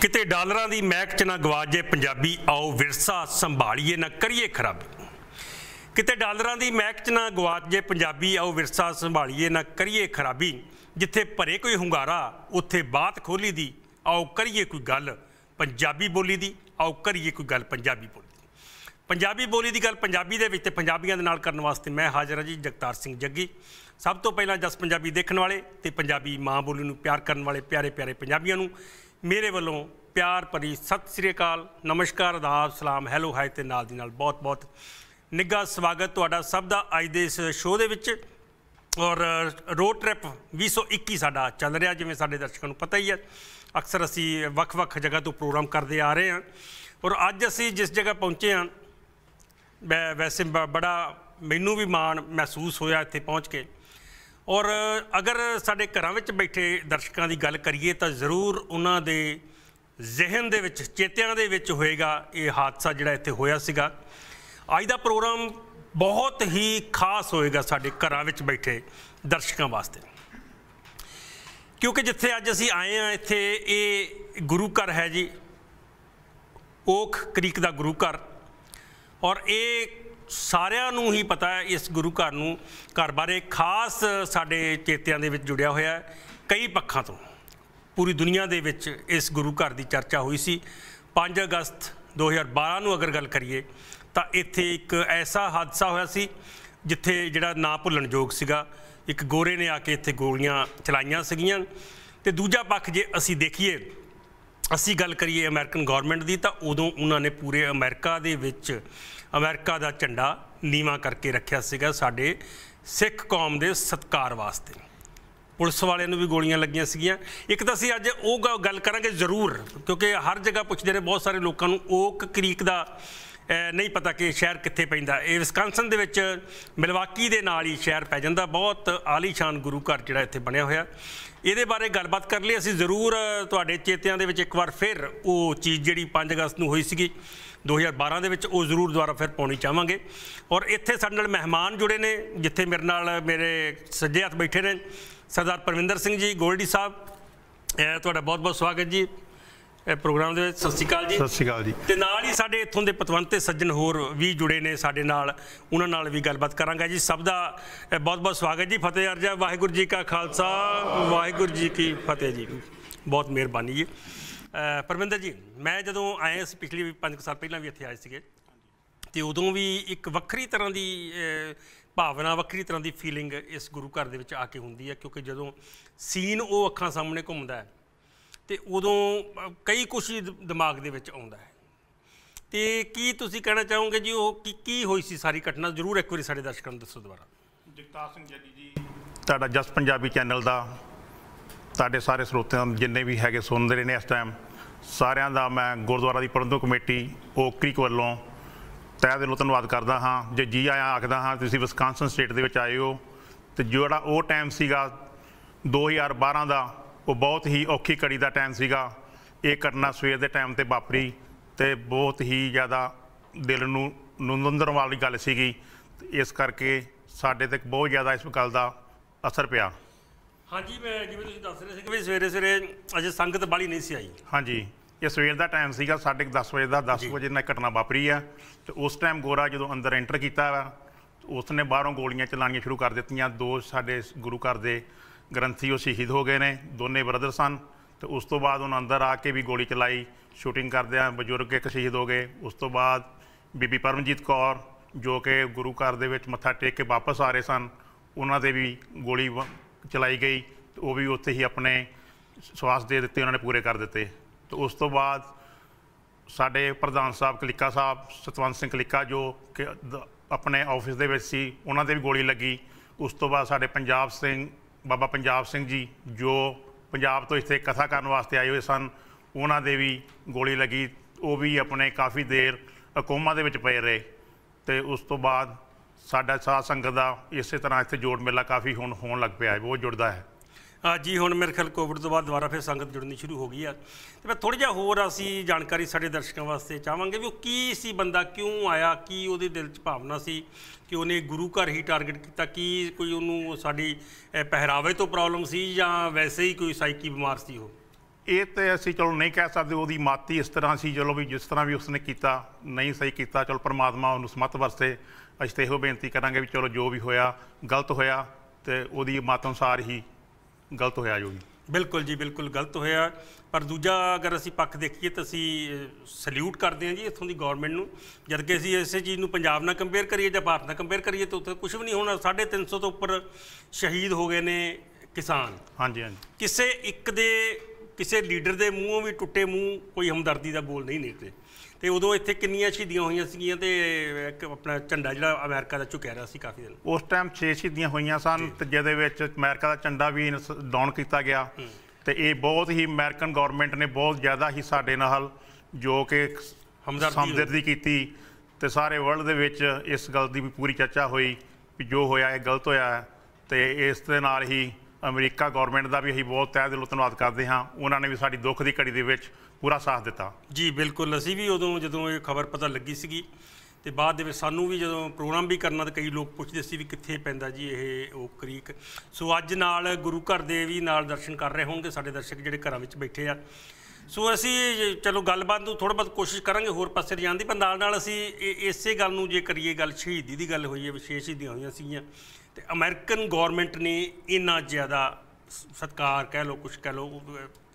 ਕਿਤੇ ਡਾਲਰਾਂ ਦੀ ਮਹਿਕ ਚ ਨਾ ਗਵਾਜੇ ਪੰਜਾਬੀ ਆਓ ਵਿਰਸਾ ਸੰਭਾਲੀਏ ਨਾ ਕਰੀਏ ਖਰਾਬੀ ਕਿਤੇ ਡਾਲਰਾਂ ਦੀ ਮਹਿਕ ਚ ਨਾ ਗਵਾਜੇ ਪੰਜਾਬੀ ਆਓ ਵਿਰਸਾ ਸੰਭਾਲੀਏ ਨਾ ਕਰੀਏ ਖਰਾਬੀ ਜਿੱਥੇ ਭਰੇ ਕੋਈ ਹੁੰਗਾਰਾ ਉੱਥੇ ਬਾਤ ਖੋਲੀ ਦੀ ਆਓ ਕਰੀਏ ਕੋਈ ਗੱਲ ਪੰਜਾਬੀ ਬੋਲੀ ਦੀ ਆਓ ਕਰੀਏ ਕੋਈ ਗੱਲ ਪੰਜਾਬੀ ਬੋਲੀ ਦੀ ਪੰਜਾਬੀ ਬੋਲੀ ਦੀ ਗੱਲ ਪੰਜਾਬੀ ਦੇ ਵਿੱਚ ਤੇ ਪੰਜਾਬੀਆਂ ਦੇ ਨਾਲ ਕਰਨ ਵਾਸਤੇ ਮੈਂ ਹਾਜ਼ਰ ਹਾਂ ਜੀ ਜਗਤਾਰ ਸਿੰਘ ਜੱਗੀ ਸਭ ਤੋਂ ਪਹਿਲਾਂ ਜਸ ਪੰਜਾਬੀ ਦੇਖਣ ਵਾਲੇ ਤੇ ਪੰਜਾਬੀ ਮਾਂ ਬੋਲੀ ਨੂੰ ਪਿਆਰ ਕਰਨ ਵਾਲੇ ਪਿਆਰੇ ਪਿਆਰੇ ਪੰਜਾਬੀਆਂ ਨੂੰ ਮੇਰੇ ਵੱਲੋਂ ਪਿਆਰ ਭਰੀ ਸਤਿ ਸ੍ਰੀ ਅਕਾਲ ਨਮਸਕਾਰ ਆਦਾਬ ਸਲਾਮ ਹੈਲੋ ਹਾਈ ਤੇ ਨਾਲ ਦੀ ਨਾਲ ਬਹੁਤ ਬਹੁਤ ਨਿੱਘਾ ਸਵਾਗਤ ਤੁਹਾਡਾ ਸਭ ਦਾ ਅੱਜ ਦੇ ਇਸ ਸ਼ੋਅ ਦੇ ਵਿੱਚ ਔਰ ਰੋਡ ਟ੍ਰਿਪ 2021 ਸਾਡਾ ਚੱਲ ਰਿਹਾ ਜਿਵੇਂ ਸਾਡੇ ਦਰਸ਼ਕਾਂ ਨੂੰ ਪਤਾ ਹੀ ਹੈ ਅਕਸਰ ਅਸੀਂ ਵੱਖ-ਵੱਖ ਜਗ੍ਹਾ ਤੋਂ ਪ੍ਰੋਗਰਾਮ ਕਰਦੇ ਆ ਰਹੇ ਹਾਂ ਔਰ ਅੱਜ ਅਸੀਂ ਜਿਸ ਜਗ੍ਹਾ ਪਹੁੰਚੇ ਹਾਂ ਵੈਸੇ ਬੜਾ ਮੈਨੂੰ ਵੀ ਮਾਣ ਮਹਿਸੂਸ ਹੋਇਆ ਇੱਥੇ ਪਹੁੰਚ ਕੇ ਔਰ ਅਗਰ ਸਾਡੇ ਘਰਾਂ ਵਿੱਚ ਬੈਠੇ ਦਰਸ਼ਕਾਂ ਦੀ ਗੱਲ ਕਰੀਏ ਤਾਂ ਜ਼ਰੂਰ ਉਹਨਾਂ ਦੇ ਜ਼ਿਹਨ ਦੇ ਵਿੱਚ ਚੇਤਿਆਂ ਦੇ ਵਿੱਚ ਹੋਏਗਾ ਇਹ ਹਾਦਸਾ ਜਿਹੜਾ ਇੱਥੇ ਹੋਇਆ ਸੀਗਾ ਅੱਜ ਦਾ ਪ੍ਰੋਗਰਾਮ ਬਹੁਤ ਹੀ ਖਾਸ ਹੋਏਗਾ ਸਾਡੇ ਘਰਾਂ ਵਿੱਚ ਬੈਠੇ ਦਰਸ਼ਕਾਂ ਵਾਸਤੇ ਕਿਉਂਕਿ ਜਿੱਥੇ ਅੱਜ ਅਸੀਂ ਆਏ ਆ ਇੱਥੇ ਇਹ ਗੁਰੂ ਘਰ ਹੈ ਜੀ ਓਖ ਕ੍ਰੀਕ ਦਾ ਗੁਰੂ ਘਰ ਔਰ ਇਹ ਸਾਰਿਆਂ ਨੂੰ ਹੀ ਪਤਾ ਹੈ ਇਸ ਗੁਰੂ ਘਰ ਨੂੰ ਘਰ ਬਾਰੇ ਖਾਸ ਸਾਡੇ ਚੇਤਿਆਂ ਦੇ ਵਿੱਚ ਜੁੜਿਆ ਹੋਇਆ ਹੈ ਕਈ ਪੱਖਾਂ ਤੋਂ ਪੂਰੀ ਦੁਨੀਆ ਦੇ ਵਿੱਚ ਇਸ ਗੁਰੂ ਘਰ ਦੀ ਚਰਚਾ ਹੋਈ ਸੀ 5 ਅਗਸਤ 2012 ਨੂੰ ਅਗਰ ਗੱਲ ਕਰੀਏ ਤਾਂ ਇੱਥੇ ਇੱਕ ਐਸਾ ਹਾਦਸਾ ਹੋਇਆ ਸੀ ਜਿੱਥੇ ਜਿਹੜਾ ਨਾ ਭੁੱਲਣ ਯੋਗ ਸੀਗਾ ਇੱਕ ਗੋਰੇ ਨੇ ਆ ਕੇ ਇੱਥੇ ਗੋਲੀਆਂ ਚਲਾਈਆਂ ਸੀਗੀਆਂ ਤੇ ਦੂਜਾ ਪੱਖ ਜੇ ਅਸੀਂ ਦੇਖੀਏ ਅਸੀਂ ਗੱਲ ਕਰੀਏ ਅਮਰੀਕਨ ਗਵਰਨਮੈਂਟ ਦੀ ਤਾਂ ਉਦੋਂ ਉਹਨਾਂ ਨੇ ਪੂਰੇ ਅਮਰੀਕਾ ਦੇ ਵਿੱਚ ਅਮਰੀਕਾ ਦਾ ਝੰਡਾ ਨੀਵਾ ਕਰਕੇ ਰੱਖਿਆ ਸੀਗਾ ਸਾਡੇ ਸਿੱਖ ਕੌਮ ਦੇ ਸਤਕਾਰ ਵਾਸਤੇ ਪੁਲਿਸ ਵਾਲਿਆਂ ਨੂੰ ਵੀ ਗੋਲੀਆਂ ਲੱਗੀਆਂ ਸੀਗੀਆਂ ਇੱਕ ਤਾਂ ਅਸੀਂ ਅੱਜ ਉਹ ਗੱਲ ਕਰਾਂਗੇ ਜ਼ਰੂਰ ਕਿਉਂਕਿ ਹਰ ਜਗ੍ਹਾ ਪੁੱਛਦੇ ਨੇ ਬਹੁਤ ਸਾਰੇ ਲੋਕਾਂ ਨੂੰ ਓਕ ਕ੍ਰੀਕ ਦਾ ਨਹੀਂ ਪਤਾ ਕਿ ਸ਼ਹਿਰ ਕਿੱਥੇ ਪੈਂਦਾ ਇਹ ਵਿਸਕਾਂਸਨ ਦੇ ਵਿੱਚ ਮਿਲਵਾਕੀ ਦੇ ਨਾਲ ਹੀ ਸ਼ਹਿਰ ਪੈ ਜਾਂਦਾ ਬਹੁਤ ਆਲੀਸ਼ਾਨ ਗੁਰੂ ਘਰ ਜਿਹੜਾ ਇੱਥੇ ਬਣਿਆ ਹੋਇਆ ਇਹਦੇ ਬਾਰੇ ਗੱਲਬਾਤ ਕਰ ਲਈ ਅਸੀਂ ਜ਼ਰੂਰ ਤੁਹਾਡੇ ਚੇਤਿਆਂ ਦੇ ਵਿੱਚ ਇੱਕ ਵਾਰ ਫਿਰ ਉਹ ਚੀਜ਼ ਜਿਹੜੀ 5 ਅਗਸਤ ਨੂੰ ਹੋਈ ਸੀਗੀ 2012 ਦੇ ਵਿੱਚ ਉਹ ਜ਼ਰੂਰ ਦੁਬਾਰਾ ਫਿਰ ਪਾਉਣੀ ਚਾਹਾਂਗੇ ਔਰ ਇੱਥੇ ਸਾਡੇ ਨਾਲ ਮਹਿਮਾਨ ਜੁੜੇ ਨੇ ਜਿੱਥੇ ਮੇਰੇ ਨਾਲ ਮੇਰੇ ਸੱਜੇ ਹੱਥ ਬੈਠੇ ਨੇ ਸਰਦਾਰ ਪਰਵਿੰਦਰ ਸਿੰਘ ਜੀ ਗੋਲਡੀ ਸਾਹਿਬ ਤੁਹਾਡਾ ਬਹੁਤ ਬਹੁਤ ਸਵਾਗਤ ਜੀ ਪ੍ਰੋਗਰਾਮ ਦੇ ਵਿੱਚ ਸਤਿ ਸ਼੍ਰੀ ਅਕਾਲ ਜੀ ਸਤਿ ਸ਼੍ਰੀ ਅਕਾਲ ਜੀ ਤੇ ਨਾਲ ਹੀ ਸਾਡੇ ਇੱਥੋਂ ਦੇ ਪਤਵੰਤ ਤੇ ਸੱਜਣ ਹੋਰ ਵੀ ਜੁੜੇ ਨੇ ਸਾਡੇ ਨਾਲ ਉਹਨਾਂ ਨਾਲ ਵੀ ਗੱਲਬਾਤ ਕਰਾਂਗਾ ਜੀ ਸਭ ਦਾ ਬਹੁਤ ਬਹੁਤ ਸਵਾਗਤ ਜੀ ਫਤਿਹ ਅਰਜਾ ਵਾਹਿਗੁਰੂ ਜੀ ਕਾ ਖਾਲਸਾ ਵਾਹਿਗੁਰੂ ਜੀ ਕੀ ਫਤਿਹ ਜੀ ਬਹੁਤ ਮਿਹਰਬਾਨੀ ਜੀ ਪਰਮਿੰਦਰ ਜੀ ਮੈਂ ਜਦੋਂ ਆਏ ਸੀ ਪਿਛਲੀ 5 ਸਾਲ ਪਹਿਲਾਂ ਵੀ ਇੱਥੇ ਆਏ ਸੀਗੇ ਤੇ ਉਦੋਂ ਵੀ ਇੱਕ ਵੱਖਰੀ ਤਰ੍ਹਾਂ ਦੀ ਭਾਵਨਾ ਵੱਖਰੀ ਤਰ੍ਹਾਂ ਦੀ ਫੀਲਿੰਗ ਇਸ ਗੁਰੂ ਘਰ ਦੇ ਵਿੱਚ ਆ ਕੇ ਹੁੰਦੀ ਹੈ ਕਿਉਂਕਿ ਜਦੋਂ ਸੀਨ ਉਹ ਅੱਖਾਂ ਸਾਹਮਣੇ ਘੁੰਮਦਾ ਹੈ ਤੇ ਉਦੋਂ ਕਈ ਕੁਝ ਦਿਮਾਗ ਦੇ ਵਿੱਚ ਆਉਂਦਾ ਹੈ ਤੇ ਕੀ ਤੁਸੀਂ ਕਹਿਣਾ ਚਾਹੋਗੇ ਜੀ ਉਹ ਕੀ ਕੀ ਹੋਈ ਸੀ ਸਾਰੀ ਘਟਨਾ ਜ਼ਰੂਰ ਇੱਕ ਵਾਰੀ ਸਾਡੇ ਦਰਸ਼ਕਾਂ ਨੂੰ ਦੱਸੋ ਦੁਬਾਰਾ ਜਗਤਾਰ ਸਿੰਘ ਜੱਜੀ ਜੀ ਤੁਹਾਡਾ ਜਸ ਪੰਜਾਬੀ ਚੈਨਲ ਦਾ ਤੁਹਾਡੇ ਸਾਰੇ ਸਰੋਤਿਆਂ ਜਿੰਨੇ ਵੀ ਹੈਗੇ ਸੁਣਦੇ ਰਹੇ ਨੇ ਇਸ ਟਾਈਮ ਸਾਰਿਆਂ ਦਾ ਮੈਂ ਗੁਰਦੁਆਰਾ ਦੀ ਪ੍ਰਬੰਧਕ ਕਮੇਟੀ ਓਕਰੀਕ ਵੱਲੋਂ ਤਹਿ ਦਿਲੋਂ ਧੰਨਵਾਦ ਕਰਦਾ ਹਾਂ ਜੇ ਜੀ ਆਇਆਂ ਆਖਦਾ ਹਾਂ ਤੁਸੀਂ ਵਿਸਕਾਂਸਨ ਸਟੇਟ ਦੇ ਵਿੱਚ ਆਏ ਹੋ ਤੇ ਜਿਹੜਾ ਉਹ ਟਾਈਮ ਸੀਗਾ 2012 ਦਾ ਉਹ ਬਹੁਤ ਹੀ ਔਖੀ ਘੜੀ ਦਾ ਟਾਈਮ ਸੀਗਾ ਇਹ ਘਟਨਾ ਸਵੇਰ ਦੇ ਟਾਈਮ ਤੇ ਵਾਪਰੀ ਤੇ ਬਹੁਤ ਹੀ ਜ਼ਿਆਦਾ ਦਿਲ ਨੂੰ ਨੁੰਦੰਦਰ ਵਾਲੀ ਗੱਲ ਸੀਗੀ ਇਸ ਕਰਕੇ ਸਾਡੇ ਤੇ ਬਹੁਤ ਜ਼ਿਆਦਾ ਇਸ ਗੱਲ ਦਾ ਅਸਰ ਪਿਆ ਹਾਂਜੀ ਮੈਂ ਜਿਵੇਂ ਤੁਸੀਂ ਦੱਸ ਰਹੇ ਸੀ ਕਿ ਵੀ ਸਵੇਰੇ ਸਵੇਰੇ ਅਜੇ ਸੰਗਤ ਬਾਲੀ ਨਹੀਂ ਸੀ ਆਈ ਹਾਂਜੀ ਇਹ ਸਵੇਰ ਦਾ ਟਾਈਮ ਸੀਗਾ ਸਾਡੇ 10 ਵਜੇ ਦਾ 10 ਵਜੇ ਨਾਲ ਘਟਨਾ ਵਾਪਰੀ ਆ ਤੇ ਉਸ ਟਾਈਮ ਗੋਰਾ ਜਦੋਂ ਅੰਦਰ ਐਂਟਰ ਕੀਤਾ ਉਸ ਨੇ ਬਾਹਰੋਂ ਗੋਲੀਆਂ ਚਲਾਣੀਆਂ ਸ਼ੁਰੂ ਕਰ ਦਿੱਤੀਆਂ ਦੋ ਸਾਡੇ ਗੁਰੂ ਘਰ ਦੇ ਗ੍ਰੰਥੀ ਉਹ ਸ਼ਹੀਦ ਹੋ ਗਏ ਨੇ ਦੋਨੇ ਬ੍ਰਦਰ ਸਨ ਤੇ ਉਸ ਤੋਂ ਬਾਅਦ ਉਹਨਾਂ ਅੰਦਰ ਆ ਕੇ ਵੀ ਗੋਲੀ ਚਲਾਈ ਸ਼ੂਟਿੰਗ ਕਰਦੇ ਆ ਬਜ਼ੁਰਗ ਇੱਕ ਸ਼ਹੀਦ ਹੋ ਗਏ ਉਸ ਤੋਂ ਬਾਅਦ ਬੀਬੀ ਪਰਮਜੀਤ ਕੌਰ ਜੋ ਕਿ ਗੁਰੂ ਘਰ ਦੇ ਵਿੱਚ ਮੱਥਾ ਟੇਕ ਕੇ ਵਾਪਸ ਆ ਰਹੇ ਸਨ ਉਹਨਾਂ ਦੇ ਵੀ ਗੋਲੀ ਚਲਾਈ ਗਈ ਉਹ ਵੀ ਉੱਥੇ ਹੀ ਆਪਣੇ ਸਵਾਸ ਦੇ ਦਿੱਤੇ ਉਹਨਾਂ ਨੇ ਪੂਰੇ ਕਰ ਦਿੱਤੇ ਤੇ ਉਸ ਤੋਂ ਬਾਅਦ ਸਾਡੇ ਪ੍ਰਧਾਨ ਸਾਹਿਬ ਕਲਿੱਕਾ ਸਾਹਿਬ ਸਤਵੰਤ ਸਿੰਘ ਕਲਿੱਕਾ ਜੋ ਕਿ ਆਪਣੇ ਆਫਿਸ ਦੇ ਵਿੱਚ ਸੀ ਉਹਨਾਂ ਦੇ ਵੀ ਗੋਲੀ ਲੱਗੀ ਉਸ ਤੋਂ ਬਾਅਦ ਸਾਡੇ ਪੰਜਾਬ ਸਿੰਘ ਬਾਬਾ ਪੰਜਾਬ ਸਿੰਘ ਜੀ ਜੋ ਪੰਜਾਬ ਤੋਂ ਇੱਥੇ ਕਥਾ ਕਰਨ ਵਾਸਤੇ ਆਏ ਹੋਏ ਸਨ ਉਹਨਾਂ ਦੇ ਵੀ ਗੋਲੀ ਲੱਗੀ ਉਹ ਵੀ ਆਪਣੇ ਕਾਫੀ ਦੇਰ ਕੋਮਾ ਦੇ ਵਿੱਚ ਪਏ ਰਹੇ ਤੇ ਉਸ ਤੋਂ ਬਾਅਦ ਸਾਡਾ ਸਾਧ ਸੰਗਤ ਦਾ ਇਸੇ ਤਰ੍ਹਾਂ ਇੱਥੇ ਜੋੜ ਮੇਲਾ ਕਾਫੀ ਹੁਣ ਹੋਣ ਲੱਗ ਪਿਆ ਹੈ ਬਹੁਤ ਜੁੜਦਾ ਹੈ ਜੀ ਹੁਣ ਮੇਰੇ ਖਿਆਲ ਕੋਵਿਡ ਤੋਂ ਬਾਅਦ ਦੁਬਾਰਾ ਫਿਰ ਸੰਗਤ ਜੁੜਨੀ ਸ਼ੁਰੂ ਹੋ ਗਈ ਆ ਤੇ ਮੈਂ ਥੋੜੀ ਜਿਹਾ ਹੋਰ ਅਸੀਂ ਜਾਣਕਾਰੀ ਸਾਡੇ ਦਰਸ਼ਕਾਂ ਵਾਸਤੇ ਚਾਹਾਂਗੇ ਵੀ ਉਹ ਕੀ ਸੀ ਬੰਦਾ ਕਿਉਂ ਆਇਆ ਕੀ ਉਹਦੇ ਦਿਲ 'ਚ ਭਾਵਨਾ ਸੀ ਕਿ ਉਹਨੇ ਗੁਰੂ ਘਰ ਹੀ ਟਾਰਗੇਟ ਕੀਤਾ ਕੀ ਕੋਈ ਉਹਨੂੰ ਸਾਡੀ ਪਹਿਰਾਵੇ ਤੋਂ ਪ੍ਰੋਬਲਮ ਸੀ ਜਾਂ ਵੈਸੇ ਹੀ ਕੋਈ ਸਾਈਕੀ ਬਿਮਾਰ ਸੀ ਉਹ ਇਹ ਤੇ ਅਸੀਂ ਚਲੋ ਨਹੀਂ ਕਹਿ ਸਕਦੇ ਉਹਦੀ ਮਾਤੀ ਇਸ ਤਰ੍ਹਾਂ ਸੀ ਚਲੋ ਵੀ ਜਿਸ ਤਰ੍ਹਾਂ ਵੀ ਉਸਨੇ ਕੀਤਾ ਨਹੀਂ ਸਹੀ ਕੀਤਾ ਚਲੋ ਪਰਮਾਤਮਾ ਉਹਨੂੰ ਸਮਤ ਵਰਸੇ ਅਸੀਂ ਤੇ ਇਹੋ ਬੇਨਤੀ ਕਰਾਂਗੇ ਵੀ ਚਲੋ ਜੋ ਵੀ ਹੋਇਆ ਗਲਤ ਹੋਇਆ ਤੇ ਉਹਦੀ ਮਾਤ ਅਨੁਸਾਰ ਹੀ ਗਲਤ ਹੋਇਆ ਜੋ ਵੀ ਬਿਲਕੁਲ ਜੀ ਬਿਲਕੁਲ ਗਲਤ ਹੋਇਆ ਪਰ ਦੂਜਾ ਅਗਰ ਅਸੀਂ ਪੱਖ ਦੇਖੀਏ ਤਾਂ ਅਸੀਂ ਸਲੂਟ ਕਰਦੇ ਹਾਂ ਜੀ ਇੱਥੋਂ ਦੀ ਗਵਰਨਮੈਂਟ ਨੂੰ ਜਦ ਕਿ ਅਸੀਂ ਇਸੇ ਚੀਜ਼ ਨੂੰ ਪੰਜਾਬ ਨਾਲ ਕੰਪੇਅਰ ਕਰੀਏ ਜਾਂ ਭਾਰਤ ਨਾਲ ਕੰਪੇਅਰ ਕਰੀਏ ਤਾਂ ਉੱਥੇ ਕੁਝ ਵੀ ਨਹੀਂ ਹੋਣਾ 350 ਤੋਂ ਉੱਪਰ ਸ਼ਹੀਦ ਹੋ ਗਏ ਨੇ ਕਿਸਾਨ ਹਾਂਜੀ ਹਾਂਜੀ ਕਿਸੇ ਇੱਕ ਦੇ ਕਿਸੇ ਲੀਡਰ ਦੇ ਮੂੰਹੋਂ ਵੀ ਟੁੱਟੇ ਮੂੰਹ ਕੋਈ ਹਮਦਰਦੀ ਦਾ ਬੋਲ ਨਹੀਂ ਨਿਕਲੇ ਤੇ ਉਦੋਂ ਇੱਥੇ ਕਿੰਨੀਆਂ ਸ਼ਹੀਦੀਆਂ ਹੋਈਆਂ ਸੀਗੀਆਂ ਤੇ ਇੱਕ ਆਪਣਾ ਝੰਡਾ ਜਿਹੜਾ ਅਮਰੀਕਾ ਦਾ ਝੁਕਿਆ ਰਿਹਾ ਸੀ ਕਾਫੀ ਦਿਨ ਉਸ ਟਾਈਮ 6 ਸ਼ਹੀਦੀਆਂ ਹੋਈਆਂ ਸਨ ਤੇ ਜਿਹਦੇ ਵਿੱਚ ਅਮਰੀਕਾ ਦਾ ਝੰਡਾ ਵੀ ਡਾਊਨ ਕੀਤਾ ਗਿਆ ਤੇ ਇਹ ਬਹੁਤ ਹੀ ਅਮਰੀਕਨ ਗਵਰਨਮੈਂਟ ਨੇ ਬਹੁਤ ਜ਼ਿਆਦਾ ਹੀ ਸਾਡੇ ਨਾਲ ਜੋ ਕਿ ਹਮਦਰਦੀ ਕੀਤੀ ਤੇ ਸਾਰੇ ਵਰਲਡ ਦੇ ਵਿੱਚ ਇਸ ਗੱਲ ਦੀ ਵੀ ਪੂਰੀ ਚਰਚਾ ਹੋਈ ਕਿ ਜੋ ਹੋਇਆ ਇਹ ਗਲਤ ਹੋਇਆ ਹੈ ਤੇ ਇਸ ਦੇ ਨਾਲ ਹੀ ਅਮਰੀਕਾ ਗਵਰਨਮੈਂਟ ਦਾ ਵੀ ਅਸੀਂ ਬਹੁਤ ਤਹਿ ਦਿਲੋਂ ਧੰਨਵਾਦ ਕਰਦੇ ਹਾਂ ਉਹਨਾਂ ਨੇ ਵੀ ਸਾਡੀ ਦੁੱਖ ਦੀ ਘੜੀ ਦੇ ਵਿੱਚ ਪੂਰਾ ਸਾਥ ਦਿੱਤਾ ਜੀ ਬਿਲਕੁਲ ਅਸੀਂ ਵੀ ਉਦੋਂ ਜਦੋਂ ਇਹ ਖਬਰ ਪਤਾ ਲੱਗੀ ਸੀਗੀ ਤੇ ਬਾਅਦ ਦੇ ਵਿੱਚ ਸਾਨੂੰ ਵੀ ਜਦੋਂ ਪ੍ਰੋਗਰਾਮ ਵੀ ਕਰਨਾ ਤੇ ਕਈ ਲੋਕ ਪੁੱਛਦੇ ਸੀ ਵੀ ਕਿੱਥੇ ਪੈਂਦਾ ਜੀ ਇਹ ਉਹ ਕ੍ਰੀਕ ਸੋ ਅੱਜ ਨਾਲ ਗੁਰੂ ਘਰ ਦੇ ਵੀ ਨਾਲ ਦਰਸ਼ਨ ਕਰ ਰਹੇ ਹੋਣਗੇ ਸਾਡੇ ਦਰਸ਼ਕ ਜਿਹੜੇ ਘਰਾਂ ਵਿੱਚ ਬੈਠੇ ਆ ਸੋ ਅਸੀਂ ਚਲੋ ਗੱਲਬਾਤ ਨੂੰ ਥੋੜਾ ਬਹੁਤ ਕੋਸ਼ਿਸ਼ ਕਰਾਂਗੇ ਹੋਰ ਪਾਸੇ ਜਾਣ ਦੀ ਪਰ ਨਾਲ ਨਾਲ ਅਸੀਂ ਇਸੇ ਗੱਲ ਨੂੰ ਜੇ ਕਰੀਏ ਗੱਲ ਸ਼ਹੀਦੀ ਦੀ ਗੱਲ ਹੋਈ ਹੈ ਵਿਸ਼ੇਸ਼ ਦੀ ਹੋਈਆਂ ਸੀਗੀਆਂ ਤੇ ਅਮਰੀਕਨ ਗਵਰਨਮੈਂਟ ਨੇ ਇੰਨਾ ਜ਼ਿਆਦਾ ਸਤਕਾਰ ਕਹਿ ਲੋ ਕੁਝ ਕਹਿ ਲੋ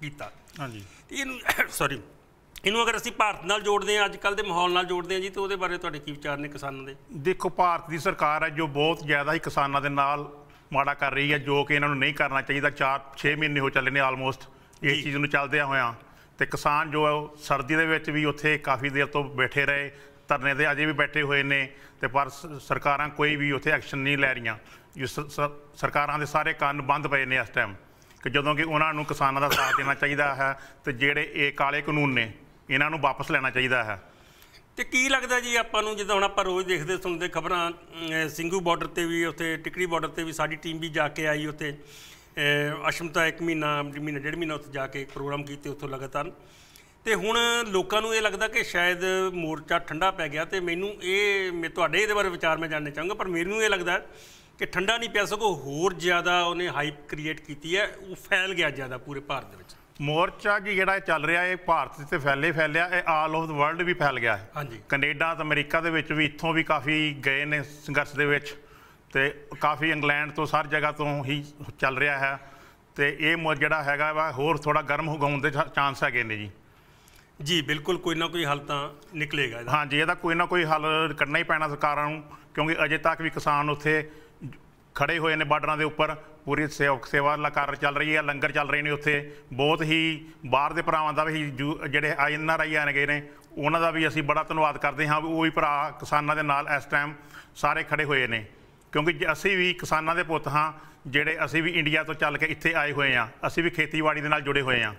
ਕੀਤਾ ਹਾਂਜੀ ਇਹਨੂੰ ਸੌਰੀ ਇਹਨੂੰ ਅਗਰ ਅਸੀਂ ਭਾਰਤ ਨਾਲ ਜੋੜਦੇ ਹਾਂ ਅੱਜ ਕੱਲ ਦੇ ਮਾਹੌਲ ਨਾਲ ਜੋੜਦੇ ਹਾਂ ਜੀ ਤੇ ਉਹਦੇ ਬਾਰੇ ਤੁਹਾਡੇ ਕੀ ਵਿਚਾਰ ਨੇ ਕਿਸਾਨਾਂ ਦੇ ਦੇਖੋ ਭਾਰਤ ਦੀ ਸਰਕਾਰ ਹੈ ਜੋ ਬਹੁਤ ਜ਼ਿਆਦਾ ਹੀ ਕਿਸਾਨਾਂ ਦੇ ਨਾਲ ਮਾੜਾ ਕਰ ਰਹੀ ਹੈ ਜੋ ਕਿ ਇਹਨਾਂ ਨੂੰ ਨਹੀਂ ਕਰਨਾ ਚਾਹੀਦਾ 4-6 ਮਹੀਨੇ ਹੋ ਚੱਲੇ ਨੇ ਆਲਮੋਸਟ ਇਸ ਚੀਜ਼ ਨੂੰ ਚੱਲਦਿਆਂ ਹੋਇਆਂ ਤੇ ਕਿਸਾਨ ਜੋ ਹੈ ਉਹ ਸਰਦੀ ਦੇ ਵਿੱਚ ਵੀ ਉੱਥੇ ਕਾਫੀ ਦੇਰ ਤੋਂ ਬੈਠੇ ਰਹੇ ਧਰਨੇ ਤੇ ਅਜੇ ਵੀ ਬੈਠੇ ਹੋਏ ਨੇ ਤੇ ਪਰ ਸਰਕਾਰਾਂ ਕੋਈ ਵੀ ਉੱਥੇ ਐਕਸ਼ਨ ਨਹੀਂ ਲੈ ਰਹੀਆਂ ਸਰਕਾਰਾਂ ਦੇ ਸਾਰੇ ਕੰਨ ਬੰਦ ਪਏ ਨੇ ਇਸ ਟਾਈਮ ਕਿ ਜਦੋਂ ਕਿ ਉਹਨਾਂ ਨੂੰ ਕਿਸਾਨਾਂ ਦਾ ਸਾਥ ਦੇਣਾ ਚਾਹੀਦਾ ਹੈ ਤੇ ਜਿਹੜੇ ਇਹ ਕਾਲੇ ਕਾਨੂੰਨ ਨੇ ਇਹਨਾਂ ਨੂੰ ਵਾਪਸ ਲੈਣਾ ਚਾਹੀਦਾ ਹੈ ਤੇ ਕੀ ਲੱਗਦਾ ਜੀ ਆਪਾਂ ਨੂੰ ਜਦੋਂ ਹੁਣ ਆਪਾਂ ਰੋਜ਼ ਦੇਖਦੇ ਸੁਣਦੇ ਖਬਰਾਂ ਸਿੰਘੂ ਬਾਰਡਰ ਤੇ ਵੀ ਉੱਥੇ ਟਿਕਰੀ ਬਾਰਡਰ ਤੇ ਵੀ ਸਾਡੀ ਟੀਮ ਵੀ ਜਾ ਕੇ ਆਈ ਉੱਥੇ ਅਸ਼ਮਤਾ ਇੱਕ ਮਹੀਨਾ ਮਹੀਨਾ ਡੇਢ ਮਹੀਨਾ ਉੱਥੇ ਜਾ ਕੇ ਪ੍ਰੋਗਰਾਮ ਕੀਤੇ ਉੱਥੋਂ ਲਗਾਤਾਰ ਤੇ ਹੁਣ ਲੋਕਾਂ ਨੂੰ ਇਹ ਲੱਗਦਾ ਕਿ ਸ਼ਾਇਦ ਮੋਰਚਾ ਠੰਡਾ ਪੈ ਗਿਆ ਤੇ ਮੈਨੂੰ ਇਹ ਮੈਂ ਤੁਹਾਡੇ ਇਹਦੇ ਬਾਰੇ ਵਿਚਾਰ ਮੈਂ ਜਾਣਨਾ ਚਾਹੁੰਗਾ ਪਰ ਮੈਨੂੰ ਇਹ ਲੱਗਦਾ ਕਿ ਠੰਡਾ ਨਹੀਂ ਪਿਆ ਸਕੋ ਹੋਰ ਜ਼ਿਆਦਾ ਉਹਨੇ ਹਾਈਪ ਕ੍ਰੀਏਟ ਕੀਤੀ ਹੈ ਉਹ ਫੈਲ ਗਿਆ ਜ਼ਿਆਦਾ ਪੂਰੇ ਭਾਰਤ ਦੇ ਵਿੱਚ ਮੋਰਚਾ ਜੀ ਜਿਹੜਾ ਚੱਲ ਰਿਹਾ ਇਹ ਭਾਰਤ ਦੇ ਤੇ ਫੈਲੇ ਫੈਲਿਆ ਇਹ ਆਲ ਓਵਰ ਵਰਲਡ ਵੀ ਫੈਲ ਗਿਆ ਹੈ ਹਾਂਜੀ ਕੈਨੇਡਾ ਤੇ ਅਮਰੀਕਾ ਦੇ ਵਿੱਚ ਵੀ ਇੱਥੋਂ ਵੀ ਕਾਫੀ ਗਏ ਨੇ ਸੰਘਰਸ਼ ਦੇ ਵਿੱਚ ਤੇ ਕਾਫੀ ਇੰਗਲੈਂਡ ਤੋਂ ਸਾਰ ਜਗ੍ਹਾ ਤੋਂ ਹੀ ਚੱਲ ਰਿਹਾ ਹੈ ਤੇ ਇਹ ਜਿਹੜਾ ਹੈਗਾ ਵਾ ਹੋਰ ਥੋੜਾ ਗਰਮ ਹੋਣ ਦੇ ਚਾਂਸ ਹੈਗੇ ਨੇ ਜੀ ਜੀ ਬਿਲਕੁਲ ਕੋਈ ਨਾ ਕੋਈ ਹੱਲ ਤਾਂ ਨਿਕਲੇਗਾ ਇਹਦਾ ਹਾਂਜੀ ਇਹਦਾ ਕੋਈ ਨਾ ਕੋਈ ਹੱਲ ਕੱਢਣਾ ਹੀ ਪੈਣਾ ਸਰਕਾਰਾਂ ਨੂੰ ਕਿਉਂਕਿ ਅਜੇ ਤੱਕ ਵੀ ਕਿਸਾਨ ਉੱਥੇ ਖੜੇ ਹੋਏ ਨੇ ਬਾਰਡਰਾਂ ਦੇ ਉੱਪਰ ਪੂਰੀ ਸੇਵਕ ਸੇਵਾ ਦਾ ਕਾਰਜ ਚੱਲ ਰਹੀ ਹੈ ਲੰਗਰ ਚੱਲ ਰਹੇ ਨੇ ਉੱਥੇ ਬਹੁਤ ਹੀ ਬਾਹਰ ਦੇ ਭਰਾਵਾਂ ਦਾ ਵੀ ਜਿਹੜੇ ਆਈਐਨਆਰਆਈ ਆਣ ਗਏ ਨੇ ਉਹਨਾਂ ਦਾ ਵੀ ਅਸੀਂ ਬੜਾ ਧੰਨਵਾਦ ਕਰਦੇ ਹਾਂ ਉਹ ਵੀ ਭਰਾ ਕਿਸਾਨਾਂ ਦੇ ਨਾਲ ਇਸ ਟਾਈਮ ਸਾਰੇ ਖੜੇ ਹੋਏ ਨੇ ਕਿਉਂਕਿ ਅਸੀਂ ਵੀ ਕਿਸਾਨਾਂ ਦੇ ਪੁੱਤ ਹਾਂ ਜਿਹੜੇ ਅਸੀਂ ਵੀ ਇੰਡੀਆ ਤੋਂ ਚੱਲ ਕੇ ਇੱਥੇ ਆਏ ਹੋਏ ਹਾਂ ਅਸੀਂ ਵੀ ਖੇਤੀਬਾੜੀ ਦੇ ਨਾਲ ਜੁੜੇ ਹੋਏ ਹਾਂ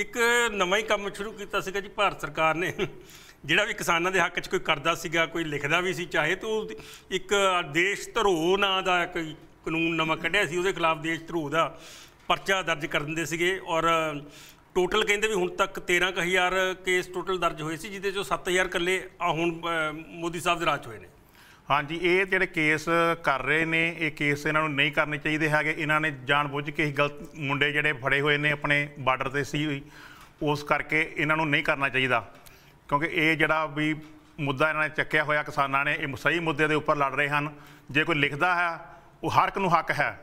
ਇੱਕ ਨਵਾਂ ਹੀ ਕੰਮ ਸ਼ੁਰੂ ਕੀਤਾ ਸੀਗਾ ਜੀ ਭਾਰਤ ਸਰਕਾਰ ਨੇ ਜਿਹੜਾ ਵੀ ਕਿਸਾਨਾਂ ਦੇ ਹੱਕ 'ਚ ਕੋਈ ਕਰਦਾ ਸੀਗਾ ਕੋਈ ਲਿਖਦਾ ਵੀ ਸੀ ਚਾਹੇ ਤਾਂ ਇੱਕ ਦੇਸ਼ ਧਰੋ ਨਾਂ ਦਾ ਕੋਈ ਕਾਨੂੰਨ ਨਵਾਂ ਕੱਢਿਆ ਸੀ ਉਹਦੇ ਖਿਲਾਫ ਦੇਸ਼ ਧਰੋ ਦਾ ਪਰਚਾ ਦਰਜ ਕਰ ਦਿੰਦੇ ਸੀਗੇ ਔਰ ਟੋਟਲ ਕਹਿੰਦੇ ਵੀ ਹੁਣ ਤੱਕ 13 ਹਜ਼ਾਰ ਕੇਸ ਟੋਟਲ ਦਰਜ ਹੋਏ ਸੀ ਜਿਦੇ ਚੋਂ 7000 ਕੱਲੇ ਆ ਹੁਣ ਮੋਦੀ ਸਾਹਿਬ ਦੇ ਰਾਜ ਹੋਏ ਨੇ ਹਾਂਜੀ ਇਹ ਜਿਹੜੇ ਕੇਸ ਕਰ ਰਹੇ ਨੇ ਇਹ ਕੇਸ ਇਹਨਾਂ ਨੂੰ ਨਹੀਂ ਕਰਨੇ ਚਾਹੀਦੇ ਹੈਗੇ ਇਹਨਾਂ ਨੇ ਜਾਣ ਬੁੱਝ ਕੇ ਹੀ ਗਲਤ ਮੁੰਡੇ ਜਿਹੜੇ ਫੜੇ ਹੋਏ ਨੇ ਆਪਣੇ ਬਾਰਡਰ ਤੇ ਸੀ ਉਸ ਕਰਕੇ ਇਹਨਾਂ ਨੂੰ ਨਹੀਂ ਕਰਨਾ ਚਾਹੀਦਾ ਕਿਉਂਕਿ ਇਹ ਜਿਹੜਾ ਵੀ ਮੁੱਦਾ ਇਹਨਾਂ ਨੇ ਚੱਕਿਆ ਹੋਇਆ ਕਿਸਾਨਾਂ ਨੇ ਇਹ ਸਹੀ ਮੁੱਦੇ ਦੇ ਉੱਪਰ ਲੜ ਰਹੇ ਹਨ ਜੇ ਕੋਈ ਲਿਖਦਾ ਹੈ ਉਹ ਹਰ ਇੱਕ ਨੂੰ ਹੱਕ ਹੈ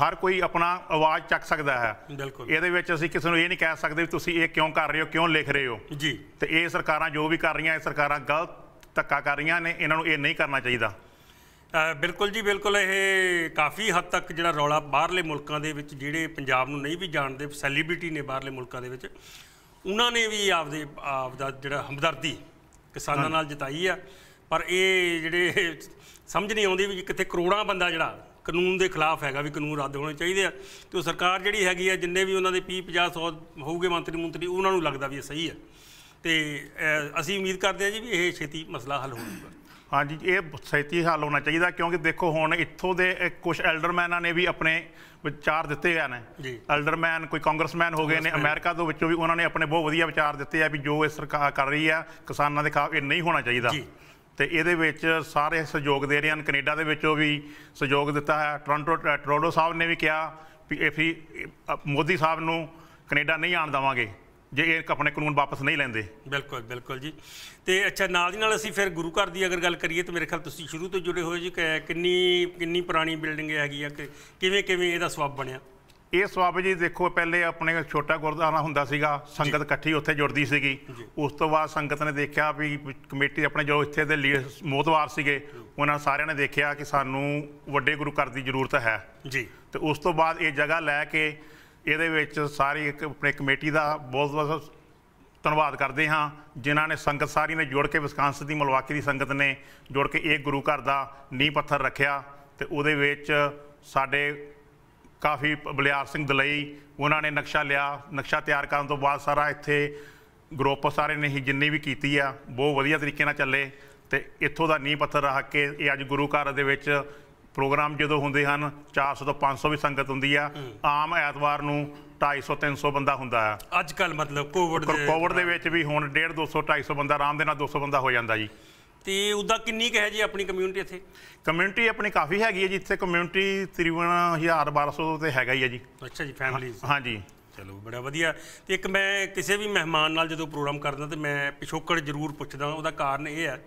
ਹਰ ਕੋਈ ਆਪਣਾ ਆਵਾਜ਼ ਚੱਕ ਸਕਦਾ ਹੈ ਬਿਲਕੁਲ ਇਹਦੇ ਵਿੱਚ ਅਸੀਂ ਕਿਸੇ ਨੂੰ ਇਹ ਨਹੀਂ ਕਹਿ ਸਕਦੇ ਵੀ ਤੁਸੀਂ ਇਹ ਕਿਉਂ ਕਰ ਰਹੇ ਹੋ ਕਿਉਂ ਲਿਖ ਰਹੇ ਹੋ ਜੀ ਤੇ ਇਹ ਸਰਕਾਰਾਂ ਜੋ ਵੀ ਕਰ ਰਹੀਆਂ ਇਹ ਸਰਕਾਰਾਂ ਗਲਤ ਤੱਕਾ ਕਰ ਰਹੀਆਂ ਨੇ ਇਹਨਾਂ ਨੂੰ ਇਹ ਨਹੀਂ ਕਰਨਾ ਚਾਹੀਦਾ ਬਿਲਕੁਲ ਜੀ ਬਿਲਕੁਲ ਇਹ ਕਾਫੀ ਹੱਦ ਤੱਕ ਜਿਹੜਾ ਰੌਲਾ ਬਾਹਰਲੇ ਮੁਲਕਾਂ ਦੇ ਵਿੱਚ ਜਿਹੜੇ ਪੰਜਾਬ ਨੂੰ ਨਹੀਂ ਵੀ ਜਾਣਦੇ ਸੈਲੀਬ੍ਰਿਟੀ ਨੇ ਬਾਹਰਲੇ ਮੁਲਕਾਂ ਦੇ ਵਿੱਚ ਉਹਨਾਂ ਨੇ ਵੀ ਆਪਦੇ ਆਪ ਦਾ ਜਿਹੜਾ ਹਮਦਰਦੀ ਕਿਸਾਨਾਂ ਨਾਲ ਜਤਾਈ ਆ ਪਰ ਇਹ ਜਿਹੜੇ ਸਮਝ ਨਹੀਂ ਆਉਂਦੀ ਵੀ ਕਿੱਥੇ ਕਰੋੜਾਂ ਬੰਦਾ ਜਿਹੜਾ ਕਾਨੂੰਨ ਦੇ ਖਿਲਾਫ ਹੈਗਾ ਵੀ ਕਾਨੂੰਨ ਰੱਦ ਹੋਣੇ ਚਾਹੀਦੇ ਆ ਤੇ ਉਹ ਸਰਕਾਰ ਜਿਹੜੀ ਹੈਗੀ ਆ ਜਿੰਨੇ ਵੀ ਉਹਨਾਂ ਦੇ ਪੀ 50 100 ਹੋਊਗੇ ਮੰਤਰੀ ਮੰਤਰੀ ਉਹਨਾਂ ਨੂੰ ਲੱਗਦਾ ਵੀ ਇਹ ਸਹੀ ਆ ਤੇ ਅਸੀਂ ਉਮੀਦ ਕਰਦੇ ਆ ਜੀ ਵੀ ਇਹ ਛੇਤੀ ਮਸਲਾ ਹੱਲ ਹੋ ਜਾਊਗਾ ਹਾਂਜੀ ਇਹ ਸਹੀਤੀ ਹੱਲ ਹੋਣਾ ਚਾਹੀਦਾ ਕਿਉਂਕਿ ਦੇਖੋ ਹੁਣ ਇੱਥੋਂ ਦੇ ਕੁਝ ਐਲਡਰਮੈਨਾਂ ਨੇ ਵੀ ਆਪਣੇ ਵਿਚਾਰ ਦਿੱਤੇ ਆ ਨੇ ਐਲਡਰਮੈਨ ਕੋਈ ਕਾਂਗਰਸਮੈਨ ਹੋ ਗਏ ਨੇ ਅਮਰੀਕਾ ਦੇ ਵਿੱਚੋਂ ਵੀ ਉਹਨਾਂ ਨੇ ਆਪਣੇ ਬਹੁਤ ਵਧੀਆ ਵਿਚਾਰ ਦਿੱਤੇ ਆ ਵੀ ਜੋ ਇਹ ਸਰਕਾਰ ਕਰ ਰਹੀ ਆ ਕਿਸਾਨਾਂ ਦੇ ਖਾਤੇ ਇਹ ਨਹੀਂ ਹੋਣਾ ਚਾਹੀਦਾ ਤੇ ਇਹਦੇ ਵਿੱਚ ਸਾਰੇ ਸਹਿਯੋਗ ਦੇ ਰਹੇ ਹਨ ਕੈਨੇਡਾ ਦੇ ਵਿੱਚੋਂ ਵੀ ਸਹਿਯੋਗ ਦਿੱਤਾ ਹੈ ਟੋਰਾਂਟੋ ਟ੍ਰੋਡੋ ਸਾਹਿਬ ਨੇ ਵੀ ਕਿਹਾ ਵੀ ਇਹ ਮੋਦੀ ਸਾਹਿਬ ਨੂੰ ਕੈਨੇਡਾ ਨਹੀਂ ਆਣ ਦਵਾਂਗੇ ਜੇ ਇਹ ਆਪਣੇ ਕਾਨੂੰਨ ਵਾਪਸ ਨਹੀਂ ਲੈਂਦੇ ਬਿਲਕੁਲ ਬਿਲਕੁਲ ਜੀ ਤੇ ਅੱਛਾ ਨਾਲ ਦੀ ਨਾਲ ਅਸੀਂ ਫਿਰ ਗੁਰੂ ਘਰ ਦੀ ਅਗਰ ਗੱਲ ਕਰੀਏ ਤਾਂ ਮੇਰੇ ਖਿਆਲ ਤੁਸੀਂ ਸ਼ੁਰੂ ਤੋਂ ਜੁੜੇ ਹੋਏ ਜੀ ਕਿੰਨੀ ਕਿੰਨੀ ਪੁਰਾਣੀ ਬਿਲਡਿੰਗ ਹੈਗੀ ਆ ਕਿ ਕਿਵੇਂ ਕਿਵੇਂ ਇਹਦਾ ਸਵਾਬ ਬਣਿਆ ਇਹ ਸਵਾਬ ਜੀ ਦੇਖੋ ਪਹਿਲੇ ਆਪਣੇ ਛੋਟਾ ਗੁਰਦਾਰਾ ਹੁੰਦਾ ਸੀਗਾ ਸੰਗਤ ਇਕੱਠੀ ਉੱਥੇ ਜੁੜਦੀ ਸੀਗੀ ਉਸ ਤੋਂ ਬਾਅਦ ਸੰਗਤ ਨੇ ਦੇਖਿਆ ਵੀ ਕਮੇਟੀ ਆਪਣੇ ਜੋ ਇੱਥੇ ਦੇ ਮੋਤਵਾਰ ਸੀਗੇ ਉਹਨਾਂ ਸਾਰਿਆਂ ਨੇ ਦੇਖਿਆ ਕਿ ਸਾਨੂੰ ਵੱਡੇ ਗੁਰੂ ਘਰ ਦੀ ਜ਼ਰੂਰਤ ਹੈ ਜੀ ਤੇ ਉਸ ਤੋਂ ਬਾਅਦ ਇਹ ਜਗ੍ਹਾ ਲੈ ਕੇ ਇਹਦੇ ਵਿੱਚ ਸਾਰੀ ਇੱਕ ਆਪਣੇ ਕਮੇਟੀ ਦਾ ਬਹੁਤ ਬਹੁਤ ਧੰਨਵਾਦ ਕਰਦੇ ਹਾਂ ਜਿਨ੍ਹਾਂ ਨੇ ਸੰਗਤ ਸਾਰੀ ਨੇ ਜੁੜ ਕੇ ਵਿਸਕਾਂਸ ਦੀ ਮਲਵਾਕੀ ਦੀ ਸੰਗਤ ਨੇ ਜੁੜ ਕੇ ਇੱਕ ਗੁਰੂ ਘਰ ਦਾ ਨੀਂਹ ਪੱਥਰ ਰੱਖਿਆ ਤੇ ਉਹਦੇ ਵਿੱਚ ਸਾਡੇ ਕਾਫੀ ਬਲਿਆਰ ਸਿੰਘ ਦਲਈ ਉਹਨਾਂ ਨੇ ਨਕਸ਼ਾ ਲਿਆ ਨਕਸ਼ਾ ਤਿਆਰ ਕਰਨ ਤੋਂ ਬਾਅਦ ਸਾਰਾ ਇੱਥੇ ਗਰੁੱਪ ਸਾਰੇ ਨੇ ਹੀ ਜਿੰਨੀ ਵੀ ਕੀਤੀ ਆ ਬਹੁਤ ਵਧੀਆ ਤਰੀਕੇ ਨਾਲ ਚੱਲੇ ਤੇ ਇੱਥੋਂ ਦਾ ਨੀਂਹ ਪੱਥਰ ਰੱਖ ਕੇ ਇਹ ਅੱਜ ਗੁਰੂ ਘਰ ਦੇ ਵਿੱਚ ਪ੍ਰੋਗਰਾਮ ਜਦੋਂ ਹੁੰਦੇ ਹਨ 400 ਤੋਂ 500 ਵੀ ਸੰਗਤ ਹੁੰਦੀ ਆ ਆਮ ਐਤਵਾਰ ਨੂੰ 250 300 ਬੰਦਾ ਹੁੰਦਾ ਆ ਅੱਜ ਕੱਲ ਮਤਲਬ ਕੋਵਿਡ ਦੇ ਕੋਵਿਡ ਦੇ ਵਿੱਚ ਵੀ ਹੁਣ 1.5 200 250 ਬੰਦਾ ਆਰਾਮ ਦੇ ਨਾਲ 200 ਬੰਦਾ ਹੋ ਜਾਂਦਾ ਜੀ ਤੇ ਉਦਾਂ ਕਿੰਨੀ ਕਹੇ ਜੀ ਆਪਣੀ ਕਮਿਊਨਿਟੀ ਇੱਥੇ ਕਮਿਊਨਿਟੀ ਆਪਣੀ ਕਾਫੀ ਹੈਗੀ ਹੈ ਜੀ ਇੱਥੇ ਕਮਿਊਨਿਟੀ ਤਕਰੀਬਨ 1200 ਤੇ ਹੈਗਾ ਹੀ ਹੈ ਜੀ ਅੱਛਾ ਜੀ ਫੈਮਿਲੀਜ਼ ਹਾਂਜੀ ਚਲੋ ਬੜਾ ਵਧੀਆ ਤੇ ਇੱਕ ਮੈਂ ਕਿਸੇ ਵੀ ਮਹਿਮਾਨ ਨਾਲ ਜਦੋਂ ਪ੍ਰੋਗਰਾਮ ਕਰਦਾ ਤੇ ਮੈਂ ਪਿਛੋਕੜ ਜ਼ਰੂਰ ਪੁੱਛਦਾ ਉਹਦਾ ਕਾਰਨ ਇਹ ਹੈ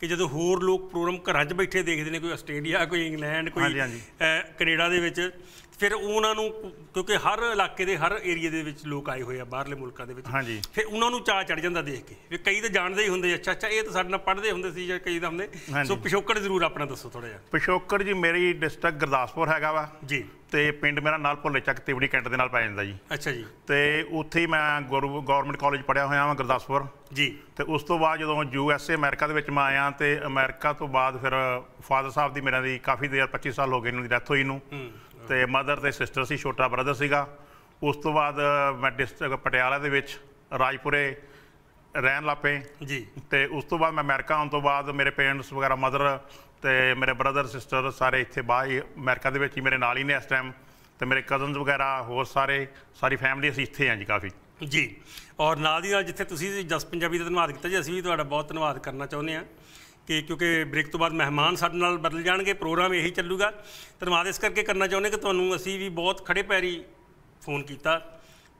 ਕਿ ਜਦੋਂ ਹੋਰ ਲੋਕ ਪ੍ਰੋਗਰਾਮ ਘਰਾਂ 'ਚ ਬੈਠੇ ਦੇਖਦੇ ਨੇ ਕੋਈ ਆਸਟ੍ਰੇਲੀਆ ਕੋਈ ਇੰਗਲੈਂਡ ਕੋਈ ਕੈਨੇਡਾ ਦੇ ਵਿੱਚ ਫਿਰ ਉਹਨਾਂ ਨੂੰ ਕਿਉਂਕਿ ਹਰ ਇਲਾਕੇ ਦੇ ਹਰ ਏਰੀਆ ਦੇ ਵਿੱਚ ਲੋਕ ਆਏ ਹੋਏ ਆ ਬਾਹਰਲੇ ਮੁਲਕਾਂ ਦੇ ਵਿੱਚ ਹਾਂਜੀ ਫਿਰ ਉਹਨਾਂ ਨੂੰ ਚਾਹ ਚੜ ਜਾਂਦਾ ਦੇਖ ਕੇ ਵੀ ਕਈ ਤਾਂ ਜਾਣਦੇ ਹੀ ਹੁੰਦੇ ਅੱਛਾ ਅੱਛਾ ਇਹ ਤਾਂ ਸਾਡੇ ਨਾਲ ਪੜ੍ਹਦੇ ਹੁੰਦੇ ਸੀ ਜਾਂ ਕਈ ਤਾਂ ਹੁੰਦੇ ਸੋ ਪਿਸ਼ੋਕੜ ਜ਼ਰੂਰ ਆਪਣਾ ਦੱਸੋ ਥੋੜਾ ਜਿਹਾ ਪਿਸ਼ੋਕੜ ਜੀ ਮੇਰੀ ਡਿਸਟ੍ਰਿਕਟ ਗੁਰਦਾਸਪੁਰ ਹੈਗਾ ਵਾ ਜੀ ਤੇ ਪਿੰਡ ਮੇਰਾ ਨਾਲ ਭੁੱਲੇ ਚੱਕ ਤੇਵੜੀ ਕੈਂਟ ਦੇ ਨਾਲ ਪੈ ਜਾਂਦਾ ਜੀ ਅੱਛਾ ਜੀ ਤੇ ਉੱਥੇ ਹੀ ਮੈਂ ਗਵਰਨਮੈਂਟ ਕਾਲਜ ਪੜਿਆ ਹੋਇਆ ਹਾਂ ਗੁਰਦਾਸਪੁਰ ਜੀ ਤੇ ਉਸ ਤੋਂ ਬਾਅਦ ਜਦੋਂ ਯੂ ਐਸ ਏ ਅਮਰੀਕਾ ਦੇ ਵਿੱਚ ਮੈਂ ਆਇਆ ਤੇ ਅਮਰੀਕਾ ਤੋਂ ਬਾਅਦ ਫਿਰ ਫਾਦਰ ਸਾਹਿਬ ਦੀ ਮੇਰਾ ਦੀ ਕਾਫੀ ਦੇਰ 25 ਸਾਲ ਹੋ ਗਏ ਇਹਨਾਂ ਦੀ ਡੈਥ ਹੋਈ ਨੂੰ ਤੇ ਮਦਰ ਤੇ ਸਿਸਟਰ ਸੀ ਛੋਟਾ ਬ੍ਰਦਰ ਸੀਗਾ ਉਸ ਤੋਂ ਬਾਅਦ ਮੈਂ ਡਿਸਟ੍ਰਿਕਟ ਪਟਿਆਲਾ ਦੇ ਵਿੱਚ ਰਾਜਪੁਰੇ ਰਹਿਣ ਲੱਪੇ ਜੀ ਤੇ ਉਸ ਤੋਂ ਬਾਅਦ ਮੈਂ ਅਮਰੀਕਾ ਆਉਣ ਤੋਂ ਬਾਅਦ ਮੇਰੇ ਪੇਰੈਂਟਸ ਵਗੈਰਾ ਮਦਰ ਤੇ ਮੇਰੇ ਬ੍ਰਦਰ ਸਿਸਟਰ ਸਾਰੇ ਇੱਥੇ ਬਾਹਰ ਅਮਰੀਕਾ ਦੇ ਵਿੱਚ ਹੀ ਮੇਰੇ ਨਾਲ ਹੀ ਨੇ ਇਸ ਟਾਈਮ ਤੇ ਮੇਰੇ ਕਜ਼ਨਸ ਵਗੈਰਾ ਹੋਰ ਸਾਰੇ ਸਾਰੀ ਫੈਮਿਲੀ ਅਸੀਂ ਇੱਥੇ ਆਂ ਜੀ ਕਾਫੀ ਜੀ ਔਰ ਨਾਲ ਦੀ ਨਾਲ ਜਿੱਥੇ ਤੁਸੀਂ ਜਸ ਪੰਜਾਬੀ ਦਾ ਧੰਨਵਾਦ ਕੀਤਾ ਜੀ ਅਸੀਂ ਵੀ ਤੁਹਾਡਾ ਬਹੁਤ ਧੰਨਵਾਦ ਕਰਨਾ ਚਾਹੁੰਦੇ ਆ ਕਿ ਕਿਉਂਕਿ ਬ੍ਰੇਕ ਤੋਂ ਬਾਅਦ ਮਹਿਮਾਨ ਸਾਡੇ ਨਾਲ ਬਦਲ ਜਾਣਗੇ ਪ੍ਰੋਗਰਾਮ ਇਹੀ ਚੱਲੂਗਾ ਧੰਨਵਾਦ ਇਸ ਕਰਕੇ ਕਰਨਾ ਚਾਹੁੰਦੇ ਕਿ ਤੁਹਾਨੂੰ ਅਸੀਂ ਵੀ ਬਹੁਤ ਖੜੇ ਪੈਰੀ ਫੋਨ ਕੀਤਾ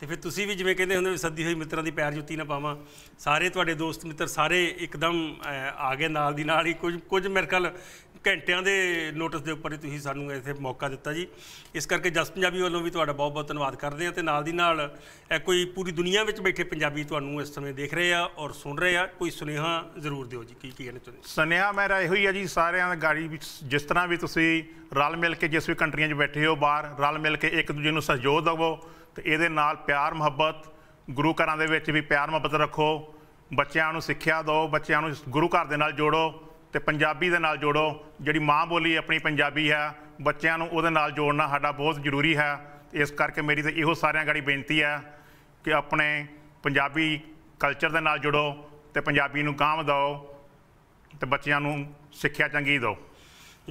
ਤੇ ਫਿਰ ਤੁਸੀਂ ਵੀ ਜਿਵੇਂ ਕਹਿੰਦੇ ਹੁੰਦੇ ਸੱਦੀ ਹੋਈ ਮਿੱਤਰਾਂ ਦੀ ਪੈਰ ਜੁੱਤੀ ਨਾ ਪਾਵਾਂ ਸਾਰੇ ਤੁਹਾਡੇ ਦੋਸਤ ਮਿੱਤਰ ਸਾਰੇ ਇੱਕਦਮ ਆ ਗਏ ਨਾਲ ਦੀ ਨਾਲ ਹੀ ਕੁਝ ਕੁਝ ਮੇਰੇ ਖਿਆਲ ਘੰਟਿਆਂ ਦੇ ਨੋਟਿਸ ਦੇ ਉੱਪਰ ਹੀ ਤੁਸੀਂ ਸਾਨੂੰ ਇੱਥੇ ਮੌਕਾ ਦਿੱਤਾ ਜੀ ਇਸ ਕਰਕੇ ਜਸ ਪੰਜਾਬੀ ਵੱਲੋਂ ਵੀ ਤੁਹਾਡਾ ਬਹੁਤ ਬਹੁਤ ਧੰਨਵਾਦ ਕਰਦੇ ਹਾਂ ਤੇ ਨਾਲ ਦੀ ਨਾਲ ਕੋਈ ਪੂਰੀ ਦੁਨੀਆ ਵਿੱਚ ਬੈਠੇ ਪੰਜਾਬੀ ਤੁਹਾਨੂੰ ਇਸ ਸਮੇਂ ਦੇਖ ਰਹੇ ਆ ਔਰ ਸੁਣ ਰਹੇ ਆ ਕੋਈ ਸੁਨੇਹਾ ਜ਼ਰੂਰ ਦਿਓ ਜੀ ਕੀ ਕੀ ਨੇ ਚਾਹੁੰਦੇ ਸੁਨੇਹਾ ਮੇਰਾ ਇਹੋ ਹੀ ਆ ਜੀ ਸਾਰਿਆਂ ਦਾ ਗਾੜੀ ਵਿੱਚ ਜਿਸ ਤਰ੍ਹਾਂ ਵੀ ਤੁਸੀਂ ਰਲ ਮਿਲ ਕੇ ਜਿਸ ਵੀ ਕੰਟਰੀਆਂ 'ਚ ਬੈਠੇ ਹੋ ਬਾਹਰ ਰਲ ਮਿਲ ਕੇ ਇੱਕ ਦੂਜੇ ਨੂੰ ਸਹਿਯੋਗ ਦਿਵੋ ਤੇ ਇਹਦੇ ਨਾਲ ਪਿਆਰ ਮੁਹੱਬਤ ਗੁਰੂ ਘਰਾਂ ਦੇ ਵਿੱਚ ਵੀ ਪਿਆਰ ਮੁਹੱਬਤ ਰੱਖੋ ਬੱਚਿਆਂ ਨੂੰ ਸਿੱਖਿਆ ਦਿਓ ਬੱਚਿਆਂ ਨੂੰ ਗੁਰੂ ਘਰ ਦੇ ਨਾਲ ਜੋੜੋ ਤੇ ਪੰਜਾਬੀ ਦੇ ਨਾਲ ਜੋੜੋ ਜਿਹੜੀ ਮਾਂ ਬੋਲੀ ਆਪਣੀ ਪੰਜਾਬੀ ਹੈ ਬੱਚਿਆਂ ਨੂੰ ਉਹਦੇ ਨਾਲ ਜੋੜਨਾ ਸਾਡਾ ਬਹੁਤ ਜ਼ਰੂਰੀ ਹੈ ਇਸ ਕਰਕੇ ਮੇਰੀ ਤਾਂ ਇਹੋ ਸਾਰਿਆਂ ਗਾੜੀ ਬੇਨਤੀ ਹੈ ਕਿ ਆਪਣੇ ਪੰਜਾਬੀ ਕਲਚਰ ਦੇ ਨਾਲ ਜੁੜੋ ਤੇ ਪੰਜਾਬੀ ਨੂੰ ਕਾਮ ਦਿਓ ਤੇ ਬੱਚਿਆਂ ਨੂੰ ਸਿੱਖਿਆ ਚੰਗੀ ਦਿਓ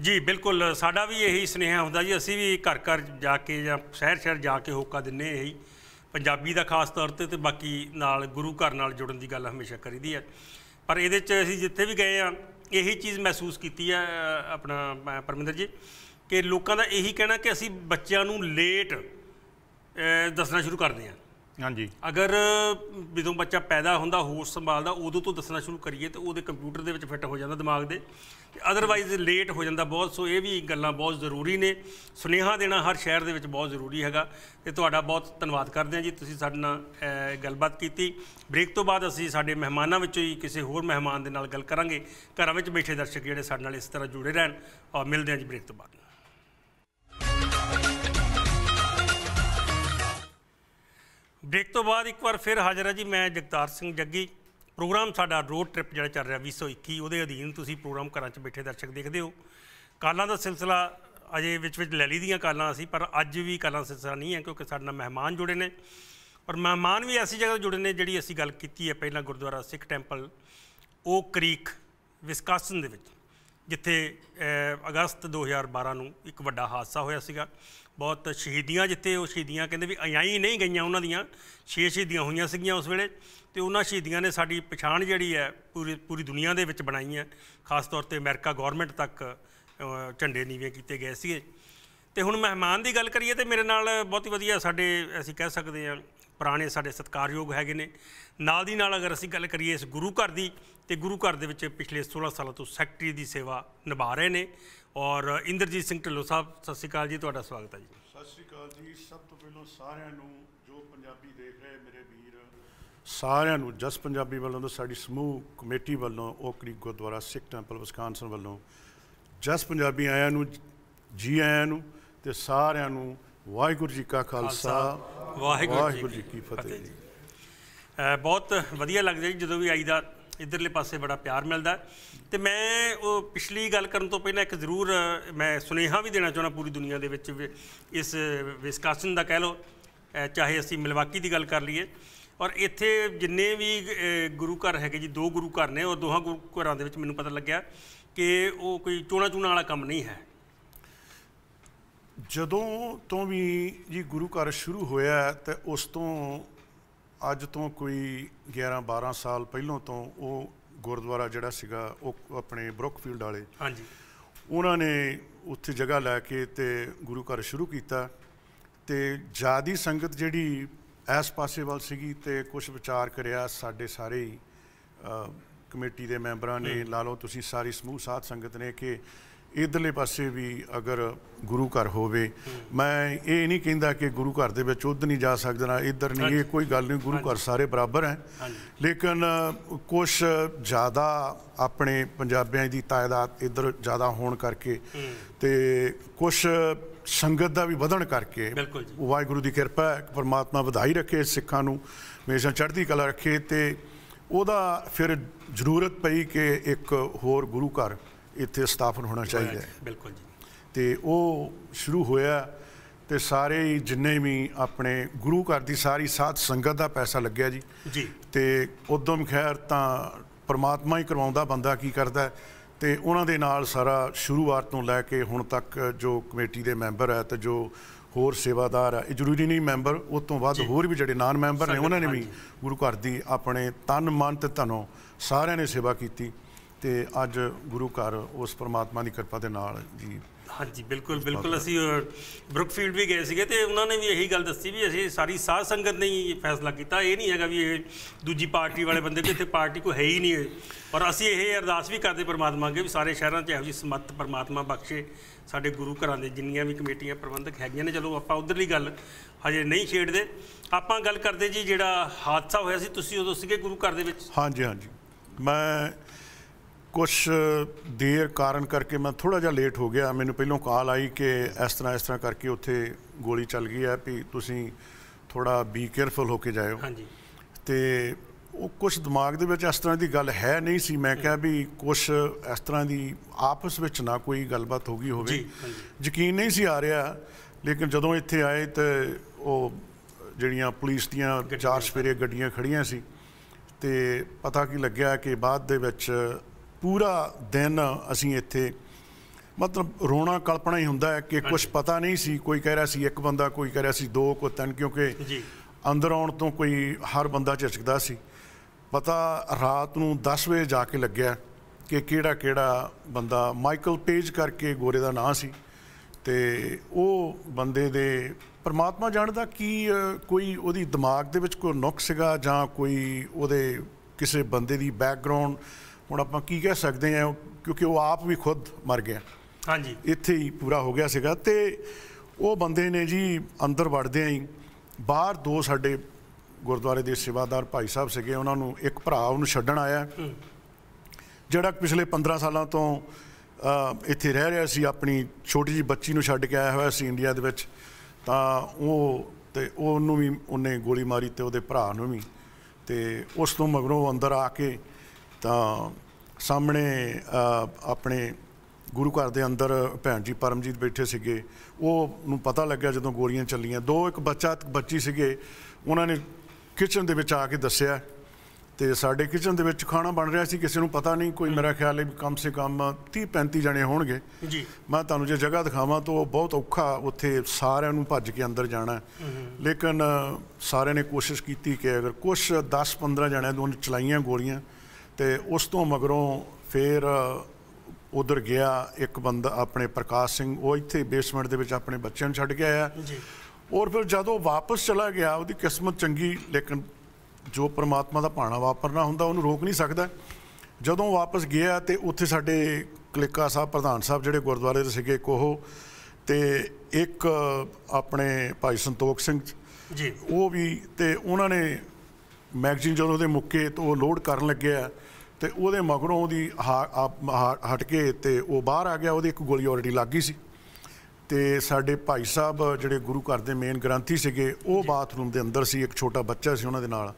ਜੀ ਬਿਲਕੁਲ ਸਾਡਾ ਵੀ ਇਹੀ ਸਨੇਹਾ ਹੁੰਦਾ ਜੀ ਅਸੀਂ ਵੀ ਘਰ ਘਰ ਜਾ ਕੇ ਜਾਂ ਸ਼ਹਿਰ ਸ਼ਹਿਰ ਜਾ ਕੇ ਹੋਕਾ ਦਿੰਨੇ ਇਹੀ ਪੰਜਾਬੀ ਦਾ ਖਾਸ ਤੌਰ ਤੇ ਤੇ ਬਾਕੀ ਨਾਲ ਗੁਰੂ ਘਰ ਨਾਲ ਜੁੜਨ ਦੀ ਗੱਲ ਹਮੇਸ਼ਾ ਕਰੀਦੀ ਹੈ ਪਰ ਇਹਦੇ 'ਚ ਅਸੀਂ ਜਿੱਥੇ ਵੀ ਗਏ ਆ ਇਹੀ ਚੀਜ਼ ਮਹਿਸੂਸ ਕੀਤੀ ਆ ਆਪਣਾ ਪਰਮਿੰਦਰ ਜੀ ਕਿ ਲੋਕਾਂ ਦਾ ਇਹੀ ਕਹਿਣਾ ਕਿ ਅਸੀਂ ਬੱਚਿਆਂ ਨੂੰ ਲੇਟ ਦੱਸਣਾ ਸ਼ੁਰੂ ਕਰਦੇ ਆ ਹਾਂਜੀ ਅਗਰ ਜਦੋਂ ਬੱਚਾ ਪੈਦਾ ਹੁੰਦਾ ਹੋਸ਼ ਸੰਭਾਲਦਾ ਉਦੋਂ ਤੋਂ ਦੱਸਣਾ ਸ਼ੁਰੂ ਕਰੀਏ ਤੇ ਉਹਦੇ ਕੰਪਿਊਟਰ ਦੇ ਵਿੱਚ ਫਿੱਟ ਹੋ ਜਾਂਦਾ ਦਿਮਾਗ ਦੇ ਅਦਰਵਾਈਜ਼ ਲੇਟ ਹੋ ਜਾਂਦਾ ਬਹੁਤ ਸੋ ਇਹ ਵੀ ਗੱਲਾਂ ਬਹੁਤ ਜ਼ਰੂਰੀ ਨੇ ਸੁਨੇਹਾ ਦੇਣਾ ਹਰ ਸ਼ਹਿਰ ਦੇ ਵਿੱਚ ਬਹੁਤ ਜ਼ਰੂਰੀ ਹੈਗਾ ਤੇ ਤੁਹਾਡਾ ਬਹੁਤ ਧੰਨਵਾਦ ਕਰਦੇ ਹਾਂ ਜੀ ਤੁਸੀਂ ਸਾਡੇ ਨਾਲ ਗੱਲਬਾਤ ਕੀਤੀ ਬ੍ਰੇਕ ਤੋਂ ਬਾਅਦ ਅਸੀਂ ਸਾਡੇ ਮਹਿਮਾਨਾਂ ਵਿੱਚੋਂ ਹੀ ਕਿਸੇ ਹੋਰ ਮਹਿਮਾਨ ਦੇ ਨਾਲ ਗੱਲ ਕਰਾਂਗੇ ਘਰਾਂ ਵਿੱਚ ਬੈਠੇ ਦਰਸ਼ਕ ਜਿਹੜੇ ਸਾਡੇ ਨਾਲ ਇਸ ਤਰ੍ਹਾਂ ਜੁੜੇ ਰਹਿਣ ਔਰ ਮਿਲਦੇ ਹਾਂ ਜੀ ਬ੍ਰੇਕ ਤੋਂ ਬਾਅਦ ਬ੍ਰੇਕ ਤੋਂ ਬਾਅਦ ਇੱਕ ਵਾਰ ਫਿਰ ਹਾਜ਼ਰ ਹਾਂ ਜੀ ਮੈਂ ਜਗਤਾਰ ਸਿੰਘ ਜੱਗੀ ਪ੍ਰੋਗਰਾਮ ਸਾਡਾ ਰੋਡ ਟ੍ਰਿਪ ਜਿਹੜਾ ਚੱਲ ਰਿਹਾ 221 ਉਹਦੇ ਅਧੀਨ ਤੁਸੀਂ ਪ੍ਰੋਗਰਾਮ ਘਰਾਂ 'ਚ ਬੈਠੇ ਦਰਸ਼ਕ ਦੇਖਦੇ ਹੋ ਕਾਲਾਂ ਦਾ ਸਿਲਸਿਲਾ ਅਜੇ ਵਿੱਚ ਵਿੱਚ ਲੈ ਲਈ ਦੀਆਂ ਕਾਲਾਂ ਅਸੀਂ ਪਰ ਅੱਜ ਵੀ ਕਾਲਾਂ ਸਿਲਸਿਲਾ ਨਹੀਂ ਹੈ ਕਿਉਂਕਿ ਸਾਡੇ ਨਾਲ ਮਹਿਮਾਨ ਜੁੜੇ ਨੇ ਔਰ ਮਹਿਮਾਨ ਵੀ ਐਸੀ ਜਗ੍ਹਾ ਜੁੜੇ ਨੇ ਜਿਹੜੀ ਅਸੀਂ ਗੱਲ ਕੀਤੀ ਹੈ ਪਹਿਲਾਂ ਗੁਰਦੁਆਰਾ ਸਿੱਖ ਟੈਂਪਲ ਉਹ ਕ੍ਰੀਕ ਵਿਸਕਾਸਨ ਦੇ ਵਿੱਚ ਜਿੱਥੇ ਅਗਸਤ 2012 ਨੂੰ ਇੱਕ ਵੱਡਾ ਹਾਦਸਾ ਹੋਇਆ ਸੀਗਾ ਬਹੁਤ ਸ਼ਹੀਦੀਆਂ ਜਿੱਥੇ ਉਹ ਸ਼ਹੀਦੀਆਂ ਕਹਿੰਦੇ ਵੀ ਅਯਾਈ ਨਹੀਂ ਗਈਆਂ ਉਹਨਾਂ ਦੀਆਂ ਛੇ ਸ਼ਹੀਦੀਆਂ ਹੋਈਆਂ ਸੀਗੀਆਂ ਉਸ ਵੇਲੇ ਤੇ ਉਹਨਾਂ ਸ਼ਹੀਦੀਆਂ ਨੇ ਸਾਡੀ ਪਛਾਣ ਜਿਹੜੀ ਹੈ ਪੂਰੀ ਪੂਰੀ ਦੁਨੀਆ ਦੇ ਵਿੱਚ ਬਣਾਈ ਹੈ ਖਾਸ ਤੌਰ ਤੇ ਅਮਰੀਕਾ ਗਵਰਨਮੈਂਟ ਤੱਕ ਝੰਡੇ ਨੀਵੇਂ ਕੀਤੇ ਗਏ ਸੀਗੇ ਤੇ ਹੁਣ ਮਹਿਮਾਨ ਦੀ ਗੱਲ ਕਰੀਏ ਤੇ ਮੇਰੇ ਨਾਲ ਬਹੁਤ ਹੀ ਵਧੀਆ ਸਾਡੇ ਅਸੀਂ ਕਹਿ ਸਕਦੇ ਹਾਂ ਪੁਰਾਣੇ ਸਾਡੇ ਸਤਕਾਰਯੋਗ ਹੈਗੇ ਨੇ ਨਾਲ ਦੀ ਨਾਲ ਅਗਰ ਅਸੀਂ ਗੱਲ ਕਰੀਏ ਇਸ ਗੁਰੂ ਘਰ ਦੀ ਤੇ ਗੁਰੂ ਘਰ ਦੇ ਵਿੱਚ ਪਿਛਲੇ 16 ਸਾਲਾਂ ਤੋਂ ਸੈਕਟਰੀ ਦੀ ਸੇਵਾ ਨਿਭਾ ਰਹੇ ਨੇ ਔਰ ਇੰਦਰਜੀਤ ਸਿੰਘ ਢਿੱਲੋਂ ਸਾਹਿਬ ਸਤਿ ਸ਼੍ਰੀ ਅਕਾਲ ਜੀ ਤੁਹਾਡਾ ਸਵਾਗਤ ਹੈ ਜੀ ਸਤਿ ਸ਼੍ਰੀ ਅਕਾਲ ਜੀ ਸਭ ਤੋਂ ਪਹਿਲਾਂ ਸਾਰਿਆਂ ਨੂੰ ਜੋ ਪੰਜਾਬੀ ਦੇਖ ਰਹੇ ਮੇਰੇ ਵੀਰ ਸਾਰਿਆਂ ਨੂੰ ਜਸ ਪੰਜਾਬੀ ਵੱਲੋਂ ਤੇ ਸਾਡੀ ਸਮੂਹ ਕਮੇਟੀ ਵੱਲੋਂ ਓਕਰੀ ਗੁਰਦੁਆਰਾ ਸਿੱਖ ਟੈਂਪਲ ਵਿਸਕਾਨਸਨ ਵੱਲੋਂ ਜਸ ਪੰਜਾਬੀ ਆਇਆਂ ਨੂੰ ਜੀ ਆਇਆਂ ਨੂੰ ਤੇ ਸਾਰਿਆਂ ਨੂੰ ਵਾਹਿਗੁਰੂ ਜੀ ਕਾ ਖਾਲਸਾ ਵਾਹਿਗੁਰੂ ਜੀ ਕੀ ਫਤਿਹ ਬਹੁਤ ਵਧੀਆ ਲੱਗਦਾ ਜੀ ਜਦੋਂ ਵੀ ਆਈਦਾ ਇਧਰਲੇ ਪਾਸੇ ਬੜਾ ਪਿਆਰ ਮਿਲਦਾ ਤੇ ਮੈਂ ਉਹ ਪਿਛਲੀ ਗੱਲ ਕਰਨ ਤੋਂ ਪਹਿਲਾਂ ਇੱਕ ਜ਼ਰੂਰ ਮੈਂ ਸੁਨੇਹਾ ਵੀ ਦੇਣਾ ਚਾਹਣਾ ਪੂਰੀ ਦੁਨੀਆ ਦੇ ਵਿੱਚ ਇਸ ਵਿਸਕਾਸਨ ਦਾ ਕਹਿ ਲੋ ਚਾਹੇ ਅਸੀਂ ਮਿਲਵਾਕੀ ਦੀ ਗੱਲ ਕਰ ਲਈਏ ਔਰ ਇੱਥੇ ਜਿੰਨੇ ਵੀ ਗੁਰੂ ਘਰ ਹੈਗੇ ਜੀ ਦੋ ਗੁਰੂ ਘਰ ਨੇ ਔਰ ਦੋਹਾਂ ਗੁਰੂ ਘਰਾਂ ਦੇ ਵਿੱਚ ਮੈਨੂੰ ਪਤਾ ਲੱਗਿਆ ਕਿ ਉਹ ਕੋਈ ਚੋਣਾ ਚੂਣਾ ਵਾਲਾ ਕੰਮ ਨਹੀਂ ਹੈ ਜਦੋਂ ਤੋਂ ਵੀ ਜੀ ਗੁਰੂ ਘਰ ਸ਼ੁਰੂ ਹੋਇਆ ਤੇ ਉਸ ਤੋਂ ਅੱਜ ਤੋਂ ਕੋਈ 11 12 ਸਾਲ ਪਹਿਲਾਂ ਤੋਂ ਉਹ ਗੁਰਦੁਆਰਾ ਜਿਹੜਾ ਸੀਗਾ ਉਹ ਆਪਣੇ ਬਰੁਕਫੀਲਡ ਵਾਲੇ ਹਾਂਜੀ ਉਹਨਾਂ ਨੇ ਉੱਥੇ ਜਗ੍ਹਾ ਲੈ ਕੇ ਤੇ ਗੁਰੂ ਘਰ ਸ਼ੁਰੂ ਕੀਤਾ ਤੇ ਜਿਆਦੀ ਸੰਗਤ ਜਿਹੜੀ ਇਸ ਪਾਸੇ ਵੱਲ ਸੀਗੀ ਤੇ ਕੁਝ ਵਿਚਾਰ ਕਰਿਆ ਸਾਡੇ ਸਾਰੇ ਕਮੇਟੀ ਦੇ ਮੈਂਬਰਾਂ ਨੇ ਲਾ ਲਓ ਤੁਸੀਂ ਸਾਰੀ ਸਮੂਹ ਸਾਧ ਸੰਗਤ ਨੇ ਕਿ ਇਧਰਲੇ ਪਾਸੇ ਵੀ ਅਗਰ ਗੁਰੂ ਘਰ ਹੋਵੇ ਮੈਂ ਇਹ ਨਹੀਂ ਕਹਿੰਦਾ ਕਿ ਗੁਰੂ ਘਰ ਦੇ ਵਿੱਚ ਉਧਰ ਨਹੀਂ ਜਾ ਸਕਦਾ ਨਾ ਇਧਰ ਨਹੀਂ ਇਹ ਕੋਈ ਗੱਲ ਨਹੀਂ ਗੁਰੂ ਘਰ ਸਾਰੇ ਬਰਾਬਰ ਹੈ ਲੇਕਿਨ ਕੁਝ ਜ਼ਿਆਦਾ ਆਪਣੇ ਪੰਜਾਬੀਆਂ ਦੀ ਤਾਇਦਾਤ ਇਧਰ ਜ਼ਿਆਦਾ ਹੋਣ ਕਰਕੇ ਤੇ ਕੁਝ ਸੰਗਤ ਦਾ ਵੀ ਵਧਣ ਕਰਕੇ ਵਾਹਿਗੁਰੂ ਦੀ ਕਿਰਪਾ ਹੈ ਪਰਮਾਤਮਾ ਵਧਾਈ ਰੱਖੇ ਸਿੱਖਾਂ ਨੂੰ ਹਮੇਸ਼ਾ ਚੜ੍ਹਦੀ ਕਲਾ ਰੱਖੇ ਤੇ ਉਹਦਾ ਫਿਰ ਜ਼ਰੂਰਤ ਪਈ ਕਿ ਇੱਕ ਹੋਰ ਗੁਰੂ ਘਰ ਇੱਥੇ ਸਥਾਪਨ ਹੋਣਾ ਚਾਹੀਦਾ ਹੈ ਬਿਲਕੁਲ ਜੀ ਤੇ ਉਹ ਸ਼ੁਰੂ ਹੋਇਆ ਤੇ ਸਾਰੇ ਜਿੰਨੇ ਵੀ ਆਪਣੇ ਗੁਰੂ ਘਰ ਦੀ ਸਾਰੀ ਸਾਥ ਸੰਗਤ ਦਾ ਪੈਸਾ ਲੱਗਿਆ ਜੀ ਜੀ ਤੇ ਉਦੋਂ ਖੈਰ ਤਾਂ ਪਰਮਾਤਮਾ ਹੀ ਕਰਵਾਉਂਦਾ ਬੰਦਾ ਕੀ ਕਰਦਾ ਤੇ ਉਹਨਾਂ ਦੇ ਨਾਲ ਸਾਰਾ ਸ਼ੁਰੂਆਤ ਤੋਂ ਲੈ ਕੇ ਹੁਣ ਤੱਕ ਜੋ ਕਮੇਟੀ ਦੇ ਮੈਂਬਰ ਹੈ ਤੇ ਜੋ ਹੋਰ ਸੇਵਾਦਾਰ ਹੈ ਇਹ ਜ਼ਰੂਰੀ ਨਹੀਂ ਮੈਂਬਰ ਉਸ ਤੋਂ ਬਾਅਦ ਹੋਰ ਵੀ ਜਿਹੜੇ ਨਾਨ ਮੈਂਬਰ ਨੇ ਉਹਨਾਂ ਨੇ ਵੀ ਗੁਰੂ ਘਰ ਦੀ ਆਪਣੇ ਤਨ ਮਨ ਤੇ ਧਨੋਂ ਸਾਰਿਆਂ ਨੇ ਸੇਵਾ ਕੀਤੀ ਤੇ ਅੱਜ ਗੁਰੂ ਘਰ ਉਸ ਪ੍ਰਮਾਤਮਾ ਦੀ ਕਿਰਪਾ ਦੇ ਨਾਲ ਜੀ ਹਾਂਜੀ ਬਿਲਕੁਲ ਬਿਲਕੁਲ ਅਸੀਂ ਬਰੁਕਫੀਲਡ ਵੀ ਗਏ ਸੀਗੇ ਤੇ ਉਹਨਾਂ ਨੇ ਵੀ ਇਹੀ ਗੱਲ ਦੱਸੀ ਵੀ ਅਸੀਂ ਸਾਰੀ ਸਾਧ ਸੰਗਤ ਨੇ ਇਹ ਫੈਸਲਾ ਕੀਤਾ ਇਹ ਨਹੀਂ ਹੈਗਾ ਵੀ ਇਹ ਦੂਜੀ ਪਾਰਟੀ ਵਾਲੇ ਬੰਦੇ ਕਿ ਇੱਥੇ ਪਾਰਟੀ ਕੋ ਹੈ ਹੀ ਨਹੀਂ ਔਰ ਅਸੀਂ ਇਹ ਅਰਦਾਸ ਵੀ ਕਰਦੇ ਪਰਮਾਤਮਾ ਅੱਗੇ ਵੀ ਸਾਰੇ ਸ਼ਹਿਰਾਂ 'ਚ ਇਹੋ ਜੀ ਸਮੱਤ ਪਰਮਾਤਮਾ ਬਖਸ਼ੇ ਸਾਡੇ ਗੁਰੂ ਘਰਾਂ ਦੇ ਜਿੰਨੀਆਂ ਵੀ ਕਮੇਟੀਆਂ ਪ੍ਰਬੰਧਕ ਹੈਗੀਆਂ ਨੇ ਚਲੋ ਆਪਾਂ ਉਧਰਲੀ ਗੱਲ ਹਜੇ ਨਹੀਂ ਛੇੜਦੇ ਆਪਾਂ ਗੱਲ ਕਰਦੇ ਜੀ ਜਿਹੜਾ ਹਾਦਸਾ ਹੋਇਆ ਸੀ ਤੁਸੀਂ ਉਦੋਂ ਸੀਗੇ ਗੁਰੂ ਘਰ ਦੇ ਵਿੱਚ ਹਾਂਜੀ ਹਾਂਜੀ ਮੈਂ ਕੁਝ ਦੇਰ ਕਾਰਨ ਕਰਕੇ ਮੈਂ ਥੋੜਾ ਜਿਹਾ ਲੇਟ ਹੋ ਗਿਆ ਮੈਨੂੰ ਪਹਿਲਾਂ ਕਾਲ ਆਈ ਕਿ ਇਸ ਤਰ੍ਹਾਂ ਇਸ ਤਰ੍ਹਾਂ ਕਰਕੇ ਉੱਥੇ ਗੋਲੀ ਚੱਲ ਗਈ ਹੈ ਵੀ ਤੁਸੀਂ ਥੋੜਾ ਬੀ ਕੇਅਰਫੁਲ ਹੋ ਕੇ ਜਾਇਓ ਹਾਂਜੀ ਤੇ ਉਹ ਕੁਝ ਦਿਮਾਗ ਦੇ ਵਿੱਚ ਇਸ ਤਰ੍ਹਾਂ ਦੀ ਗੱਲ ਹੈ ਨਹੀਂ ਸੀ ਮੈਂ ਕਿਹਾ ਵੀ ਕੁਝ ਇਸ ਤਰ੍ਹਾਂ ਦੀ ਆਪਸ ਵਿੱਚ ਨਾ ਕੋਈ ਗੱਲਬਾਤ ਹੋ ਗਈ ਹੋਵੇ ਯਕੀਨ ਨਹੀਂ ਸੀ ਆ ਰਿਹਾ ਲੇਕਿਨ ਜਦੋਂ ਇੱਥੇ ਆਏ ਤੇ ਉਹ ਜਿਹੜੀਆਂ ਪੁਲਿਸ ਦੀਆਂ ਚਾਰ ਸਪੇਰੇ ਗੱਡੀਆਂ ਖੜੀਆਂ ਸੀ ਤੇ ਪਤਾ ਕੀ ਲੱਗਿਆ ਕਿ ਬਾਅਦ ਦੇ ਵਿੱਚ ਪੂਰਾ ਦਿਨ ਅਸੀਂ ਇੱਥੇ ਮਤਲਬ ਰੋਣਾ ਕਲਪਣਾ ਹੀ ਹੁੰਦਾ ਹੈ ਕਿ ਕੁਝ ਪਤਾ ਨਹੀਂ ਸੀ ਕੋਈ ਕਹਿ ਰਿਹਾ ਸੀ ਇੱਕ ਬੰਦਾ ਕੋਈ ਕਹਿ ਰਿਹਾ ਸੀ ਦੋ ਕੋ ਤਿੰਨ ਕਿਉਂਕਿ ਜੀ ਅੰਦਰ ਆਉਣ ਤੋਂ ਕੋਈ ਹਰ ਬੰਦਾ ਝਿਜਕਦਾ ਸੀ ਪਤਾ ਰਾਤ ਨੂੰ 10 ਵਜੇ ਜਾ ਕੇ ਲੱਗਿਆ ਕਿ ਕਿਹੜਾ ਕਿਹੜਾ ਬੰਦਾ ਮਾਈਕਲ ਪੇਜ ਕਰਕੇ ਗੋਰੇ ਦਾ ਨਾਂ ਸੀ ਤੇ ਉਹ ਬੰਦੇ ਦੇ ਪਰਮਾਤਮਾ ਜਾਣਦਾ ਕੀ ਕੋਈ ਉਹਦੀ ਦਿਮਾਗ ਦੇ ਵਿੱਚ ਕੋਈ ਨੁਕਸ ਹੈਗਾ ਜਾਂ ਕੋਈ ਉਹਦੇ ਕਿਸੇ ਬੰਦੇ ਦੀ ਬੈਕਗ੍ਰਾਉਂਡ ਹੁਣ ਆਪਾਂ ਕੀ ਕਹਿ ਸਕਦੇ ਆ ਕਿਉਂਕਿ ਉਹ ਆਪ ਵੀ ਖੁਦ ਮਰ ਗਿਆ ਹਾਂਜੀ ਇੱਥੇ ਹੀ ਪੂਰਾ ਹੋ ਗਿਆ ਸੀਗਾ ਤੇ ਉਹ ਬੰਦੇ ਨੇ ਜੀ ਅੰਦਰ ਵੜਦੇ ਆਂ ਬਾਹਰ ਦੋ ਸਾਡੇ ਗੁਰਦੁਆਰੇ ਦੇ ਸੇਵਾਦਾਰ ਭਾਈ ਸਾਹਿਬ ਸੀਗੇ ਉਹਨਾਂ ਨੂੰ ਇੱਕ ਭਰਾ ਉਹਨੂੰ ਛੱਡਣ ਆਇਆ ਜਿਹੜਾ ਪਿਛਲੇ 15 ਸਾਲਾਂ ਤੋਂ ਇੱਥੇ ਰਹਿ ਰਿਹਾ ਸੀ ਆਪਣੀ ਛੋਟੀ ਜੀ ਬੱਚੀ ਨੂੰ ਛੱਡ ਕੇ ਆਇਆ ਹੋਇਆ ਸੀ ਇੰਡੀਆ ਦੇ ਵਿੱਚ ਤਾਂ ਉਹ ਤੇ ਉਹਨੂੰ ਵੀ ਉਹਨੇ ਗੋਲੀ ਮਾਰੀ ਤੇ ਉਹਦੇ ਭਰਾ ਨੂੰ ਵੀ ਤੇ ਉਸ ਤੋਂ ਮਗਰੋਂ ਅੰਦਰ ਆ ਕੇ ਤਾਂ ਸਾਹਮਣੇ ਆਪਣੇ ਗੁਰੂ ਘਰ ਦੇ ਅੰਦਰ ਭੈਣ ਜੀ ਪਰਮਜੀਤ ਬੈਠੇ ਸੀਗੇ ਉਹ ਨੂੰ ਪਤਾ ਲੱਗਿਆ ਜਦੋਂ ਗੋਲੀਆਂ ਚੱਲੀਆਂ ਦੋ ਇੱਕ ਬੱਚਾ ਬੱਚੀ ਸੀਗੇ ਉਹਨਾਂ ਨੇ ਕਿਚਨ ਦੇ ਵਿੱਚ ਆ ਕੇ ਦੱਸਿਆ ਤੇ ਸਾਡੇ ਕਿਚਨ ਦੇ ਵਿੱਚ ਖਾਣਾ ਬਣ ਰਿਹਾ ਸੀ ਕਿਸੇ ਨੂੰ ਪਤਾ ਨਹੀਂ ਕੋਈ ਮੇਰਾ ਖਿਆਲ ਹੈ ਕਮ ਸੇ ਕਮ 30 35 ਜਣੇ ਹੋਣਗੇ ਜੀ ਮੈਂ ਤੁਹਾਨੂੰ ਜੇ ਜਗ੍ਹਾ ਦਿਖਾਵਾਂ ਤਾਂ ਉਹ ਬਹੁਤ ਔਖਾ ਉੱਥੇ ਸਾਰਿਆਂ ਨੂੰ ਭੱਜ ਕੇ ਅੰਦਰ ਜਾਣਾ ਲੇਕਿਨ ਸਾਰਿਆਂ ਨੇ ਕੋਸ਼ਿਸ਼ ਕੀਤੀ ਕਿ ਅਗਰ ਕੁਝ 10 15 ਜਣੇ ਦੋਨ ਚਲਾਈਆਂ ਗੋਲੀਆਂ ਤੇ ਉਸ ਤੋਂ ਮਗਰੋਂ ਫਿਰ ਉਧਰ ਗਿਆ ਇੱਕ ਬੰਦਾ ਆਪਣੇ ਪ੍ਰਕਾਸ਼ ਸਿੰਘ ਉਹ ਇੱਥੇ ਬੇਸਮੈਂਟ ਦੇ ਵਿੱਚ ਆਪਣੇ ਬੱਚਿਆਂ ਨੂੰ ਛੱਡ ਕੇ ਆਇਆ ਜੀ ਔਰ ਫਿਰ ਜਦੋਂ ਵਾਪਸ ਚਲਾ ਗਿਆ ਉਹਦੀ ਕਿਸਮਤ ਚੰਗੀ ਲੇਕਿਨ ਜੋ ਪ੍ਰਮਾਤਮਾ ਦਾ ਭਾਣਾ ਵਾਪਰਨਾ ਹੁੰਦਾ ਉਹਨੂੰ ਰੋਕ ਨਹੀਂ ਸਕਦਾ ਜਦੋਂ ਵਾਪਸ ਗਿਆ ਤੇ ਉੱਥੇ ਸਾਡੇ ਕਲਿੱਕਾ ਸਾਹਿਬ ਪ੍ਰਧਾਨ ਸਾਹਿਬ ਜਿਹੜੇ ਗੁਰਦੁਆਰੇ ਦੇ ਸੀਗੇ ਕੋਹ ਤੇ ਇੱਕ ਆਪਣੇ ਭਾਈ ਸੰਤੋਖ ਸਿੰਘ ਜੀ ਉਹ ਵੀ ਤੇ ਉਹਨਾਂ ਨੇ ਮੈਗਜ਼ੀਨ ਜਦੋਂ ਉਹਦੇ ਮੁੱਕੇ ਤੇ ਉਹ ਲੋਡ ਕਰਨ ਲੱਗਿਆ ਤੇ ਉਹਦੇ ਮਗਰੋਂ ਉਹਦੀ ਹਟ ਕੇ ਤੇ ਉਹ ਬਾਹਰ ਆ ਗਿਆ ਉਹਦੀ ਇੱਕ ਗੋਲੀ ਆਲਰੇਡੀ ਲੱਗ ਗਈ ਸੀ ਤੇ ਸਾਡੇ ਭਾਈ ਸਾਹਿਬ ਜਿਹੜੇ ਗੁਰੂ ਘਰ ਦੇ ਮੇਨ ਗ੍ਰੰਥੀ ਸੀਗੇ ਉਹ ਬਾਥਰੂਮ ਦੇ ਅੰਦਰ ਸੀ ਇੱਕ ਛੋਟਾ ਬੱਚਾ ਸੀ ਉਹਨਾਂ ਦੇ ਨਾਲ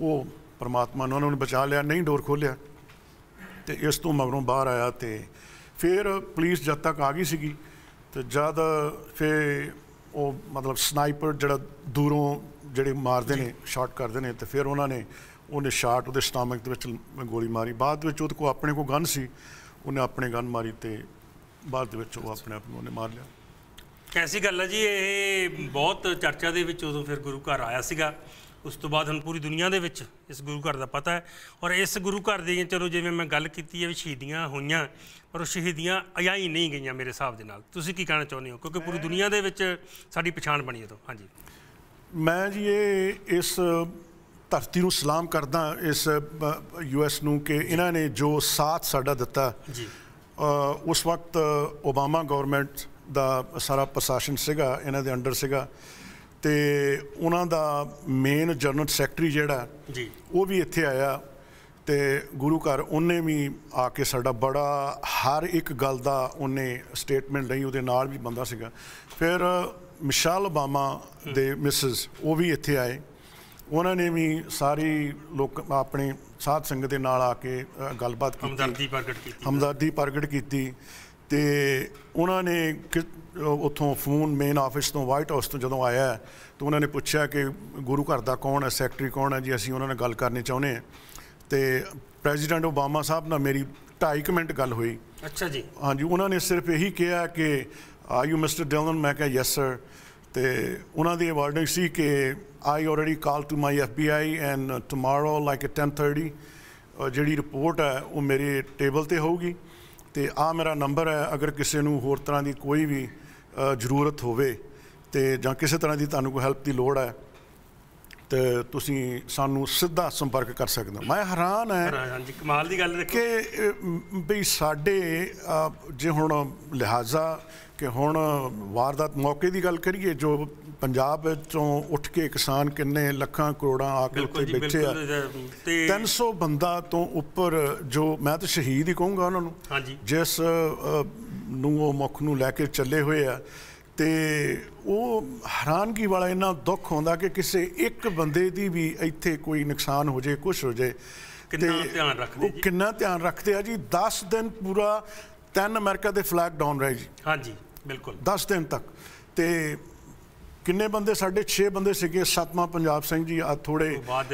ਉਹ ਪਰਮਾਤਮਾ ਨੇ ਉਹਨਾਂ ਨੂੰ ਬਚਾ ਲਿਆ ਨਹੀਂ ਡੋਰ ਖੋਲਿਆ ਤੇ ਇਸ ਤੋਂ ਮਗਰੋਂ ਬਾਹਰ ਆਇਆ ਤੇ ਫਿਰ ਪੁਲਿਸ ਜਦ ਤੱਕ ਆ ਗਈ ਸੀਗੀ ਤੇ ਜਦ ਫੇ ਉਹ ਮਤਲਬ ਸਨਾਈਪਰ ਜਿਹੜਾ ਦੂਰੋਂ ਜਿਹੜੇ ਮਾਰਦੇ ਨੇ ਸ਼ਾਟ ਕਰਦੇ ਨੇ ਤੇ ਫਿਰ ਉਹਨਾਂ ਨੇ ਉਹਨੇ ਸ਼ਾਟ ਉਹਦੇ ਸਟਾਮਕ ਦੇ ਵਿੱਚ ਗੋਲੀ ਮਾਰੀ ਬਾਅਦ ਵਿੱਚ ਉਹਦੇ ਕੋ ਆਪਣੇ ਕੋ ਗਨ ਸੀ ਉਹਨੇ ਆਪਣੇ ਗਨ ਮਾਰੀ ਤੇ ਬਾਅਦ ਵਿੱਚ ਉਹ ਆਪਣੇ ਆਪ ਨੂੰ ਉਹਨੇ ਮਾਰ ਲਿਆ ਕੈਸੀ ਗੱਲ ਹੈ ਜੀ ਇਹ ਬਹੁਤ ਚਰਚਾ ਦੇ ਵਿੱਚ ਉਦੋਂ ਫਿਰ ਗੁਰੂ ਘਰ ਆਇਆ ਸੀਗਾ ਉਸ ਤੋਂ ਬਾਅਦ ਹੁਣ ਪੂਰੀ ਦੁਨੀਆ ਦੇ ਵਿੱਚ ਇਸ ਗੁਰੂ ਘਰ ਦਾ ਪਤਾ ਹੈ ਔਰ ਇਸ ਗੁਰੂ ਘਰ ਦੀਆਂ ਚਲੋ ਜਿਵੇਂ ਮੈਂ ਗੱਲ ਕੀਤੀ ਹੈ ਵੀ ਸ਼ਹੀਦੀਆਂ ਹੋਈਆਂ ਪਰ ਉਹ ਸ਼ਹੀਦੀਆਂ ਅਜਾਈ ਨਹੀਂ ਗਈਆਂ ਮੇਰੇ ਹਿਸਾਬ ਦੇ ਨਾਲ ਤੁਸੀਂ ਕੀ ਕਹਿਣਾ ਚਾਹੁੰਦੇ ਹੋ ਕਿਉਂਕਿ ਪੂਰੀ ਦੁਨੀਆ ਦੇ ਵਿੱਚ ਸਾਡੀ ਪਛਾਣ ਬਣੀ ਹੈ ਤੋਂ ਹਾਂਜੀ ਮੈਂ ਜੀ ਇਹ ਇਸ ਧਰਤੀ ਨੂੰ ਸਲਾਮ ਕਰਦਾ ਇਸ ਯੂ ਐਸ ਨੂੰ ਕਿ ਇਹਨਾਂ ਨੇ ਜੋ ਸਾਥ ਸਾਡਾ ਦਿੱਤਾ ਜੀ ਉਸ ਵਕਤ ਓਬਾਮਾ ਗਵਰਨਮੈਂਟ ਦਾ ਸਾਰਾ ਪ੍ਰਸ਼ਾਸਨ ਸੀਗਾ ਇਹਨਾਂ ਦੇ ਅੰਡਰ ਸੀਗਾ ਤੇ ਉਹਨਾਂ ਦਾ ਮੇਨ ਜਨਰਲ ਸੈਕਟਰੀ ਜਿਹੜਾ ਜੀ ਉਹ ਵੀ ਇੱਥੇ ਆਇਆ ਤੇ ਗੁਰੂ ਘਰ ਉਹਨੇ ਵੀ ਆ ਕੇ ਸਾਡਾ ਬੜਾ ਹਰ ਇੱਕ ਗੱਲ ਦਾ ਉਹਨੇ ਸਟੇਟਮੈਂਟ ਲਈ ਉਹਦੇ ਨਾਲ ਵੀ ਬੰਦਾ ਸੀਗਾ ਫਿਰ ਮਿਸ਼ਾਲ ਓਬਾਮਾ ਦੇ ਮਿਸਸ ਉਹ ਵੀ ਇੱਥੇ ਆਏ ਉਹਨਾਂ ਨੇ ਵੀ ਸਾਰੀ ਲੋਕ ਆਪਣੇ ਸਾਧ ਸੰਗਤ ਦੇ ਨਾਲ ਆ ਕੇ ਗੱਲਬਾਤ ਕੀਤੀ ਹਮਦਰਦੀ ਪ੍ਰਗਟ ਕੀਤੀ ਹਮਦਰਦੀ ਪ੍ਰਗਟ ਕੀਤੀ ਤੇ ਉਹਨਾਂ ਨੇ ਉੱਥੋਂ ਫੋਨ ਮੇਨ ਆਫਿਸ ਤੋਂ ਵਾਈਟ ਹਾਊਸ ਤੋਂ ਜਦੋਂ ਆਇਆ ਤਾਂ ਉਹਨਾਂ ਨੇ ਪੁੱਛਿਆ ਕਿ ਗੁਰੂ ਘਰ ਦਾ ਕੌਣ ਹੈ ਸੈਕਟਰੀ ਕੌਣ ਹੈ ਜੀ ਅਸੀਂ ਉਹਨਾਂ ਨਾਲ ਗੱਲ ਕਰਨੀ ਚਾਹੁੰਦੇ ਹਾਂ ਤੇ ਪ੍ਰੈਜ਼ੀਡੈਂਟ ਓਬਾਮਾ ਸਾਹਿਬ ਨਾਲ ਮੇਰੀ 2.5 ਮਿੰਟ ਗੱਲ ਹੋਈ ਅੱਛਾ ਜੀ ਹਾਂਜੀ ਉਹਨਾਂ ਨੇ ਸਿਰਫ ਇਹੀ ਕਿਹਾ ਕਿ ਆਰ ਯੂ ਮਿਸਟਰ ਡਿਲਨ ਮੈਂ ਕਿਹਾ ਯੈਸ ਸਰ ਤੇ ਉਹਨਾਂ ਦੀ ਵਾਰਨਿੰਗ ਸੀ ਕਿ I already call to my F B I and tomorrow like 10:30 ਜਿਹੜੀ ਰਿਪੋਰਟ ਹੈ ਉਹ ਮੇਰੇ ਟੇਬਲ ਤੇ ਹੋਊਗੀ ਤੇ ਆ ਮੇਰਾ ਨੰਬਰ ਹੈ ਅਗਰ ਕਿਸੇ ਨੂੰ ਹੋਰ ਤਰ੍ਹਾਂ ਦੀ ਕੋਈ ਵੀ ਜ਼ਰੂਰਤ ਹੋਵੇ ਤੇ ਜਾਂ ਕਿਸੇ ਤਰ੍ਹਾਂ ਦੀ ਤੁਹਾਨੂੰ ਕੋਈ ਹੈਲਪ ਦੀ ਲੋੜ ਹੈ ਤੇ ਤੁਸੀਂ ਸਾਨੂੰ ਸਿੱਧਾ ਸੰਪਰਕ ਕਰ ਸਕਦੇ ਹੋ ਮੈਂ ਹੈਰਾਨ ਹਾਂ ਹਾਂਜੀ ਕਮਾਲ ਦੀ ਗੱਲ ਕਿ ਵੀ ਸਾਡੇ ਜੇ ਹੁਣ ਲਿਹਾਜ਼ਾ ਕਿ ਹੁਣ ਵਾਰਦਾਤ ਮੌਕੇ ਦੀ ਗੱਲ ਕਰੀਏ ਜੋ ਪੰਜਾਬ ਵਿੱਚੋਂ ਉੱਠ ਕੇ ਕਿਸਾਨ ਕਿੰਨੇ ਲੱਖਾਂ ਕਰੋੜਾਂ ਆ ਕੇ ਉੱਥੇ ਬੈਠੇ ਆ 300 ਬੰਦਾ ਤੋਂ ਉੱਪਰ ਜੋ ਮੈਂ ਤਾਂ ਸ਼ਹੀਦ ਹੀ ਕਹੂੰਗਾ ਉਹਨਾਂ ਨੂੰ ਜਿਸ ਨੂੰ ਉਹ ਮੁੱਖ ਨੂੰ ਲੈ ਕੇ ਚੱਲੇ ਹੋਏ ਆ ਤੇ ਉਹ ਹੈਰਾਨਗੀ ਵਾਲਾ ਇਹਨਾਂ ਦੁੱਖ ਹੁੰਦਾ ਕਿ ਕਿਸੇ ਇੱਕ ਬੰਦੇ ਦੀ ਵੀ ਇੱਥੇ ਕੋਈ ਨੁਕਸਾਨ ਹੋ ਜੇ ਕੁਝ ਹੋ ਜੇ ਕਿੰਨਾ ਧਿਆਨ ਰੱਖਦੇ ਜੀ ਕਿੰਨਾ ਧਿਆਨ ਰੱਖਦੇ ਆ ਜੀ 10 ਦਿਨ ਪੂਰਾ ਤਿੰਨ ਅਮਰੀਕਾ ਦੇ ਫਲੈਗ ਡਾਊਨ ਰਹੇ ਜੀ ਹਾਂਜੀ ਬਿਲਕੁਲ 10 ਦਿਨ ਤੱਕ ਤੇ ਕਿੰਨੇ ਬੰਦੇ ਸਾਡੇ 6 ਬੰਦੇ ਸੀਗੇ ਸਤਮਾ ਪੰਜਾਬ ਸਿੰਘ ਜੀ ਆ ਥੋੜੇ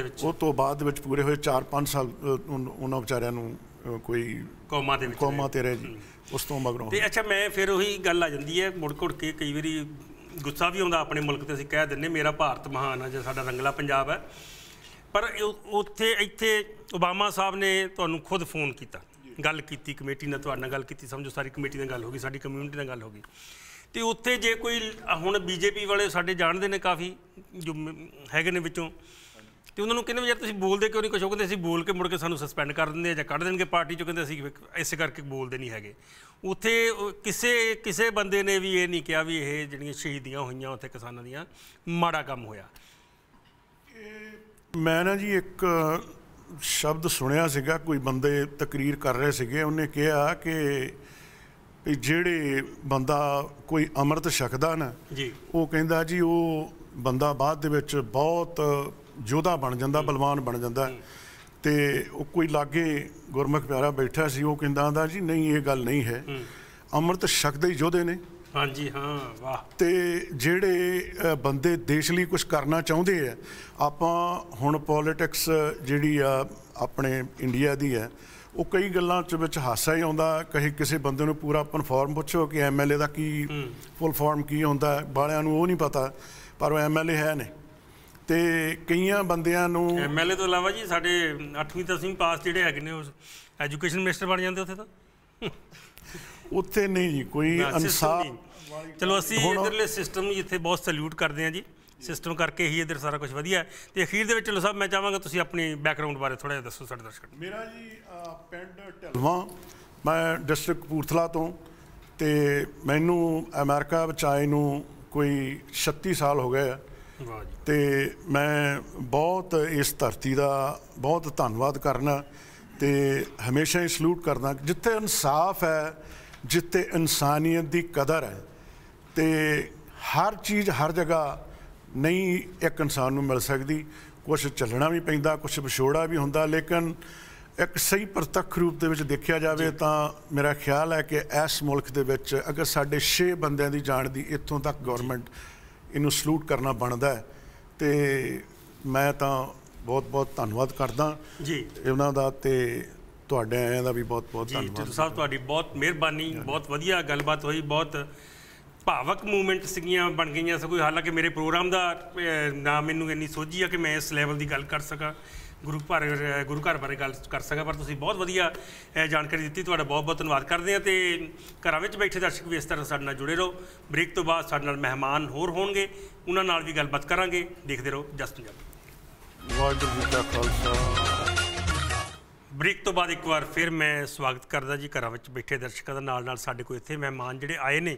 ਉਹ ਤੋਂ ਬਾਅਦ ਵਿੱਚ ਪੂਰੇ ਹੋਏ 4-5 ਸਾਲ ਉਹਨਾਂ ਵਿਚਾਰਿਆਂ ਨੂੰ ਕੋਈ ਕੋਮਾ ਦੇ ਵਿੱਚ ਕੋਮਾ ਤੇ ਰਹੇ ਜੀ ਉਸ ਤੋਂ ਮਗਰੋਂ ਤੇ ਅੱਛਾ ਮੈਂ ਫਿਰ ਉਹੀ ਗੱਲ ਆ ਜਾਂਦੀ ਹੈ ਮੁੜ ਘੁੜ ਕੇ ਕਈ ਵਾਰੀ ਗੁੱਸਾ ਵੀ ਆਉਂਦਾ ਆਪਣੇ ਮੁਲਕ ਤੇ ਅਸੀਂ ਕਹਿ ਦਿੰਨੇ ਮੇਰਾ ਭਾਰਤ ਮਹਾਨ ਆ ਜਾਂ ਸਾਡਾ ਰੰਗਲਾ ਪੰਜਾਬ ਹੈ ਪਰ ਉੱਥੇ ਇੱਥੇ ਓਬਾਮਾ ਸਾਹਿਬ ਨੇ ਤੁਹਾਨੂੰ ਖੁਦ ਫੋਨ ਕੀਤਾ ਗੱਲ ਕੀਤੀ ਕਮੇਟੀ ਨਾਲ ਤੁਹਾਡੇ ਨਾਲ ਗੱਲ ਕੀਤੀ ਸਮਝੋ ਸਾਰੀ ਕਮੇਟੀ ਨਾਲ ਗੱਲ ਹੋ ਗਈ ਸਾਡੀ ਕਮਿਊਨਿਟੀ ਨਾਲ ਗੱਲ ਹੋ ਗਈ ਤੇ ਉੱਥੇ ਜੇ ਕੋਈ ਹੁਣ ਬੀਜੇਪੀ ਵਾਲੇ ਸਾਡੇ ਜਾਣਦੇ ਨੇ ਕਾਫੀ ਜੋ ਹੈਗੇ ਨੇ ਵਿੱਚੋਂ ਤੇ ਉਹਨਾਂ ਨੂੰ ਕਹਿੰਦੇ ਯਾਰ ਤੁਸੀਂ ਬੋਲਦੇ ਕਿਉਂ ਨਹੀਂ ਕੁਝ ਉਹ ਕਹਿੰਦੇ ਅਸੀਂ ਬੋਲ ਕੇ ਮੁੜ ਕੇ ਸਾਨੂੰ ਸਸਪੈਂਡ ਕਰ ਦਿੰਦੇ ਆ ਜਾਂ ਕੱਢ ਦੇਣਗੇ ਪਾਰਟੀ ਚੋਂ ਕਹਿੰਦੇ ਅਸੀਂ ਇਸੇ ਕਰਕੇ ਬੋਲਦੇ ਨਹੀਂ ਹੈਗੇ ਉੱਥੇ ਕਿਸੇ ਕਿਸੇ ਬੰਦੇ ਨੇ ਵੀ ਇਹ ਨਹੀਂ ਕਿਹਾ ਵੀ ਇਹ ਜਿਹੜੀਆਂ ਸ਼ਹੀਦੀਆਂ ਹੋਈਆਂ ਉੱਥੇ ਕਿਸਾਨਾਂ ਦੀਆਂ ਮਾੜਾ ਕੰਮ ਹੋਇਆ ਮੈਂ ਨਾ ਜੀ ਇੱਕ ਸ਼ਬਦ ਸੁਣਿਆ ਸੀਗਾ ਕੋਈ ਬੰਦੇ ਤਕਰੀਰ ਕਰ ਰਹੇ ਸੀਗੇ ਉਹਨੇ ਕਿਹਾ ਕਿ ਵੀ ਜਿਹੜੇ ਬੰਦਾ ਕੋਈ ਅੰਮ੍ਰਿਤ ਛਕਦਾ ਨਾ ਜੀ ਉਹ ਕਹਿੰਦਾ ਜੀ ਉਹ ਬੰਦਾ ਬਾਅਦ ਦੇ ਵਿੱਚ ਬਹੁਤ ਯੋਧਾ ਬਣ ਜਾਂਦਾ ਬਲਵਾਨ ਬਣ ਜਾਂਦਾ ਤੇ ਉਹ ਕੋਈ ਲਾਗੇ ਗੁਰਮੁਖ ਪਿਆਰਾ ਬੈਠਾ ਸੀ ਉਹ ਕਹਿੰਦਾ ਆਂਦਾ ਜੀ ਨਹੀਂ ਇਹ ਗੱਲ ਨਹੀਂ ਹੈ ਅੰਮ੍ਰਿਤ ਛਕਦੇ ਹੀ ਯੋਧੇ ਨੇ ਹਾਂਜੀ ਹਾਂ ਵਾਹ ਤੇ ਜਿਹੜੇ ਬੰਦੇ ਦੇਸ਼ ਲਈ ਕੁਝ ਕਰਨਾ ਚਾਹੁੰਦੇ ਆ ਆਪਾਂ ਹੁਣ ਪੋਲਿਟਿਕਸ ਜਿਹੜੀ ਆ ਆਪਣੇ ਇੰਡੀਆ ਦੀ ਹੈ ਉਹ ਕਈ ਗੱਲਾਂ ਚ ਵਿੱਚ ਹਾਸਾ ਹੀ ਆਉਂਦਾ ਕਹੇ ਕਿਸੇ ਬੰਦੇ ਨੂੰ ਪੂਰਾ ਫਾਰਮ ਪੁੱਛੋ ਕਿ ਐਮਐਲਏ ਦਾ ਕੀ ਫੁੱਲ ਫਾਰਮ ਕੀ ਹੁੰਦਾ ਬਾਲਿਆਂ ਨੂੰ ਉਹ ਨਹੀਂ ਪਤਾ ਪਰ ਉਹ ਐਮਐਲਏ ਹੈ ਨੇ ਤੇ ਕਈਆਂ ਬੰਦਿਆਂ ਨੂੰ ਐਮਐਲਏ ਤੋਂ ਇਲਾਵਾ ਜੀ ਸਾਡੇ 8ਵੀਂ 10ਵੀਂ ਪਾਸ ਜਿਹੜੇ ਹੈਗੇ ਨੇ ਉਸ ਐਜੂਕੇਸ਼ਨ ਮਿਨਿਸਟਰ ਬਣ ਜਾਂਦੇ ਉੱਥੇ ਤਾਂ ਉੱਥੇ ਨਹੀਂ ਜੀ ਕੋਈ ਅਨਸਾਰ ਚਲੋ ਅਸੀਂ ਇਧਰਲੇ ਸਿਸਟਮ ਜਿੱਥੇ ਬਹੁਤ ਸਲੂਟ ਕਰਦੇ ਹਾਂ ਜੀ ਸਿਸਟਮ ਕਰਕੇ ਹੀ ਇਧਰ ਸਾਰਾ ਕੁਝ ਵਧੀਆ ਤੇ ਅਖੀਰ ਦੇ ਵਿੱਚ ਚਲੋ ਸਾਹਿਬ ਮੈਂ ਚਾਹਾਂਗਾ ਤੁਸੀਂ ਆਪਣੀ ਬੈਕਗ੍ਰਾਉਂਡ ਬਾਰੇ ਥੋੜਾ ਜਿਹਾ ਦੱਸੋ ਸਾਡੇ ਦਰਸ਼ਕਾਂ ਮੇਰਾ ਜੀ ਪਿੰਡ ਢਲਵਾ ਮੈਂ ਡਿਸਟ੍ਰਿਕਟ ਕਪੂਰਥਲਾ ਤੋਂ ਤੇ ਮੈਨੂੰ ਅਮਰੀਕਾ ਵਿੱਚ ਆਏ ਨੂੰ ਕੋਈ 36 ਸਾਲ ਹੋ ਗਏ ਆ ਤੇ ਮੈਂ ਬਹੁਤ ਇਸ ਧਰਤੀ ਦਾ ਬਹੁਤ ਧੰਨਵਾਦ ਕਰਨਾ ਤੇ ਹਮੇਸ਼ਾ ਹੀ ਸਲੂਟ ਕਰਦਾ ਜਿੱਥੇ ਇਨਸਾਫ ਹੈ ਜਿੱਤੇ ਇਨਸਾਨੀਅਤ ਦੀ ਕਦਰ ਹੈ ਤੇ ਹਰ ਚੀਜ਼ ਹਰ ਜਗ੍ਹਾ ਨਹੀਂ ਇੱਕ ਇਨਸਾਨ ਨੂੰ ਮਿਲ ਸਕਦੀ ਕੁਝ ਚੱਲਣਾ ਵੀ ਪੈਂਦਾ ਕੁਝ ਵਿਛੋੜਾ ਵੀ ਹੁੰਦਾ ਲੇਕਿਨ ਇੱਕ ਸਹੀ ਪ੍ਰਤੱਖ ਰੂਪ ਦੇ ਵਿੱਚ ਦੇਖਿਆ ਜਾਵੇ ਤਾਂ ਮੇਰਾ ਖਿਆਲ ਹੈ ਕਿ ਇਸ ਮੁਲਕ ਦੇ ਵਿੱਚ ਅਗਰ ਸਾਡੇ 6 ਬੰਦਿਆਂ ਦੀ ਜਾਨ ਦੀ ਇੱਥੋਂ ਤੱਕ ਗਵਰਨਮੈਂਟ ਇਹਨੂੰ ਸਲੂਟ ਕਰਨਾ ਬਣਦਾ ਤੇ ਮੈਂ ਤਾਂ ਬਹੁਤ ਬਹੁਤ ਧੰਨਵਾਦ ਕਰਦਾ ਜੀ ਇਹਨਾਂ ਦਾ ਤੇ ਤੁਹਾਡੇ ਆਇਆਂ ਦਾ ਵੀ ਬਹੁਤ ਬਹੁਤ ਧੰਨਵਾਦ ਜੀ ਸਾਹਿਬ ਤੁਹਾਡੀ ਬਹੁਤ ਮਿਹਰਬਾਨੀ ਬਹੁਤ ਵਧੀਆ ਗੱਲਬਾਤ ਹੋਈ ਬਹੁਤ ਭਾਵਕ ਮੂਵਮੈਂਟ ਸਿਗੀਆਂ ਬਣ ਗਈਆਂ ਕੋਈ ਹਾਲਾਂਕਿ ਮੇਰੇ ਪ੍ਰੋਗਰਾਮ ਦਾ ਨਾਮ ਮੈਨੂੰ ਇੰਨੀ ਸੋਝੀ ਆ ਕਿ ਮੈਂ ਇਸ ਲੈਵਲ ਦੀ ਗੱਲ ਕਰ ਸਕਾਂ ਗੁਰੂ ਘਰ ਗੁਰੂ ਘਰ ਬਾਰੇ ਗੱਲ ਕਰ ਸਕਾਂ ਪਰ ਤੁਸੀਂ ਬਹੁਤ ਵਧੀਆ ਜਾਣਕਾਰੀ ਦਿੱਤੀ ਤੁਹਾਡਾ ਬਹੁਤ ਬਹੁਤ ਧੰਨਵਾਦ ਕਰਦੇ ਹਾਂ ਤੇ ਘਰਾਂ ਵਿੱਚ ਬੈਠੇ ਦਰਸ਼ਕ ਵੀ ਇਸ ਤਰ੍ਹਾਂ ਸਾਡੇ ਨਾਲ ਜੁੜੇ ਰਹੋ ਬ੍ਰੇਕ ਤੋਂ ਬਾਅਦ ਸਾਡੇ ਨਾਲ ਮਹਿਮਾਨ ਹੋਰ ਹੋਣਗੇ ਉਹਨਾਂ ਨਾਲ ਵੀ ਗੱਲਬਾਤ ਕਰਾਂਗੇ ਦੇਖਦੇ ਰਹੋ ਜਸ ਪੰਜਾਬ ਵਾਹਿਗੁਰੂ ਜੀ ਕਾ ਖਾਲਸਾ ਬ੍ਰੇਕ ਤੋਂ ਬਾਅਦ ਇੱਕ ਵਾਰ ਫਿਰ ਮੈਂ ਸਵਾਗਤ ਕਰਦਾ ਜੀ ਘਰਾਂ ਵਿੱਚ ਬੈਠੇ ਦਰਸ਼ਕਾਂ ਦਾ ਨਾਲ ਨਾਲ ਸਾਡੇ ਕੋਲ ਇੱਥੇ ਮਹਿਮਾਨ ਜਿਹੜੇ ਆਏ ਨੇ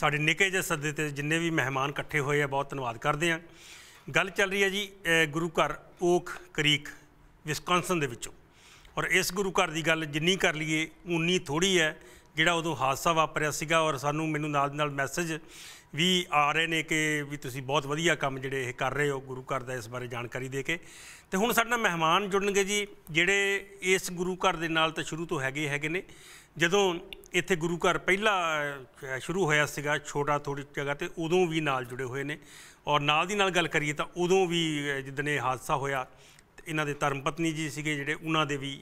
ਸਾਡੇ ਨਿੱਕੇ ਜਿਹੇ ਸੱਦੇ ਤੇ ਜਿੰਨੇ ਵੀ ਮਹਿਮਾਨ ਇਕੱਠੇ ਹੋਏ ਆ ਬਹੁਤ ਧੰਨਵਾਦ ਕਰਦੇ ਆ ਗੱਲ ਚੱਲ ਰਹੀ ਹੈ ਜੀ ਗੁਰੂ ਘਰ ਓਕ ਕਰੀਕ ਵਿਸਕੌਨਸਨ ਦੇ ਵਿੱਚੋਂ ਔਰ ਇਸ ਗੁਰੂ ਘਰ ਦੀ ਗੱਲ ਜਿੰਨੀ ਕਰ ਲਈਏ ਉਨੀ ਥੋੜੀ ਹੈ ਜਿਹੜਾ ਉਦੋਂ ਹਾਦਸਾ ਵਾਪਰਿਆ ਸੀਗਾ ਔਰ ਸਾਨੂੰ ਮੈਨੂੰ ਨਾਲ ਨਾਲ ਮੈਸੇਜ ਵੀ ਆ ਰਹੇ ਨੇ ਕਿ ਵੀ ਤੁਸੀਂ ਬਹੁਤ ਵਧੀਆ ਕੰਮ ਜਿਹੜੇ ਇਹ ਕਰ ਰਹੇ ਹੋ ਗੁਰੂ ਘਰ ਦਾ ਇਸ ਬਾਰੇ ਜਾਣਕਾਰੀ ਦੇ ਕੇ ਤੇ ਹੁਣ ਸਾਡੇ ਨਾਲ ਮਹਿਮਾਨ ਜੁੜਨਗੇ ਜੀ ਜਿਹੜੇ ਇਸ ਗੁਰੂ ਘਰ ਦੇ ਨਾਲ ਤਾਂ ਸ਼ੁਰੂ ਤੋਂ ਹੈਗੇ ਹੈਗੇ ਨੇ ਜਦੋਂ ਇੱਥੇ ਗੁਰੂ ਘਰ ਪਹਿਲਾ ਸ਼ੁਰੂ ਹੋਇਆ ਸੀਗਾ ਛੋਟਾ ਥੋੜੀ ਜਗ੍ਹਾ ਤੇ ਉਦੋਂ ਵੀ ਨਾਲ ਜੁੜੇ ਹੋਏ ਨੇ ਔਰ ਨਾਲ ਦੀ ਨਾਲ ਗੱਲ ਕਰੀਏ ਤਾਂ ਉਦੋਂ ਵੀ ਜਿੱਦਨੇ ਹਾਦਸਾ ਹੋਇਆ ਇਹਨਾਂ ਦੇ ਧਰਮ ਪਤਨੀ ਜੀ ਸੀਗੇ ਜਿਹੜੇ ਉਹਨਾਂ ਦੇ ਵੀ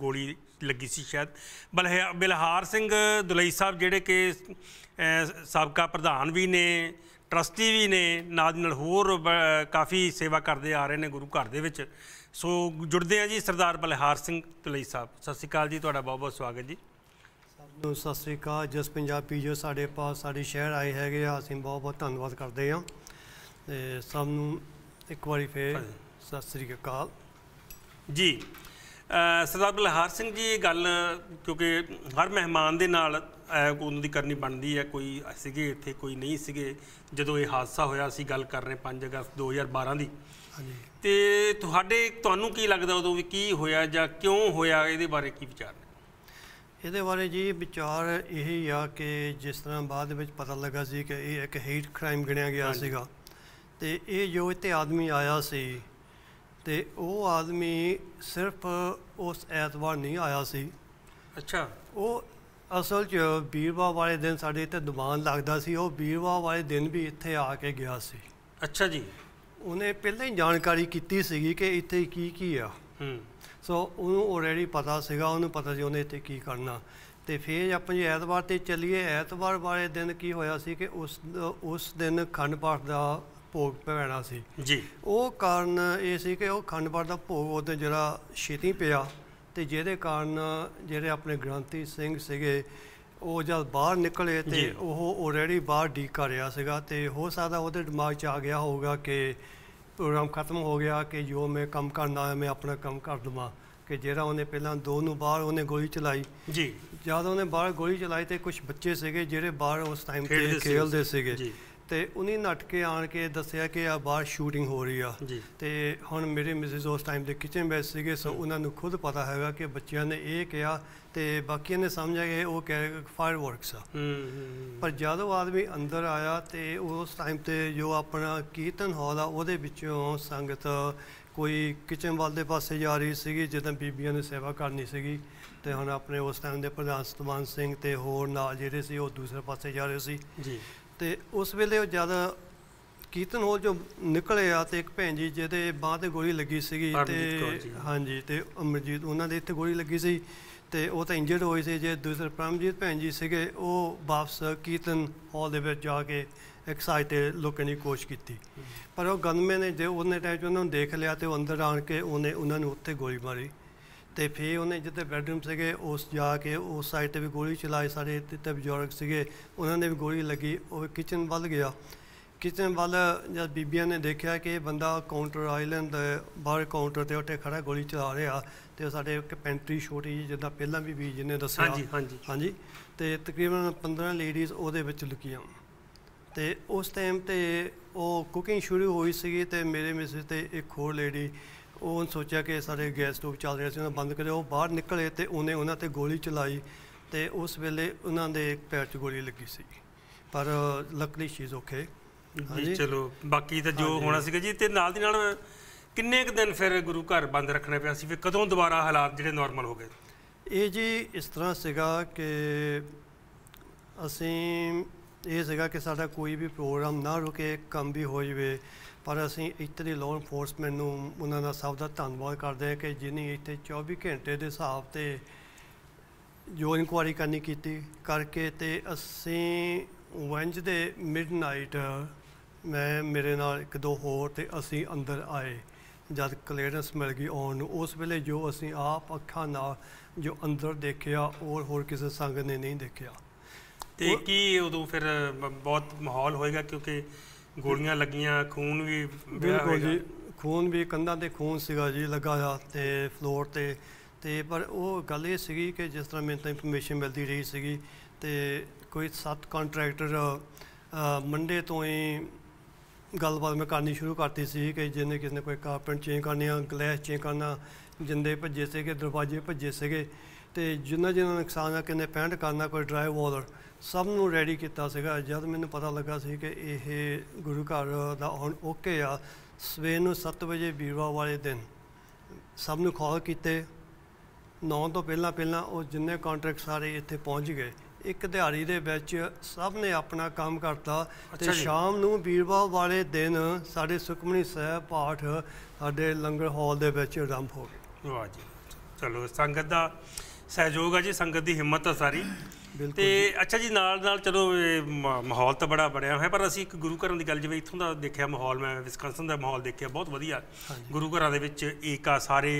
ਗੋਲੀ ਲੱਗੀ ਸੀ ਸ਼ਾਇਦ ਬਲਹਾਰ ਸਿੰਘ ਦੁਲਈ ਸਾਹਿਬ ਜਿਹੜੇ ਕਿ ਸਾਬਕਾ ਪ੍ਰਧਾਨ ਵੀ ਨੇ ਟਰਸਟੀ ਵੀ ਨੇ ਨਾਲ ਨਾਲ ਹੋਰ ਕਾਫੀ ਸੇਵਾ ਕਰਦੇ ਆ ਰਹੇ ਨੇ ਗੁਰੂ ਘਰ ਦੇ ਵਿੱਚ ਸੋ ਜੁੜਦੇ ਆ ਜੀ ਸਰਦਾਰ ਬਲਹਾਰ ਸਿੰਘ ਦੁਲਈ ਸਾਹਿਬ ਸਤਿ ਸ੍ਰੀ ਅਕਾਲ ਜੀ ਤੁਹਾਡਾ ਬਹੁਤ ਬਹੁਤ ਸਵਾਗਤ ਜੀ ਸਭ ਨੂੰ ਸਤਿ ਸ੍ਰੀ ਅਕਾਲ ਜਸ ਪੰਜਾਬੀ ਜੋ ਸਾਡੇ ਪਾਸ ਸਾਡੇ ਸ਼ਹਿਰ ਆਏ ਹੈਗੇ ਆ ਅਸੀਂ ਬਹੁਤ ਬਹੁਤ ਧੰਨਵਾਦ ਕਰਦੇ ਆ ਤੇ ਸਭ ਨੂੰ ਇੱਕ ਵਾਰੀ ਫੇਰ ਸਤਿ ਸ੍ਰੀ ਅਕਾਲ ਜੀ ਸਰਦਾਰ ਬਲਹਾਰ ਸਿੰਘ ਜੀ ਇਹ ਗੱਲ ਕਿਉਂਕਿ ਹਰ ਮਹਿਮਾਨ ਦੇ ਨਾਲ ਉਹਨਾਂ ਦੀ ਕਰਨੀ ਬਣਦੀ ਹੈ ਕੋਈ ਸੀਗੇ ਇੱਥੇ ਕੋਈ ਨਹੀਂ ਸੀਗੇ ਜਦੋਂ ਇਹ ਹਾਦਸਾ ਹੋਇਆ ਸੀ ਗੱਲ ਕਰ ਰਹੇ 5 ਅਗਸਤ 2012 ਦੀ ਹਾਂਜੀ ਤੇ ਤੁਹਾਡੇ ਤੁਹਾਨੂੰ ਕੀ ਲੱਗਦਾ ਉਦੋਂ ਵੀ ਕੀ ਹੋਇਆ ਜਾਂ ਕਿਉਂ ਹੋਇਆ ਇਹਦੇ ਬਾਰੇ ਕੀ ਵਿਚਾਰ ਨੇ ਇਹਦੇ ਬਾਰੇ ਜੀ ਵਿਚਾਰ ਇਹ ਆ ਕਿ ਜਿਸ ਤਰ੍ਹਾਂ ਬਾਅਦ ਵਿੱਚ ਪਤਾ ਲੱਗਾ ਸੀ ਕਿ ਇਹ ਇੱਕ ਹੇਟ ਕ੍ਰਾਈਮ ਗਿਣਿਆ ਗਿਆ ਸੀਗਾ ਤੇ ਇਹ ਜੋ ਇੱਥੇ ਆਦਮੀ ਆਇਆ ਸੀ ਤੇ ਉਹ ਆਦਮੀ ਸਿਰਫ ਉਸ ਐਤਵਾਰ ਨਹੀਂ ਆਇਆ ਸੀ ਅੱਛਾ ਉਹ ਅਸਲ 'ਚ ਵੀਰਵਾ ਵਾਲੇ ਦਿਨ ਸਾਡੇ ਇੱਥੇ ਦੁਕਾਨ ਲੱਗਦਾ ਸੀ ਉਹ ਵੀਰਵਾ ਵਾਲੇ ਦਿਨ ਵੀ ਇੱਥੇ ਆ ਕੇ ਗਿਆ ਸੀ ਅੱਛਾ ਜੀ ਉਹਨੇ ਪਹਿਲਾਂ ਹੀ ਜਾਣਕਾਰੀ ਕੀਤੀ ਸੀਗੀ ਕਿ ਇੱਥੇ ਕੀ ਕੀ ਆ ਹੂੰ ਸੋ ਉਹਨੂੰ ਆਲਰੇਡੀ ਪਤਾ ਸੀਗਾ ਉਹਨੂੰ ਪਤਾ ਸੀ ਉਹਨੇ ਇੱਥੇ ਕੀ ਕਰਨਾ ਤੇ ਫਿਰ ਆਪਾਂ ਜੇ ਐਤਵਾਰ ਤੇ ਚੱਲੀਏ ਐਤਵਾਰ ਵਾਲੇ ਦਿਨ ਕੀ ਹੋਇਆ ਸੀ ਕਿ ਉਸ ਉਸ ਦਿਨ ਖੰਡ ਪਾਠ ਦਾ ਭੋਗ ਪੈਣਾ ਸੀ ਜੀ ਉਹ ਕਾਰਨ ਇਹ ਸੀ ਕਿ ਉਹ ਖੰਡਪੜ ਦਾ ਭੋਗ ਉਹਦੇ ਜਿਹੜਾ ਛੇਤੀ ਪਿਆ ਤੇ ਜਿਹਦੇ ਕਾਰਨ ਜਿਹੜੇ ਆਪਣੇ ਗ੍ਰੰਥੀ ਸਿੰਘ ਸੀਗੇ ਉਹ ਜਦ ਬਾਹਰ ਨਿਕਲੇ ਤੇ ਉਹ ਆਲਰੇਡੀ ਬਾਹਰ ਕਰ ਰਿਹਾ ਸੀਗਾ ਤੇ ਹੋ ਸਕਦਾ ਉਹਦੇ ਦਿਮਾਗ 'ਚ ਆ ਗਿਆ ਹੋਊਗਾ ਕਿ ਪ੍ਰੋਗਰਾਮ ਖਤਮ ਹੋ ਗਿਆ ਕਿ ਜੋ ਮੈਂ ਕੰਮ ਕਰਨਾ ਹੈ ਮੈਂ ਆਪਣਾ ਕੰਮ ਕਰ ਦਵਾਂ ਕਿ ਜਿਹੜਾ ਉਹਨੇ ਪਹਿਲਾਂ ਦੋ ਨੂੰ ਬਾਹਰ ਉਹਨੇ ਗੋਲੀ ਚਲਾਈ ਜੀ ਜਦ ਉਹਨੇ ਬਾਹਰ ਗੋਲੀ ਚਲਾਈ ਤੇ ਕੁਝ ਬੱਚੇ ਸੀਗੇ ਜਿਹੜੇ ਬਾਹਰ ਉਸ ਟਾਈਮ ਤੇ ਖੇਡਦੇ ਸੀਗੇ ਜੀ ਤੇ ਉਨੀ ਨੱਟ ਕੇ ਆਣ ਕੇ ਦੱਸਿਆ ਕਿ ਆ ਬਾਹਰ ਸ਼ੂਟਿੰਗ ਹੋ ਰਹੀ ਆ ਤੇ ਹੁਣ ਮੇਰੇ ਮਿਸਿਸ ਉਸ ਟਾਈਮ ਦੇ ਕਿਚਨ ਵਿੱਚ ਸੀਗੇ ਸੋ ਉਹਨਾਂ ਨੂੰ ਖੁਦ ਪਤਾ ਹੈਗਾ ਕਿ ਬੱਚਿਆਂ ਨੇ ਇਹ ਕਿਹਾ ਤੇ ਬਾਕੀਆਂ ਨੇ ਸਮਝਿਆ ਕਿ ਉਹ ਕਹਿ ਫਾਇਰਵਰਕਸ ਆ ਪਰ ਜਦੋਂ ਆਦਮੀ ਅੰਦਰ ਆਇਆ ਤੇ ਉਸ ਟਾਈਮ ਤੇ ਜੋ ਆਪਣਾ ਕੀਰਤਨ ਹਾਲ ਆ ਉਹਦੇ ਵਿੱਚੋਂ ਸੰਗਤ ਕੋਈ ਕਿਚਨ ਵੱਲ ਦੇ ਪਾਸੇ ਜਾ ਰਹੀ ਸੀਗੀ ਜਦੋਂ ਬੀਬੀਆਂ ਨੇ ਸੇਵਾ ਕਰਨੀ ਸੀਗੀ ਤੇ ਹੁਣ ਆਪਣੇ ਉਸ ਟਾਈਮ ਦੇ ਪ੍ਰਧਾਨ ਸਤਵੰਤ ਸਿੰਘ ਤੇ ਹੋਰ ਨਾਲ ਜਿਹੜੇ ਸੀ ਉਹ ਦੂਸਰੇ ਪਾਸੇ ਜਾ ਰਹੇ ਸੀ ਜੀ ਤੇ ਉਸ ਵੇਲੇ ਉਹ ਜਦ ਕੀਰਤਨ ਹੋਲ ਜੋ ਨਿਕਲੇ ਆ ਤੇ ਇੱਕ ਭੈਣ ਜੀ ਜਿਹਦੇ ਬਾਹ ਤੇ ਗੋਲੀ ਲੱਗੀ ਸੀਗੀ ਤੇ ਹਾਂਜੀ ਤੇ ਅਮਰਜੀਤ ਉਹਨਾਂ ਦੇ ਇੱਥੇ ਗੋਲੀ ਲੱਗੀ ਸੀ ਤੇ ਉਹ ਤਾਂ ਇੰਜਰਡ ਹੋਏ ਸੀ ਜੇ ਦੂਸਰ ਪ੍ਰਮਜੀਤ ਭੈਣ ਜੀ ਸੀਗੇ ਉਹ ਵਾਪਸ ਕੀਰਤਨ ਹਾਲ ਦੇ ਵਿੱਚ ਜਾ ਕੇ ਐਕਸਾਈਟਡ ਲੋਕਾਂ ਦੀ ਕੋਸ਼ਿਸ਼ ਕੀਤੀ ਪਰ ਉਹ ਗਨਮੈਨ ਨੇ ਜੇ ਉਹਨੇ ਟਾਈਮ ਉਹਨਾਂ ਨੂੰ ਦੇਖ ਲਿਆ ਤੇ ਉਹ ਅੰਦਰ ਆਣ ਕੇ ਉਹਨੇ ਉਹਨਾਂ ਨੂੰ ਉੱਥੇ ਗੋਲੀ ਮਾਰੀ ਤੇ ਫੇ ਉਹਨੇ ਜਿੱਥੇ ਬੈਡਰੂਮ ਸੀਗੇ ਉਸ ਜਾ ਕੇ ਉਸ ਸਾਈਡ ਤੇ ਵੀ ਗੋਲੀ ਚਲਾਈ ਸਾਡੇ ਤੇ ਬਜ਼ੁਰਗ ਸੀਗੇ ਉਹਨਾਂ ਨੇ ਵੀ ਗੋਲੀ ਲੱਗੀ ਉਹ ਕਿਚਨ ਵੱਲ ਗਿਆ ਕਿਚਨ ਵੱਲ ਜਦ ਬੀਬੀਆਂ ਨੇ ਦੇਖਿਆ ਕਿ ਇਹ ਬੰਦਾ ਕਾਊਂਟਰ ਆਇਲੈਂਡ ਦੇ ਬਾਹਰ ਕਾਊਂਟਰ ਤੇ ਉੱਤੇ ਖੜਾ ਗੋਲੀ ਚਲਾ ਰਿਹਾ ਤੇ ਸਾਡੇ ਇੱਕ ਪੈਂਟਰੀ ਛੋਟੀ ਜਿਹੀ ਜਿੱਦਾਂ ਪਹਿਲਾਂ ਵੀ ਵੀ ਜਿਹਨੇ ਦੱਸਿਆ ਹਾਂਜੀ ਹਾਂਜੀ ਹਾਂਜੀ ਤੇ ਤਕਰੀਬਨ 15 ਲੇਡੀਜ਼ ਉਹਦੇ ਵਿੱਚ ਲੁਕੀਆਂ ਤੇ ਉਸ ਟਾਈਮ ਤੇ ਉਹ ਕੁਕਿੰਗ ਸ਼ੁਰੂ ਹੋਈ ਸੀਗੀ ਤੇ ਮੇਰੇ ਮਿਸਿਸ ਤੇ ਇੱਕ ਹੋਰ ਲੇਡੀ ਉਹ ਸੋਚਿਆ ਕਿ ਸਾਡੇ ਗੈਸ ਸਟੋਵ ਚੱਲ ਰਿਹਾ ਸੀ ਉਹਨਾਂ ਬੰਦ ਕਰੇ ਉਹ ਬਾਹਰ ਨਿਕਲੇ ਤੇ ਉਹਨੇ ਉਹਨਾਂ ਤੇ ਗੋਲੀ ਚਲਾਈ ਤੇ ਉਸ ਵੇਲੇ ਉਹਨਾਂ ਦੇ ਪੈਰ 'ਚ ਗੋਲੀ ਲੱਗੀ ਸੀ ਪਰ ਲੱਕਲੀ ਸ਼ੀਜ਼ ਓਕੇ ਜੀ ਚਲੋ ਬਾਕੀ ਤਾਂ ਜੋ ਹੋਣਾ ਸੀਗਾ ਜੀ ਤੇ ਨਾਲ ਦੀ ਨਾਲ ਕਿੰਨੇ ਕੁ ਦਿਨ ਫਿਰ ਗੁਰੂ ਘਰ ਬੰਦ ਰੱਖਣੇ ਪਿਆ ਸੀ ਫਿਰ ਕਦੋਂ ਦੁਬਾਰਾ ਹਾਲਾਤ ਜਿਹੜੇ ਨਾਰਮਲ ਹੋ ਗਏ ਇਹ ਜੀ ਇਸ ਤਰ੍ਹਾਂ ਸੀਗਾ ਕਿ ਅਸੀਂ ਇਹ ਸੀਗਾ ਕਿ ਸਾਡਾ ਕੋਈ ਵੀ ਪ੍ਰੋਗਰਾਮ ਨਾ ਰੁਕੇ ਕੰਮ ਵੀ ਹੋ ਜਵੇ ਪਰ ਅਸੀਂ ਇੱਥੇ ਦੇ ਲਾਅ ਐਨਫੋਰਸਮੈਂਟ ਨੂੰ ਉਹਨਾਂ ਦਾ ਸਭ ਦਾ ਧੰਨਵਾਦ ਕਰਦੇ ਹਾਂ ਕਿ ਜਿਨੀ ਇੱਥੇ 24 ਘੰਟੇ ਦੇ ਹਿਸਾਬ ਤੇ ਜੋ ਇਨਕੁਆਰੀ ਕਰਨੀ ਕੀਤੀ ਕਰਕੇ ਤੇ ਅਸੀਂ ਵੰਜ ਦੇ ਮਿਡਨਾਈਟ ਮੈਂ ਮੇਰੇ ਨਾਲ ਇੱਕ ਦੋ ਹੋਰ ਤੇ ਅਸੀਂ ਅੰਦਰ ਆਏ ਜਦ ਕਲੀਅਰੈਂਸ ਮਿਲ ਗਈ ਆਉਣ ਨੂੰ ਉਸ ਵੇਲੇ ਜੋ ਅਸੀਂ ਆਪ ਅੱਖਾਂ ਨਾਲ ਜੋ ਅੰਦਰ ਦੇਖਿਆ ਔਰ ਹੋਰ ਕਿਸੇ ਸੰਗ ਨੇ ਨਹੀਂ ਦੇਖਿਆ ਤੇ ਕੀ ਉਦੋਂ ਫਿਰ ਬਹੁਤ ਮਾਹੌਲ ਹੋਏਗਾ ਕਿਉਂਕਿ ਗੋਲੀਆਂ ਲੱਗੀਆਂ ਖੂਨ ਵੀ ਬਿਲਕੁਲ ਜੀ ਖੂਨ ਵੀ ਕੰਧਾਂ ਤੇ ਖੂਨ ਸੀਗਾ ਜੀ ਲੱਗਾ ਆ ਤੇ ਫਲੋਰ ਤੇ ਤੇ ਪਰ ਉਹ ਗੱਲ ਇਹ ਸੀਗੀ ਕਿ ਜਿਸ ਤਰ੍ਹਾਂ ਮੈਨੂੰ ਤਾਂ ਇਨਫੋਰਮੇਸ਼ਨ ਮਿਲਦੀ ਰਹੀ ਸੀਗੀ ਤੇ ਕੋਈ ਸੱਤ ਕੰਟਰੈਕਟਰ ਮੰਡੇ ਤੋਂ ਹੀ ਗੱਲਬਾਤ ਮੈਂ ਕਰਨੀ ਸ਼ੁਰੂ ਕਰਤੀ ਸੀ ਕਿ ਜਿੰਨੇ ਕਿਸ ਨੇ ਕੋਈ ਕਾਰਪੈਂਟ ਚੇਂਜ ਕਰਨੀ ਆ ਗਲੈਸ ਚੇਂਜ ਕਰਨਾ ਜਿੰਦੇ ਭੱਜੇ ਸੀਗੇ ਦਰਵਾਜ਼ੇ ਭੱਜੇ ਸੀਗੇ ਤੇ ਜਿੰਨਾ ਜਿੰਨਾ ਨੁਕਸਾਨ ਆ ਕਿੰਨੇ ਪੈਂਟ ਕਰਨਾ ਕੋਈ ਡਰਾਈਵ ਵਾਲਰ ਸਭ ਨੂੰ ਰੈਡੀ ਕੀਤਾ ਸੀਗਾ ਜਦ ਮੈਨੂੰ ਪਤਾ ਲੱਗਾ ਸੀ ਕਿ ਇਹ ਗੁਰੂ ਘਰ ਦਾ ਹੁਣ ਓਕੇ ਆ ਸਵੇਰ ਨੂੰ 7 ਵਜੇ ਵੀਰਵਾ ਵਾਲੇ ਦਿਨ ਸਭ ਨੂੰ ਕਾਲ ਕੀਤੇ 9 ਤੋਂ ਪਹਿਲਾਂ ਪਹਿਲਾਂ ਉਹ ਜਿੰਨੇ ਕੰਟਰੈਕਟ ਸਾਰੇ ਇੱਥੇ ਪਹੁੰਚ ਗਏ ਇੱਕ ਦਿਹਾੜੀ ਦੇ ਵਿੱਚ ਸਭ ਨੇ ਆਪਣਾ ਕੰਮ ਕਰਤਾ ਤੇ ਸ਼ਾਮ ਨੂੰ ਵੀਰਵਾ ਵਾਲੇ ਦਿਨ ਸਾਡੇ ਸੁਖਮਨੀ ਸਾਹਿਬ ਪਾਠ ਸਾਡੇ ਲੰਗਰ ਹਾਲ ਦੇ ਵਿੱਚ ਆਰੰਭ ਹੋ ਗਿਆ ਵਾਹ ਜੀ ਚਲੋ ਸੰਗਤ ਦਾ ਸਹਿਯੋਗ ਆ ਜੀ ਸੰਗਤ ਦੀ ਹਿੰਮਤ ਆ ਸਾਰੀ ਤੇ ਅੱਛਾ ਜੀ ਨਾਲ ਨਾਲ ਚਲੋ ਮਾਹੌਲ ਤਾਂ ਬੜਾ ਬੜਿਆ ਹੋਇਆ ਪਰ ਅਸੀਂ ਇੱਕ ਗੁਰੂ ਘਰਾਂ ਦੀ ਗੱਲ ਜਿਵੇਂ ਇੱਥੋਂ ਦਾ ਦੇਖਿਆ ਮਾਹੌਲ ਮੈਂ ਵਿਸਕਨਸਨ ਦਾ ਮਾਹੌਲ ਦੇਖਿਆ ਬਹੁਤ ਵਧੀਆ ਗੁਰੂ ਘਰਾਂ ਦੇ ਵਿੱਚ ਏਕਾ ਸਾਰੇ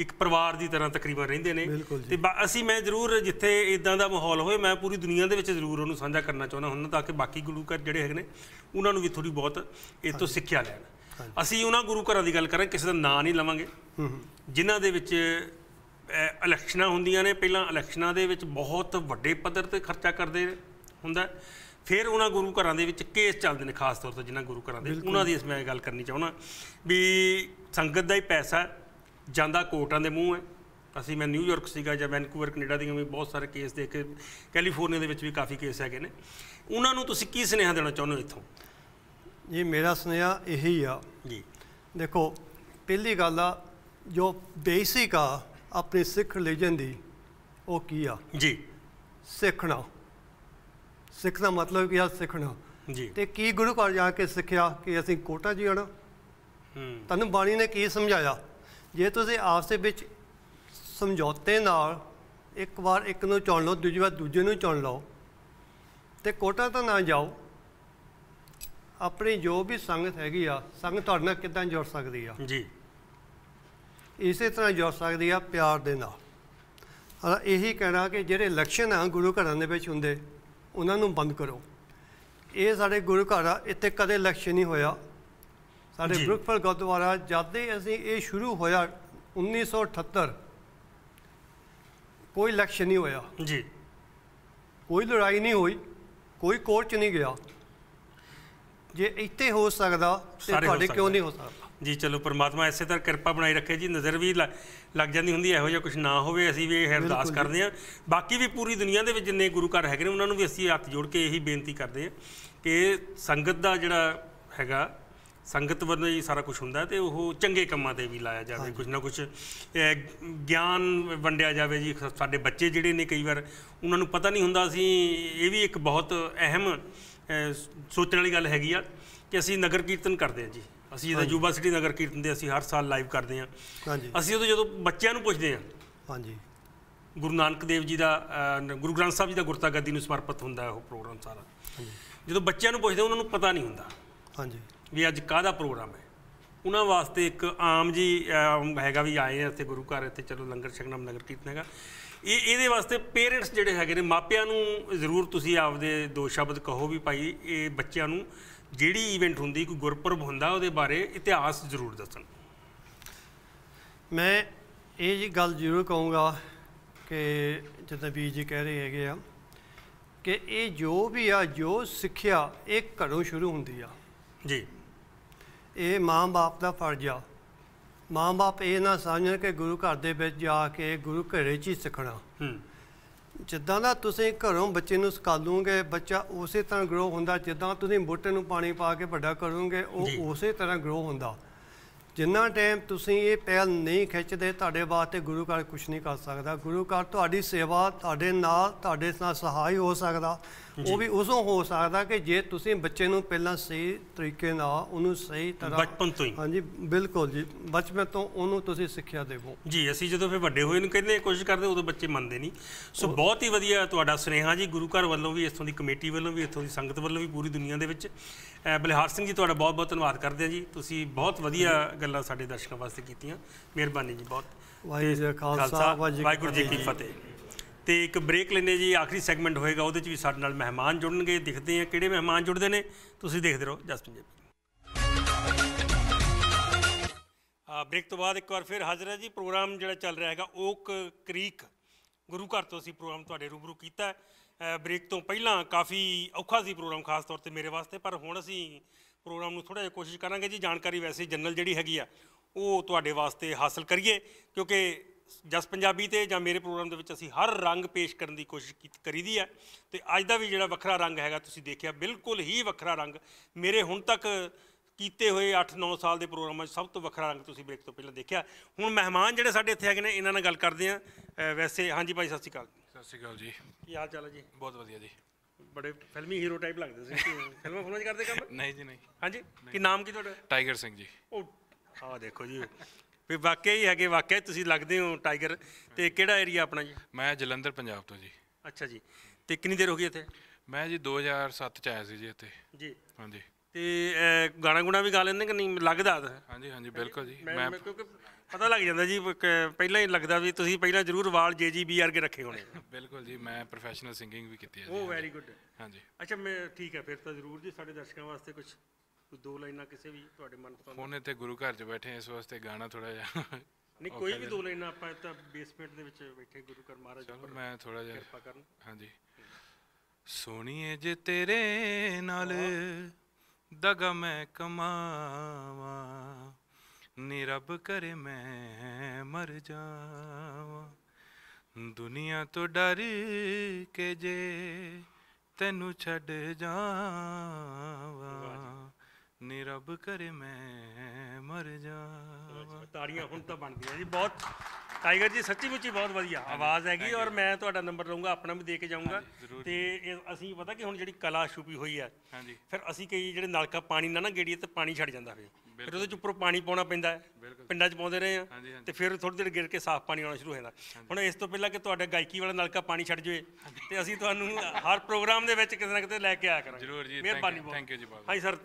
ਇੱਕ ਪਰਿਵਾਰ ਦੀ ਤਰ੍ਹਾਂ ਤਕਰੀਬਨ ਰਹਿੰਦੇ ਨੇ ਤੇ ਅਸੀਂ ਮੈਂ ਜ਼ਰੂਰ ਜਿੱਥੇ ਇਦਾਂ ਦਾ ਮਾਹੌਲ ਹੋਏ ਮੈਂ ਪੂਰੀ ਦੁਨੀਆ ਦੇ ਵਿੱਚ ਜ਼ਰੂਰ ਉਹਨੂੰ ਸਾਂਝਾ ਕਰਨਾ ਚਾਹੁੰਦਾ ਹੁੰਦਾ ਤਾਂ ਕਿ ਬਾਕੀ ਗੁਰੂ ਘਰ ਜਿਹੜੇ ਹੈਗੇ ਨੇ ਉਹਨਾਂ ਨੂੰ ਵੀ ਥੋੜੀ ਬਹੁਤ ਇਹ ਤੋਂ ਸਿੱਖਿਆ ਲੈਣ ਅਸੀਂ ਉਹਨਾਂ ਗੁਰੂ ਘਰਾਂ ਦੀ ਗੱਲ ਕਰਾਂ ਕਿਸੇ ਦਾ ਨਾਂ ਨਹੀਂ ਲਵਾਂਗੇ ਜਿਨ੍ਹਾਂ ਦੇ ਵਿੱਚ ਇਲੈਕਸ਼ਨਾਂ ਹੁੰਦੀਆਂ ਨੇ ਪਹਿਲਾਂ ਇਲੈਕਸ਼ਨਾਂ ਦੇ ਵਿੱਚ ਬਹੁਤ ਵੱਡੇ ਪੱਧਰ ਤੇ ਖਰਚਾ ਕਰਦੇ ਹੁੰਦਾ ਫਿਰ ਉਹਨਾਂ ਗੁਰੂ ਘਰਾਂ ਦੇ ਵਿੱਚ ਕੇਸ ਚੱਲਦੇ ਨੇ ਖਾਸ ਤੌਰ ਤੇ ਜਿਨ੍ਹਾਂ ਗੁਰੂ ਘਰਾਂ ਦੇ ਉਹਨਾਂ ਦੀ ਇਸ ਮੈਂ ਗੱਲ ਕਰਨੀ ਚਾਹੁੰਦਾ ਵੀ ਸੰਗਤ ਦਾ ਹੀ ਪੈਸਾ ਜਾਂਦਾ ਕੋਟਾਂ ਦੇ ਮੂੰਹ ਹੈ ਅਸੀਂ ਮੈਂ ਨਿਊਯਾਰਕ ਸੀਗਾ ਜਾਂ ਵੈਨਕੂਵਰ ਕੈਨੇਡਾ ਦੀਆਂ ਵੀ ਬਹੁਤ ਸਾਰੇ ਕੇਸ ਦੇਖ ਕੇ ਕੈਲੀਫੋਰਨੀਆ ਦੇ ਵਿੱਚ ਵੀ ਕਾਫੀ ਕੇਸ ਹੈਗੇ ਨੇ ਉਹਨਾਂ ਨੂੰ ਤੁਸੀਂ ਕੀ ਸੁਨੇਹਾ ਦੇਣਾ ਚਾਹੁੰਦੇ ਹੋ ਇੱਥੋਂ ਜੀ ਮੇਰਾ ਸੁਨੇਹਾ ਇਹੀ ਆ ਜੀ ਦੇਖੋ ਪਹਿਲੀ ਗੱਲ ਆ ਜੋ ਬੇਸਿਕ ਆ ਆਪਣੀ ਸਿੱਖ ਰਿਲੀਜਨ ਦੀ ਉਹ ਕੀ ਆ ਜੀ ਸਿੱਖਣਾ ਸਿੱਖ ਦਾ ਮਤਲਬ ਕੀ ਆ ਸਿੱਖਣਾ ਜੀ ਤੇ ਕੀ ਗੁਰੂ ਘਰ ਜਾ ਕੇ ਸਿੱਖਿਆ ਕਿ ਅਸੀਂ ਕੋਟਾ ਜੀ ਆਣਾ ਤੁਹਾਨੂੰ ਬਾਣੀ ਨੇ ਕੀ ਸਮਝਾਇਆ ਜੇ ਤੁਸੀਂ ਆਪਸ ਵਿੱਚ ਸਮਝੌਤੇ ਨਾਲ ਇੱਕ ਵਾਰ ਇੱਕ ਨੂੰ ਚੁਣ ਲਓ ਦੂਜੀ ਵਾਰ ਦੂਜੇ ਨੂੰ ਚੁਣ ਲਓ ਤੇ ਕੋਟਾ ਤਾਂ ਨਾ ਜਾਓ ਆਪਣੀ ਜੋ ਵੀ ਸੰਗਤ ਹੈਗੀ ਆ ਸੰਗਤ ਤੁਹਾਡੇ ਨਾਲ ਕਿਦਾਂ ਜੁੜ ਸਕਦੀ ਆ ਜੀ ਇਸੇ ਤਰ੍ਹਾਂ ਜੁੜ ਸਕਦੀ ਆ ਪਿਆਰ ਦੇ ਨਾਲ ਹਾਂ ਇਹੀ ਕਹਿਣਾ ਕਿ ਜਿਹੜੇ ਲਕਸ਼ਣ ਆ ਗੁਰੂ ਘਰਾਂ ਦੇ ਵਿੱਚ ਹੁੰਦੇ ਉਹਨਾਂ ਨੂੰ ਬੰਦ ਕਰੋ ਇਹ ਸਾਡੇ ਗੁਰੂ ਘਰ ਆ ਇੱਥੇ ਕਦੇ ਲਕਸ਼ਣ ਨਹੀਂ ਹੋਇਆ ਸਾਡੇ ਬ੍ਰੁਕਫਲ ਗੁਰਦੁਆਰਾ ਜਦ ਅਸੀਂ ਇਹ ਸ਼ੁਰੂ ਹੋਇਆ 1978 ਕੋਈ ਲਕਸ਼ਣ ਨਹੀਂ ਹੋਇਆ ਜੀ ਕੋਈ ਲੜਾਈ ਨਹੀਂ ਹੋਈ ਕੋਈ ਕੋਰਟ ਚ ਨਹੀਂ ਗਿਆ ਜੇ ਇੱਥੇ ਹੋ ਸਕਦਾ ਤੇ ਤੁਹਾਡੇ ਕਿਉਂ ਨਹੀਂ ਹੋ ਸਕਦਾ ਜੀ ਚਲੋ ਪ੍ਰਮਾਤਮਾ ਇਸੇ ਤਰ੍ਹਾਂ ਕਿਰਪਾ ਬਣਾਈ ਰੱਖੇ ਜੀ ਨਜ਼ਰ ਵੀ ਲੱਗ ਜਾਂਦੀ ਹੁੰਦੀ ਇਹੋ ਜਿਹਾ ਕੁਝ ਨਾ ਹੋਵੇ ਅਸੀਂ ਵੀ ਇਹ ਅਰਦਾਸ ਕਰਦੇ ਆ ਬਾਕੀ ਵੀ ਪੂਰੀ ਦੁਨੀਆ ਦੇ ਵਿੱਚ ਜਿੰਨੇ ਗੁਰੂ ਘਰ ਹੈਗੇ ਨੇ ਉਹਨਾਂ ਨੂੰ ਵੀ ਅਸੀਂ ਹੱਥ ਜੋੜ ਕੇ ਇਹੀ ਬੇਨਤੀ ਕਰਦੇ ਆ ਕਿ ਸੰਗਤ ਦਾ ਜਿਹੜਾ ਹੈਗਾ ਸੰਗਤ ਵੱਲੋਂ ਹੀ ਸਾਰਾ ਕੁਝ ਹੁੰਦਾ ਤੇ ਉਹ ਚੰਗੇ ਕੰਮਾਂ ਤੇ ਵੀ ਲਾਇਆ ਜਾਵੇ ਕੁਝ ਨਾ ਕੁਝ ਗਿਆਨ ਵੰਡਿਆ ਜਾਵੇ ਜੀ ਸਾਡੇ ਬੱਚੇ ਜਿਹੜੇ ਨੇ ਕਈ ਵਾਰ ਉਹਨਾਂ ਨੂੰ ਪਤਾ ਨਹੀਂ ਹੁੰਦਾ ਅਸੀਂ ਇਹ ਵੀ ਇੱਕ ਬਹੁਤ ਅਹਿਮ ਸੋਚਣ ਵਾਲੀ ਗੱਲ ਹੈਗੀ ਆ ਕਿ ਅਸੀਂ ਨਗਰ ਕੀਰਤਨ ਕਰਦੇ ਆ ਜੀ ਅਸੀਂ ਜਦੋਂ ਯੂਬਾ ਸਿਟੀ ਨਗਰ ਕੀਰਤਨ ਦੇ ਅਸੀਂ ਹਰ ਸਾਲ ਲਾਈਵ ਕਰਦੇ ਆ ਹਾਂਜੀ ਅਸੀਂ ਉਦੋਂ ਜਦੋਂ ਬੱਚਿਆਂ ਨੂੰ ਪੁੱਛਦੇ ਆ ਹਾਂਜੀ ਗੁਰੂ ਨਾਨਕ ਦੇਵ ਜੀ ਦਾ ਗੁਰੂ ਗ੍ਰੰਥ ਸਾਹਿਬ ਜੀ ਦਾ ਗੁਰਤਾ ਗੱਦੀ ਨੂੰ ਸਮਰਪਿਤ ਹੁੰਦਾ ਉਹ ਪ੍ਰੋਗਰਾਮ ਸਾਰਾ ਜਦੋਂ ਬੱਚਿਆਂ ਨੂੰ ਪੁੱਛਦੇ ਉਹਨਾਂ ਨੂੰ ਪਤਾ ਨਹੀਂ ਹੁੰਦਾ ਹਾਂਜੀ ਵੀ ਅੱਜ ਕਾਹਦਾ ਪ੍ਰੋਗਰਾਮ ਹੈ ਉਹਨਾਂ ਵਾਸਤੇ ਇੱਕ ਆਮ ਜੀ ਹੈਗਾ ਵੀ ਆਏ ਆ ਇੱਥੇ ਗੁਰੂ ਘਰ ਇੱਥੇ ਚਲੋ ਲੰਗਰ ਛਕਣਾ ਨਗਰ ਕੀਰਤਨ ਹੈਗਾ ਇਹ ਇਹਦੇ ਵਾਸਤੇ ਪੇਰੈਂਟਸ ਜਿਹੜੇ ਹੈਗੇ ਨੇ ਮਾਪਿਆਂ ਨੂੰ ਜ਼ਰੂਰ ਤੁਸੀਂ ਆਪਦੇ ਦੋ ਸ਼ਬਦ ਕਹੋ ਵੀ ਭਾਈ ਇਹ ਬੱਚਿਆਂ ਨੂੰ ਜਿਹੜੀ ਇਵੈਂਟ ਹੁੰਦੀ ਕੋਈ ਗੁਰਪੁਰਬ ਹੁੰਦਾ ਉਹਦੇ ਬਾਰੇ ਇਤਿਹਾਸ ਜ਼ਰੂਰ ਦੱਸਣ ਮੈਂ ਇਹ ਜੀ ਗੱਲ ਜ਼ਰੂਰ ਕਹੂੰਗਾ ਕਿ ਜਿੱਦਾਂ ਵੀ ਜੀ ਕਹਿ ਰਹੇ ਹੈਗੇ ਆ ਕਿ ਇਹ ਜੋ ਵੀ ਆ ਜੋ ਸਿੱਖਿਆ ਇਹ ਘਰੋਂ ਸ਼ੁਰੂ ਹੁੰਦੀ ਆ ਜੀ ਇਹ ਮਾਂ-ਬਾਪ ਦਾ ਫਰਜ਼ ਆ ਮਾਂ-ਬਾਪ ਇਹ ਨਾ ਸਮਝਣ ਕਿ ਗੁਰੂ ਘਰ ਦੇ ਵਿੱਚ ਜਾ ਕੇ ਗੁਰੂ ਘਰੇ ਚ ਹੀ ਸਿੱਖਣਾ ਹੂੰ ਜਿੱਦਾਂ ਦਾ ਤੁਸੀਂ ਘਰੋਂ ਬੱਚੇ ਨੂੰ ਸਿਖਾਲੋਗੇ ਬੱਚਾ ਉਸੇ ਤਰ੍ਹਾਂ ਗਰੋ ਹੁੰਦਾ ਜਿੱਦਾਂ ਤੁਸੀਂ ਬੂਟੇ ਨੂੰ ਪਾਣੀ ਪਾ ਕੇ ਵੱਡਾ ਕਰੋਗੇ ਉਹ ਉਸੇ ਤਰ੍ਹਾਂ ਗਰੋ ਹੁੰਦਾ ਜਿੰਨਾ ਟਾਈਮ ਤੁਸੀਂ ਇਹ ਪਹਿਲ ਨਹੀਂ ਖਿੱਚਦੇ ਤੁਹਾਡੇ ਵਾਸਤੇ ਗੁਰੂ ਘਰ ਕੁਝ ਨਹੀਂ ਕਰ ਸਕਦਾ ਗੁਰੂ ਘਰ ਤੁਹਾਡੀ ਸੇਵਾ ਤੁਹਾਡੇ ਨਾਲ ਤੁਹਾਡੇ ਨਾਲ ਸਹਾਈ ਹੋ ਸਕਦਾ ਉਹ ਵੀ ਉਸੋਂ ਹੋ ਸਕਦਾ ਕਿ ਜੇ ਤੁਸੀਂ ਬੱਚੇ ਨੂੰ ਪਹਿਲਾਂ ਸਹੀ ਤਰੀਕੇ ਨਾਲ ਉਹਨੂੰ ਸਹੀ ਤਰ੍ਹਾਂ ਬਚਪਨ ਤੋਂ ਹੀ ਹਾਂਜੀ ਬਿਲਕੁਲ ਜੀ ਬਚਪਨ ਤੋਂ ਉਹਨੂੰ ਤੁਸੀਂ ਸਿੱਖਿਆ ਦੇਵੋ ਜੀ ਅਸੀਂ ਜਦੋਂ ਫਿਰ ਵੱਡੇ ਹੋਏ ਨੂੰ ਕਹਿੰਦੇ ਕੋਸ਼ਿਸ਼ ਕਰਦੇ ਉਦੋਂ ਬੱਚੇ ਮੰਨਦੇ ਨਹੀਂ ਸੋ ਬਹੁਤ ਹੀ ਵਧੀਆ ਤੁਹਾਡਾ ਸੁਨੇਹਾ ਜੀ ਗੁਰੂ ਘਰ ਵੱਲੋਂ ਵੀ ਇਥੋਂ ਦੀ ਕਮੇਟੀ ਵੱਲੋਂ ਵੀ ਇਥੋਂ ਦੀ ਸੰਗਤ ਵੱਲੋਂ ਵੀ ਪੂਰੀ ਦੁਨੀਆ ਦੇ ਵਿੱਚ ਬਲਿਹਾਰ ਸਿੰਘ ਜੀ ਤੁਹਾਡਾ ਬਹੁਤ ਬਹੁਤ ਧੰਨਵਾਦ ਕਰਦੇ ਹਾਂ ਜੀ ਤੁਸੀਂ ਬਹੁਤ ਵਧੀਆ ਗੱਲਾਂ ਸਾਡੇ ਦਰਸ਼ਕਾਂ ਵਾਸਤੇ ਕੀਤੀਆਂ ਮਿਹਰਬਾਨੀ ਜੀ ਬਹੁਤ ਵਾਹਿਗੁਰੂ ਜੀ ਕੀ ਫਤਿਹ ਤੇ ਇੱਕ ਬ੍ਰੇਕ ਲੈਨੇ ਜੀ ਆਖਰੀ ਸੈਗਮੈਂਟ ਹੋਏਗਾ ਉਹਦੇ ਚ ਵੀ ਸਾਡੇ ਨਾਲ ਮਹਿਮਾਨ ਜੁੜਨਗੇ ਦਿਖਦੇ ਆ ਕਿਹੜੇ ਮਹਿਮਾਨ ਜੁੜਦੇ ਨੇ ਤੁਸੀਂ ਦੇਖਦੇ ਰਹੋ ਜਸ ਪੰਜਾਬੀ ਬ੍ਰੇਕ ਤੋਂ ਬਾਅਦ ਇੱਕ ਵਾਰ ਫਿਰ ਹਾਜ਼ਰ ਹੈ ਜੀ ਪ੍ਰੋਗਰਾਮ ਜਿਹੜਾ ਚੱਲ ਰਿਹਾ ਹੈਗਾ ਓਕ ਕ੍ਰੀਕ ਗੁਰੂ ਘਰ ਤੋਂ ਅਸੀਂ ਪ੍ਰੋਗਰਾਮ ਤੁਹਾਡੇ ਰੂਬਰੂ ਕੀਤਾ ਬ੍ਰੇਕ ਤੋਂ ਪਹਿਲਾਂ ਕਾਫੀ ਔਖਾ ਸੀ ਪ੍ਰੋਗਰਾਮ ਖਾਸ ਤੌਰ ਤੇ ਮੇਰੇ ਵਾਸਤੇ ਪਰ ਹੁਣ ਅਸੀਂ ਪ੍ਰੋਗਰਾਮ ਨੂੰ ਥੋੜਾ ਜਿਹਾ ਕੋਸ਼ਿਸ਼ ਕਰਾਂਗੇ ਜੀ ਜਾਣਕਾਰੀ ਵੈਸੇ ਜਨਰਲ ਜਿਹੜੀ ਹੈਗੀ ਆ ਉਹ ਤੁਹਾਡੇ ਵਾਸਤੇ ਹਾਸਲ ਕਰੀਏ ਕਿਉਂਕਿ ਜਸ ਪੰਜਾਬੀ ਤੇ ਜਾਂ ਮੇਰੇ ਪ੍ਰੋਗਰਾਮ ਦੇ ਵਿੱਚ ਅਸੀਂ ਹਰ ਰੰਗ ਪੇਸ਼ ਕਰਨ ਦੀ ਕੋਸ਼ਿਸ਼ ਕਰੀਦੀ ਹੈ ਤੇ ਅੱਜ ਦਾ ਵੀ ਜਿਹੜਾ ਵੱਖਰਾ ਰੰਗ ਹੈਗਾ ਤੁਸੀਂ ਦੇਖਿਆ ਬਿਲਕੁਲ ਹੀ ਵੱਖਰਾ ਰੰਗ ਮੇਰੇ ਹੁਣ ਤੱਕ ਕੀਤੇ ਹੋਏ 8-9 ਸਾਲ ਦੇ ਪ੍ਰੋਗਰਾਮਾਂ 'ਚ ਸਭ ਤੋਂ ਵੱਖਰਾ ਰੰਗ ਤੁਸੀਂ ਬ੍ਰੇਕ ਤੋਂ ਪਹਿਲਾਂ ਦੇਖਿਆ ਹੁਣ ਮਹਿਮਾਨ ਜਿਹੜੇ ਸਾਡੇ ਇੱਥੇ ਹੈਗੇ ਨੇ ਇਹਨਾਂ ਨਾਲ ਗੱਲ ਕਰਦੇ ਆ ਵੈਸੇ ਹਾਂਜੀ ਭਾਈ ਸਤਿ ਸ਼੍ਰੀ ਅਕਾਲ ਸਤਿ ਸ਼੍ਰੀ ਅਕਾਲ ਜੀ ਕੀ ਹਾਲ ਚਾਲ ਹੈ ਜੀ ਬਹੁਤ ਵਧੀਆ ਜੀ ਬੜੇ ਫਿਲਮੀ ਹੀਰੋ ਟਾਈਪ ਲੱਗਦੇ ਸੀ ਫਿਲਮਾਂ ਫੁਲਮਾਂ 'ਚ ਕਰਦੇ ਕੰਮ ਨਹੀਂ ਜੀ ਨਹੀਂ ਹਾਂਜੀ ਕੀ ਨਾਮ ਕੀ ਤੁਹਾਡਾ ਟਾਈਗਰ ਸਿੰਘ ਜੀ ਉਹ ਆ ਦੇਖੋ ਜੀ ਵੀ ਵਾਕਿਆ ਹੀ ਹੈਗੇ ਵਾਕਿਆ ਤੁਸੀਂ ਲੱਗਦੇ ਹੋ ਟਾਈਗਰ ਤੇ ਕਿਹੜਾ ਏਰੀਆ ਆਪਣਾ ਜੀ ਮੈਂ ਜਲੰਧਰ ਪੰਜਾਬ ਤੋਂ ਜੀ ਅੱਛਾ ਜੀ ਤੇ ਕਿੰਨੀ ਦੇਰ ਹੋ ਗਈ ਇੱਥੇ ਮੈਂ ਜੀ 2007 ਚ ਆਇਆ ਸੀ ਜੀ ਇੱਥੇ ਜੀ ਹਾਂਜੀ ਤੇ ਗਾਣਾ ਗੁਣਾ ਵੀ ਗਾ ਲੈਂਦੇ ਕਿ ਨਹੀਂ ਲੱਗਦਾ ਹਾਂਜੀ ਹਾਂਜੀ ਬਿਲਕੁਲ ਜੀ ਮੈਂ ਕਿਉਂਕਿ ਪਤਾ ਲੱਗ ਜਾਂਦਾ ਜੀ ਪਹਿਲਾਂ ਹੀ ਲੱਗਦਾ ਵੀ ਤੁਸੀਂ ਪਹਿਲਾਂ ਜ਼ਰੂਰ ਵਾਲ ਆਰ ਕੇ ਰੱਖੇ ਹੋਣੇ ਬਿਲਕੁਲ ਜੀ ਮੈਂ ਪ੍ਰੋਫੈਸ਼ਨਲ ਸਿੰਗਿੰਗ ਵੀ ਕੀਤੀ ਹੈ ਜੀ ਉਹ ਵੈਰੀ ਗੁੱਡ ਹਾਂਜੀ ਅੱਛਾ ਮੈਂ ਠੀਕ ਹੈ ਫਿਰ ਤਾਂ ਜ਼ਰੂਰ ਜੀ ਸਾਡੇ ਦਰਸ਼ਕਾਂ ਵਾਸਤੇ ਕੁਝ ਦੋ ਲਾਈਨਾਂ ਕਿਸੇ ਵੀ ਤੁਹਾਡੇ ਮਨਪਸੰਦ ਫੋਨੇ ਤੇ ਗੁਰੂ ਘਰ 'ਚ ਬੈਠੇ ਇਸ ਵਾਸਤੇ ਗਾਣਾ ਥੋੜਾ ਜਿਹਾ ਨਹੀਂ ਕੋਈ ਵੀ ਦੋ ਲਾਈਨਾਂ ਆਪਾਂ ਤਾਂ ਬੇਸਮੈਂਟ ਦੇ ਵਿੱਚ ਬੈਠੇ ਗੁਰੂ ਘਰ ਮਹਾਰਾਜ ਚਲੋ ਮੈਂ ਥੋੜਾ ਜਿਹਾ ਕਿਰਪਾ ਕਰਨ ਹਾਂਜੀ ਸੋਣੀਏ ਜੇ ਤੇਰੇ ਨਾਲ ਦਗਾ ਮੈਂ ਕਮਾਵਾ ਨੀ ਰੱਬ ਕਰੇ ਮੈਂ ਮਰ ਜਾਵਾ ਦੁਨੀਆ ਤੋਂ ਡਰ ਕੇ ਜੇ ਤੈਨੂੰ ਛੱਡ ਜਾਵਾ ਰੱਬ ਕਰੇ ਮੈਂ ਮਰ ਜਾਵਾਂ ਤਾੜੀਆਂ ਹੁਣ ਤਾਂ ਬਣਦੀਆਂ ਜੀ ਬਹੁਤ ਟਾਈਗਰ ਜੀ ਸੱਚੀ ਮੁੱਚੀ ਬਹੁਤ ਵਧੀਆ ਆਵਾਜ਼ ਹੈਗੀ ਔਰ ਮੈਂ ਤੁਹਾਡਾ ਨੰਬਰ ਲਵਾਂਗਾ ਆਪਣਾ ਵੀ ਦੇ ਕੇ ਜਾਊਂਗਾ ਤੇ ਅਸੀਂ ਪਤਾ ਕਿ ਹੁਣ ਜਿਹੜੀ ਕਲਾ ਛੁਪੀ ਹੋਈ ਹੈ ਫਿਰ ਅਸੀਂ ਕਈ ਜਿਹੜੇ ਨਲਕਾ ਪਾਣੀ ਨਾ ਨਾ ਗੇੜੀ ਤੇ ਪਾਣੀ ਛੱਡ ਜਾਂਦਾ ਫਿਰ ਫਿਰ ਉਹਦੇ ਚ ਉੱਪਰ ਪਾਣੀ ਪਾਉਣਾ ਪੈਂਦਾ ਪਿੰਡਾਂ ਚ ਪਾਉਂਦੇ ਰਹੇ ਆ ਤੇ ਫਿਰ ਥੋੜੀ ਦੇਰ ਗਿਰ ਕੇ ਸਾਫ਼ ਪਾਣੀ ਆਉਣਾ ਸ਼ੁਰੂ ਹੋ ਜਾਂਦਾ ਹੁਣ ਇਸ ਤੋਂ ਪਹਿਲਾਂ ਕਿ ਤੁਹਾਡੇ ਗਾਇਕੀ ਵਾਲਾ ਨਲਕਾ ਪਾਣੀ ਛੱਡ ਜਾਵੇ ਤੇ ਅਸੀਂ ਤੁਹਾਨੂੰ ਹਰ ਪ੍ਰੋਗਰਾਮ ਦੇ ਵਿੱਚ ਕਿਸੇ ਨਾ ਕਿਤੇ ਲੈ ਕੇ ਆਇਆ ਕਰਾਂਗੇ ਜ਼ਰੂਰ ਜੀ ਮਿਹਰਬਾਨੀ ਬਹੁਤ ਥੈਂਕ ਯੂ ਜੀ ਬਹੁਤ ਹਾਂਜੀ ਸਰ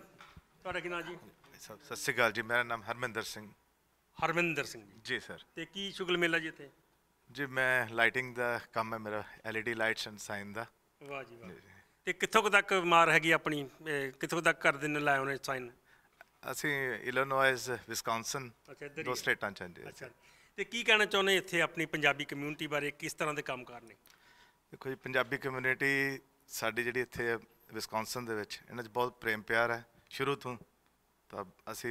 ਤੁਹਾਡਾ ਕੀ ਨਾਮ ਜੀ ਸਤਿ ਸ੍ਰੀ ਅਕਾਲ ਜੀ ਮੇਰਾ ਨਾਮ ਹਰਮਿੰਦਰ ਸਿੰਘ ਹਰਮਿੰਦਰ ਸਿੰਘ ਜੀ ਜੀ ਸਰ ਤੇ ਕੀ ਸ਼ੁਗਲ ਮੇਲਾ ਜੀ ਇੱਥੇ ਜੀ ਮੈਂ ਲਾਈਟਿੰਗ ਦਾ ਕੰਮ ਹੈ ਮੇਰਾ ਐਲਈਡੀ ਲਾਈਟਸ ਐਂਡ ਸਾਈਨ ਦਾ ਵਾਹ ਜੀ ਵਾਹ ਤੇ ਕਿੱਥੋਂ ਕੁ ਤੱਕ ਮਾਰ ਹੈਗੀ ਆਪਣੀ ਕਿੱਥੋਂ ਤੱਕ ਕਰਦੇ ਨੇ ਲਾਇਆ ਉਹਨੇ ਸਾਈਨ ਅਸੀਂ ਇਲਨੋਇਸ ਵਿਸਕੌਨਸਨ ਦੋ ਸਟੇਟਾਂ ਚ ਜੀ ਅੱਛਾ ਤੇ ਕੀ ਕਹਿਣਾ ਚਾਹੁੰਦੇ ਇੱਥੇ ਆਪਣੀ ਪੰਜਾਬੀ ਕਮਿਊਨਿਟੀ ਬਾਰੇ ਕਿਸ ਤਰ੍ਹਾਂ ਦੇ ਕੰਮ ਕਰਨੇ ਦੇਖੋ ਜੀ ਪੰਜਾਬੀ ਕਮਿਊਨਿਟੀ ਸਾਡੀ ਜਿਹੜੀ ਇੱਥੇ ਹੈ ਦੇ ਵਿੱਚ ਇਹਨਾਂ 'ਚ ਬਹੁਤ ਪ੍ਰੇਮ ਪਿਆਰ ਹੈ ਸ਼ੁਰੂ ਤੋਂ ਤਾਂ ਅਸੀਂ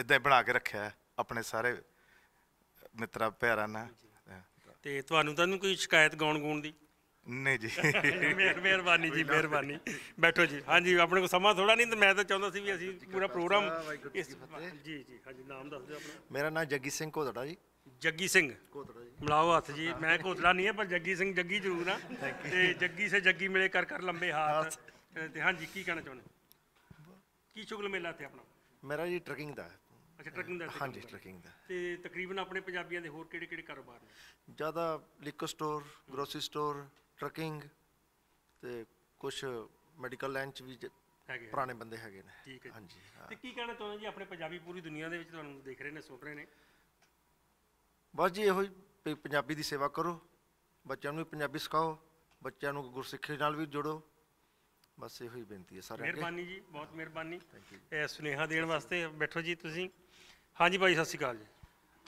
ਇਦਾਂ ਹੀ ਬਣਾ ਕੇ ਰੱਖਿਆ ਆਪਣੇ ਸਾਰੇ ਮਿੱਤਰਾਂ ਪਿਆਰਾਂ ਨਾਲ ਤੇ ਤੁਹਾਨੂੰ ਤਾਂ ਕੋਈ ਸ਼ਿਕਾਇਤ ਗਾਉਣ ਗੂਣ ਦੀ ਨਹੀਂ ਜੀ ਮਿਹਰਬਾਨੀ ਜੀ ਮਿਹਰਬਾਨੀ ਬੈਠੋ ਜੀ ਹਾਂਜੀ ਆਪਣੇ ਕੋਲ ਸਮਾਂ ਥੋੜਾ ਨਹੀਂ ਤੇ ਮੈਂ ਤਾਂ ਚਾਹੁੰਦਾ ਸੀ ਵੀ ਅਸੀਂ ਪੂਰਾ ਪ੍ਰੋਗਰਾਮ ਜੀ ਜੀ ਹਾਂਜੀ ਨਾਮ ਦੱਸ ਦਿਓ ਆਪਣਾ ਮੇਰਾ ਨਾਮ ਜੱਗੀ ਸਿੰਘ ਕੋਦੜਾ ਜੀ ਜੱਗੀ ਸਿੰਘ ਕੋਤੜਾ ਜੀ ਮਿਲਾਓ ਹੱਥ ਜੀ ਮੈਂ ਕੋਤੜਾ ਨਹੀਂ ਹੈ ਪਰ ਜੱਗੀ ਸਿੰਘ ਜੱਗੀ ਜ਼ਰੂਰ ਆ ਤੇ ਜੱਗੀ ਸੇ ਜੱਗੀ ਮਿਲੇ ਕਰ ਕਰ ਲੰਬੇ ਹੱਥ ਤੇ ਹਾਂਜੀ ਕੀ ਕਹਿਣਾ ਚਾਹੁੰਦੇ ਕੀ ਸ਼ੁਗਲ ਮੇਲਾ ਤੇ ਆਪਣਾ ਮੇਰਾ ਜੀ ਟਰਕਿੰਗ ਦਾ ਅੱਛਾ ਟਰਕਿੰਗ ਦਾ ਹਾਂਜੀ ਟਰਕਿੰਗ ਦਾ ਤੇ ਤਕਰੀਬਨ ਆਪਣੇ ਪੰਜਾਬੀਆਂ ਦੇ ਹੋਰ ਕਿਹੜੇ ਕਿਹੜੇ ਕਾਰੋਬਾਰ ਨੇ ਜਿਆਦਾ liquor store grocery store trucking ਤੇ ਕੁਝ ਮੈਡੀਕਲ ਲਾਈਨ ਚ ਵੀ ਹੈਗੇ ਪੁਰਾਣੇ ਬੰਦੇ ਹੈਗੇ ਨੇ ਠੀਕ ਹੈ ਹਾਂਜੀ ਤੇ ਕੀ ਕਹਿਣਾ ਚਾਹੁੰਦੇ ਜੀ ਆਪਣੇ ਪੰਜਾਬੀ ਪੂਰੀ ਦੁਨੀਆ ਦੇ ਵਿੱਚ ਤੁਹਾਨੂੰ ਦੇਖ ਰਹੇ ਨੇ ਸੁਣ ਰਹੇ ਨੇ ਬਸ ਜੀ ਇਹੋ ਹੀ ਪੰਜਾਬੀ ਦੀ ਸੇਵਾ ਕਰੋ ਬੱਚਿਆਂ ਨੂੰ ਵੀ ਪੰਜਾਬੀ ਸਿਖਾਓ ਬੱਚਿਆਂ ਨੂੰ ਗੁਰਸਿੱਖੀ ਨਾਲ ਵੀ ਜੋੜੋ ਬਸ ਇਹੋ ਹੀ ਬੇਨਤੀ ਹੈ ਸਾਰਿਆਂ ਦੀ ਮਿਹਰਬਾਨੀ ਜੀ ਬਹੁਤ ਮਿਹਰਬਾਨੀ ਇਹ ਸੁਨੇਹਾ ਦੇਣ ਵਾਸਤੇ ਬੈਠੋ ਜੀ ਤੁਸੀਂ ਹਾਂਜੀ ਭਾਈ ਸਤਿ ਸ਼੍ਰੀ ਅਕਾਲ ਜੀ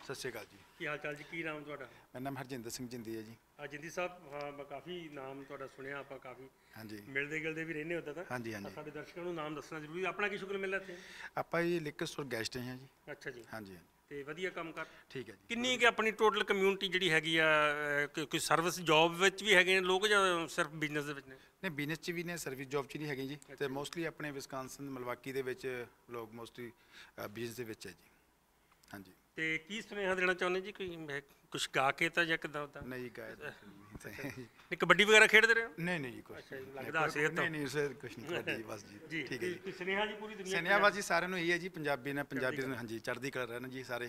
ਸਤਿ ਸ਼੍ਰੀ ਅਕਾਲ ਜੀ ਕੀ ਹਾਲ ਚਾਲ ਜੀ ਕੀ ਨਾਮ ਤੁਹਾਡਾ ਮੇਰਾ ਨਾਮ ਹਰਜਿੰਦਰ ਸਿੰਘ ਜਿੰਦੀ ਹੈ ਜੀ ਆ ਜਿੰਦੀ ਸਾਹਿਬ ਕਾਫੀ ਨਾਮ ਤੁਹਾਡਾ ਸੁਣਿਆ ਆਪਾਂ ਕਾਫੀ ਹਾਂਜੀ ਮਿਲਦੇ ਗਿਲਦੇ ਵੀ ਰਹਿੰਦੇ ਹੁੰਦਾ ਤਾਂ ਹਾਂਜੀ ਹਾਂਜੀ ਸਾਡੇ ਦਰਸ਼ਕਾਂ ਨੂੰ ਨਾਮ ਦੱਸਣਾ ਜ਼ਰੂਰੀ ਆਪਣਾ ਕੀ ਸ਼ੁਕਰ ਮਿਲਦਾ ਇੱਥੇ ਆਪਾਂ ਜੀ ਲਿਕਸਟੋਰ ਗੈਸਟ ਹੈ ਜੀ ਅੱਛਾ ਜੀ ਹਾਂਜੀ ਤੇ ਵਧੀਆ ਕੰਮ ਕਰ ਠੀਕ ਹੈ ਜੀ ਕਿੰਨੀ ਕਿ ਆਪਣੀ ਟੋਟਲ ਕਮਿਊਨਿਟੀ ਜਿਹੜੀ ਹੈਗੀ ਆ ਕੋਈ ਸਰਵਿਸ ਜੌਬ ਵਿੱਚ ਵੀ ਹੈਗੇ ਨੇ ਲੋਕ ਜਾਂ ਸਿਰਫ ਬਿਜ਼ਨਸ ਦੇ ਵਿੱਚ ਨੇ ਨਹੀਂ ਬਿਜ਼ਨਸ 'ਚ ਵੀ ਨੇ ਸਰਵਿਸ ਜੌਬ 'ਚ ਨਹੀਂ ਹੈਗੇ ਜੀ ਤੇ ਮੋਸਟਲੀ ਆਪਣੇ ਵਿਸਕਾਂਸਨ ਮਲਵਾਕੀ ਦੇ ਵਿੱਚ ਲੋਕ ਮੋਸਟਲੀ ਬਿਜ਼ਨਸ ਦੇ ਵਿੱਚ ਹੈ ਜੀ ਹਾਂਜੀ ਤੇ ਕੀ ਸੁਨੇਹਾ ਦੇਣਾ ਚਾਹੁੰਦੇ ਜੀ ਕੋਈ ਕੁਝ ਗਾ ਕੇ ਤਾਂ ਜਾਂ ਕਿਦਾਂ ਤਾਂ ਨਹੀਂ ਗਾਇਆ ਨਹੀਂ ਕਬੱਡੀ ਵਗੈਰਾ ਖੇਡਦੇ ਰਹੇ ਹੋ ਨਹੀਂ ਨਹੀਂ ਜੀ ਕੁਝ ਲੱਗਦਾ ਸਿਹਤ ਨਹੀਂ ਨਹੀਂ ਸਿਹਤ ਕੁਝ ਨਹੀਂ ਕਰਦੀ ਬਸ ਜੀ ਠੀਕ ਹੈ ਜੀ ਸੁਨੇਹਾ ਜੀ ਪੂਰੀ ਦੁਨੀਆ ਸੁਨੇਹਾ ਬਸ ਜੀ ਸਾਰਿਆਂ ਨੂੰ ਇਹੀ ਹੈ ਜੀ ਪੰਜਾਬੀ ਨਾਲ ਪੰਜਾਬੀ ਨਾਲ ਹਾਂਜੀ ਚੜ੍ਹਦੀ ਕਲਾ ਰਹਿਣ ਜੀ ਸਾਰੇ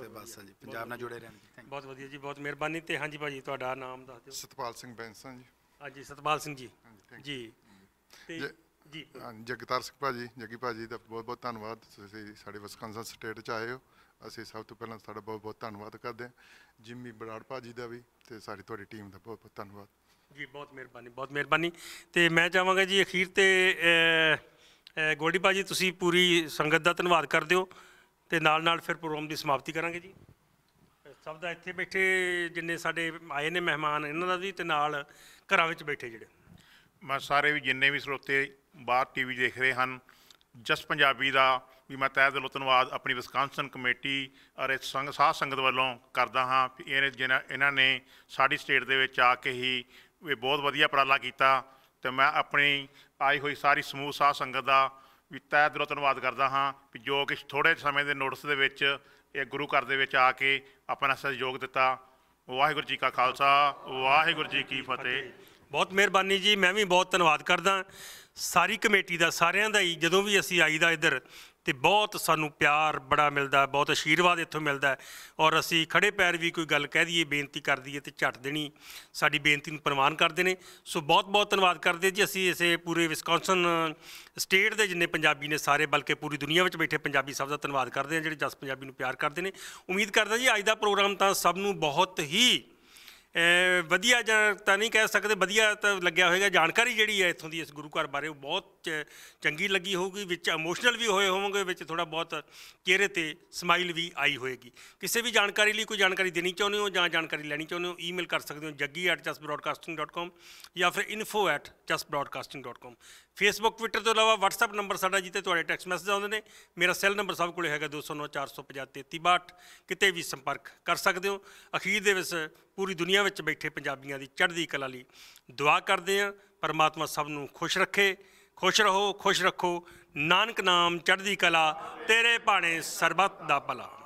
ਤੇ ਬਸ ਜੀ ਪੰਜਾਬ ਨਾਲ ਜੁੜੇ ਰਹਿਣ ਜੀ ਬਹੁਤ ਵਧੀਆ ਜੀ ਬਹੁਤ ਮਿਹਰਬਾਨੀ ਤੇ ਹਾਂਜੀ ਭਾਜੀ ਤੁਹਾਡਾ ਨਾਮ ਦੱਸ ਦਿਓ ਸਤਪਾਲ ਸਿੰਘ ਬੈਂਸਨ ਜੀ ਹਾਂਜੀ ਸਤਪਾਲ ਸਿੰਘ ਜੀ ਜੀ ਤੇ ਜੀ ਜਗਤਾਰ ਸਿੰਘ ਭਾਜੀ ਜੱਗੀ ਭਾਜੀ ਦਾ ਬਹੁਤ ਬਹੁਤ ਧੰਨਵਾਦ ਤੁਸੀਂ ਸਾਡੇ ਵਿਸਕਾਂਸਨ ਸਟੇਟ ਚ ਆਏ ਹੋ ਅਸੀਂ ਸਭ ਤੋਂ ਪਹਿਲਾਂ ਤੁਹਾਡਾ ਬਹੁਤ ਬਹੁਤ ਧੰਨਵਾਦ ਕਰਦੇ ਹਾਂ ਜਿੰਮੀ ਬਰਾੜ ਭਾਜੀ ਦਾ ਵੀ ਤੇ ਸਾਰੀ ਤੁਹਾਡੀ ਟੀਮ ਦਾ ਬਹੁਤ ਬਹੁਤ ਧੰਨਵਾਦ ਜੀ ਬਹੁਤ ਮਿਹਰਬਾਨੀ ਬਹੁਤ ਮਿਹਰਬਾਨੀ ਤੇ ਮੈਂ ਚਾਹਾਂਗਾ ਜੀ ਅਖੀਰ ਤੇ ਗੋਲਡੀ ਭਾਜੀ ਤੁਸੀਂ ਪੂਰੀ ਸੰਗਤ ਦਾ ਧੰਨਵਾਦ ਕਰਦੇ ਹੋ ਤੇ ਨਾਲ ਨਾਲ ਫਿਰ ਪ੍ਰੋਗਰਾਮ ਦੀ ਸਮਾਪਤੀ ਕਰਾਂਗੇ ਜੀ ਸਭ ਦਾ ਇੱਥੇ ਬੈਠੇ ਜਿੰਨੇ ਸਾਡੇ ਆਏ ਨੇ ਮਹਿਮਾਨ ਇਹਨਾਂ ਦਾ ਵੀ ਤੇ ਨਾਲ ਘਰਾਂ ਵਿੱਚ ਬੈਠੇ ਜਿਹੜੇ ਮੈਂ ਸਾਰੇ ਵੀ ਜਿੰਨੇ ਵੀ ਸਰੋਤੇ ਬਾਹਰ ਟੀਵੀ ਦੇਖ ਰਹੇ ਹਨ ਜਸ ਪੰਜਾਬੀ ਦਾ ਵੀ ਮੈਂ ਤਹਿ ਦਿਲੋਂ ਧੰਨਵਾਦ ਆਪਣੀ ਵਿਸਕਾਂਸਨ ਕਮੇਟੀ ਔਰ ਇਸ ਸੰਗ ਸਾਹ ਸੰਗਤ ਵੱਲੋਂ ਕਰਦਾ ਹਾਂ ਕਿ ਇਹਨੇ ਜਿਹਨਾਂ ਇਹਨਾਂ ਨੇ ਸਾਡੀ ਸਟੇਟ ਦੇ ਵਿੱਚ ਆ ਕੇ ਹੀ ਇਹ ਬਹੁਤ ਵਧੀਆ ਪ੍ਰਾਲਾ ਕੀਤਾ ਤੇ ਮੈਂ ਆਪਣੀ ਆਈ ਹੋਈ ਸਾਰੀ ਸਮੂਹ ਸਾਹ ਸੰਗਤ ਦਾ ਵੀ ਤਹਿ ਦਿਲੋਂ ਧੰਨਵਾਦ ਕਰਦਾ ਹਾਂ ਕਿ ਜੋ ਕਿ ਥੋੜੇ ਸਮੇਂ ਦੇ ਨੋਟਿਸ ਦੇ ਵਿੱਚ ਇਹ ਗੁਰੂ ਘਰ ਦੇ ਵਿੱਚ ਆ ਕੇ ਆਪਣਾ ਸਹਿਯੋਗ ਦਿੱਤਾ ਵਾਹਿਗੁਰੂ ਜੀ ਕਾ ਖਾਲਸਾ ਵਾਹਿਗੁਰੂ ਜੀ ਕੀ ਫਤਿਹ ਬਹੁਤ ਮਿਹਰਬਾਨੀ ਜੀ ਮੈਂ ਵੀ ਬਹੁਤ ਧੰਨਵਾਦ ਕਰਦਾ ਸਾਰੀ ਕਮੇਟੀ ਦਾ ਸਾਰਿਆਂ ਦਾ ਹੀ ਜਦੋਂ ਵੀ ਅਸੀਂ ਆਈਦਾ ਇੱਧਰ ਤੇ ਬਹੁਤ ਸਾਨੂੰ ਪਿਆਰ ਬੜਾ ਮਿਲਦਾ ਬਹੁਤ ਅਸ਼ੀਰਵਾਦ ਇੱਥੋਂ ਮਿਲਦਾ ਔਰ ਅਸੀਂ ਖੜੇ ਪੈਰ ਵੀ ਕੋਈ ਗੱਲ ਕਹਿ ਦਈਏ ਬੇਨਤੀ ਕਰ ਦਈਏ ਤੇ ਛੱਟ ਦੇਣੀ ਸਾਡੀ ਬੇਨਤੀ ਨੂੰ ਪ੍ਰਵਾਨ ਕਰਦੇ ਨੇ ਸੋ ਬਹੁਤ ਬਹੁਤ ਧੰਨਵਾਦ ਕਰਦੇ ਜੀ ਅਸੀਂ ਇਸੇ ਪੂਰੇ ਵਿਸਕੌਨਸਨ ਸਟੇਟ ਦੇ ਜਿੰਨੇ ਪੰਜਾਬੀ ਨੇ ਸਾਰੇ ਬਲਕਿ ਪੂਰੀ ਦੁਨੀਆ ਵਿੱਚ ਬੈਠੇ ਪੰਜਾਬੀ ਸਭ ਦਾ ਧੰਨਵਾਦ ਕਰਦੇ ਆ ਜਿਹੜੇ ਜਸ ਪੰਜਾਬੀ ਨੂੰ ਪਿਆਰ ਕਰਦੇ ਨੇ ਉਮੀਦ ਕਰਦਾ ਜੀ ਅੱਜ ਦਾ ਪ੍ਰੋਗਰਾਮ ਤਾਂ ਸਭ ਨੂੰ ਬਹੁਤ ਹੀ ਵਧੀਆ ਜਾਂ ਤਾਂ ਨਹੀਂ ਕਹਿ ਸਕਦੇ ਵਧੀਆ ਤਾਂ ਲੱਗਿਆ ਹੋਵੇਗਾ ਜਾਣਕਾਰੀ ਜਿਹੜੀ ਹੈ ਇੱਥੋਂ ਦੀ ਇਸ ਗੁਰੂ ਘਰ ਬਾਰੇ ਬਹੁਤ ਚੰਗੀ ਲੱਗੀ ਹੋਊਗੀ ਵਿੱਚ ਇਮੋਸ਼ਨਲ ਵੀ ਹੋਏ ਹੋਵੋਗੇ ਵਿੱਚ ਥੋੜਾ ਬਹੁਤ ਚਿਹਰੇ ਤੇ ਸਮਾਈਲ ਵੀ ਆਈ ਹੋਏਗੀ ਕਿਸੇ ਵੀ ਜਾਣਕਾਰੀ ਲਈ ਕੋਈ ਜਾਣਕਾਰੀ ਦੇਣੀ ਚਾਹੁੰਦੇ ਹੋ ਜਾਂ ਜਾਣਕਾਰੀ ਲੈਣੀ ਚਾਹੁੰਦੇ ਹੋ ਈਮੇਲ ਕਰ ਸਕਦੇ ਹੋ jaggi@justbroadcasting.com ਜਾਂ ਫਿਰ info@justbroadcasting.com ਫੇਸਬੁੱਕ ਟਵਿੱਟਰ ਤੋਂ ਇਲਾਵਾ WhatsApp ਨੰਬਰ ਸਾਡਾ ਜਿੱਤੇ ਤੁਹਾਡੇ ਟੈਕਸਟ ਮੈਸੇਜ ਆਉਂਦੇ ਨੇ ਮੇਰਾ ਸੈੱਲ ਨੰਬਰ ਸਭ ਕੋਲੇ ਹੈਗਾ 209 450 3362 ਕਿਤੇ ਵੀ ਸੰਪਰਕ ਕਰ ਸਕਦੇ ਹੋ ਅਖੀਰ ਦੇ ਵਿੱਚ ਪੂਰੀ ਦੁਨੀਆ ਵਿੱਚ ਬੈਠੇ ਪੰਜਾਬੀਆਂ ਦੀ ਚੜ੍ਹਦੀ ਕਲਾ ਲਈ ਦੁਆ ਕਰਦੇ ਆਂ ਪਰਮਾਤਮਾ ਸਭ ਨੂੰ ਖੁਸ਼ ਰੱਖੇ ਖੁਸ਼ ਰਹੋ ਖੁਸ਼ ਰੱਖੋ ਨਾਨਕ ਨਾਮ ਚੜ੍ਹਦੀ ਕਲਾ ਤੇਰੇ ਭਾਣੇ ਸਰਬੱਤ ਦਾ ਭਲਾ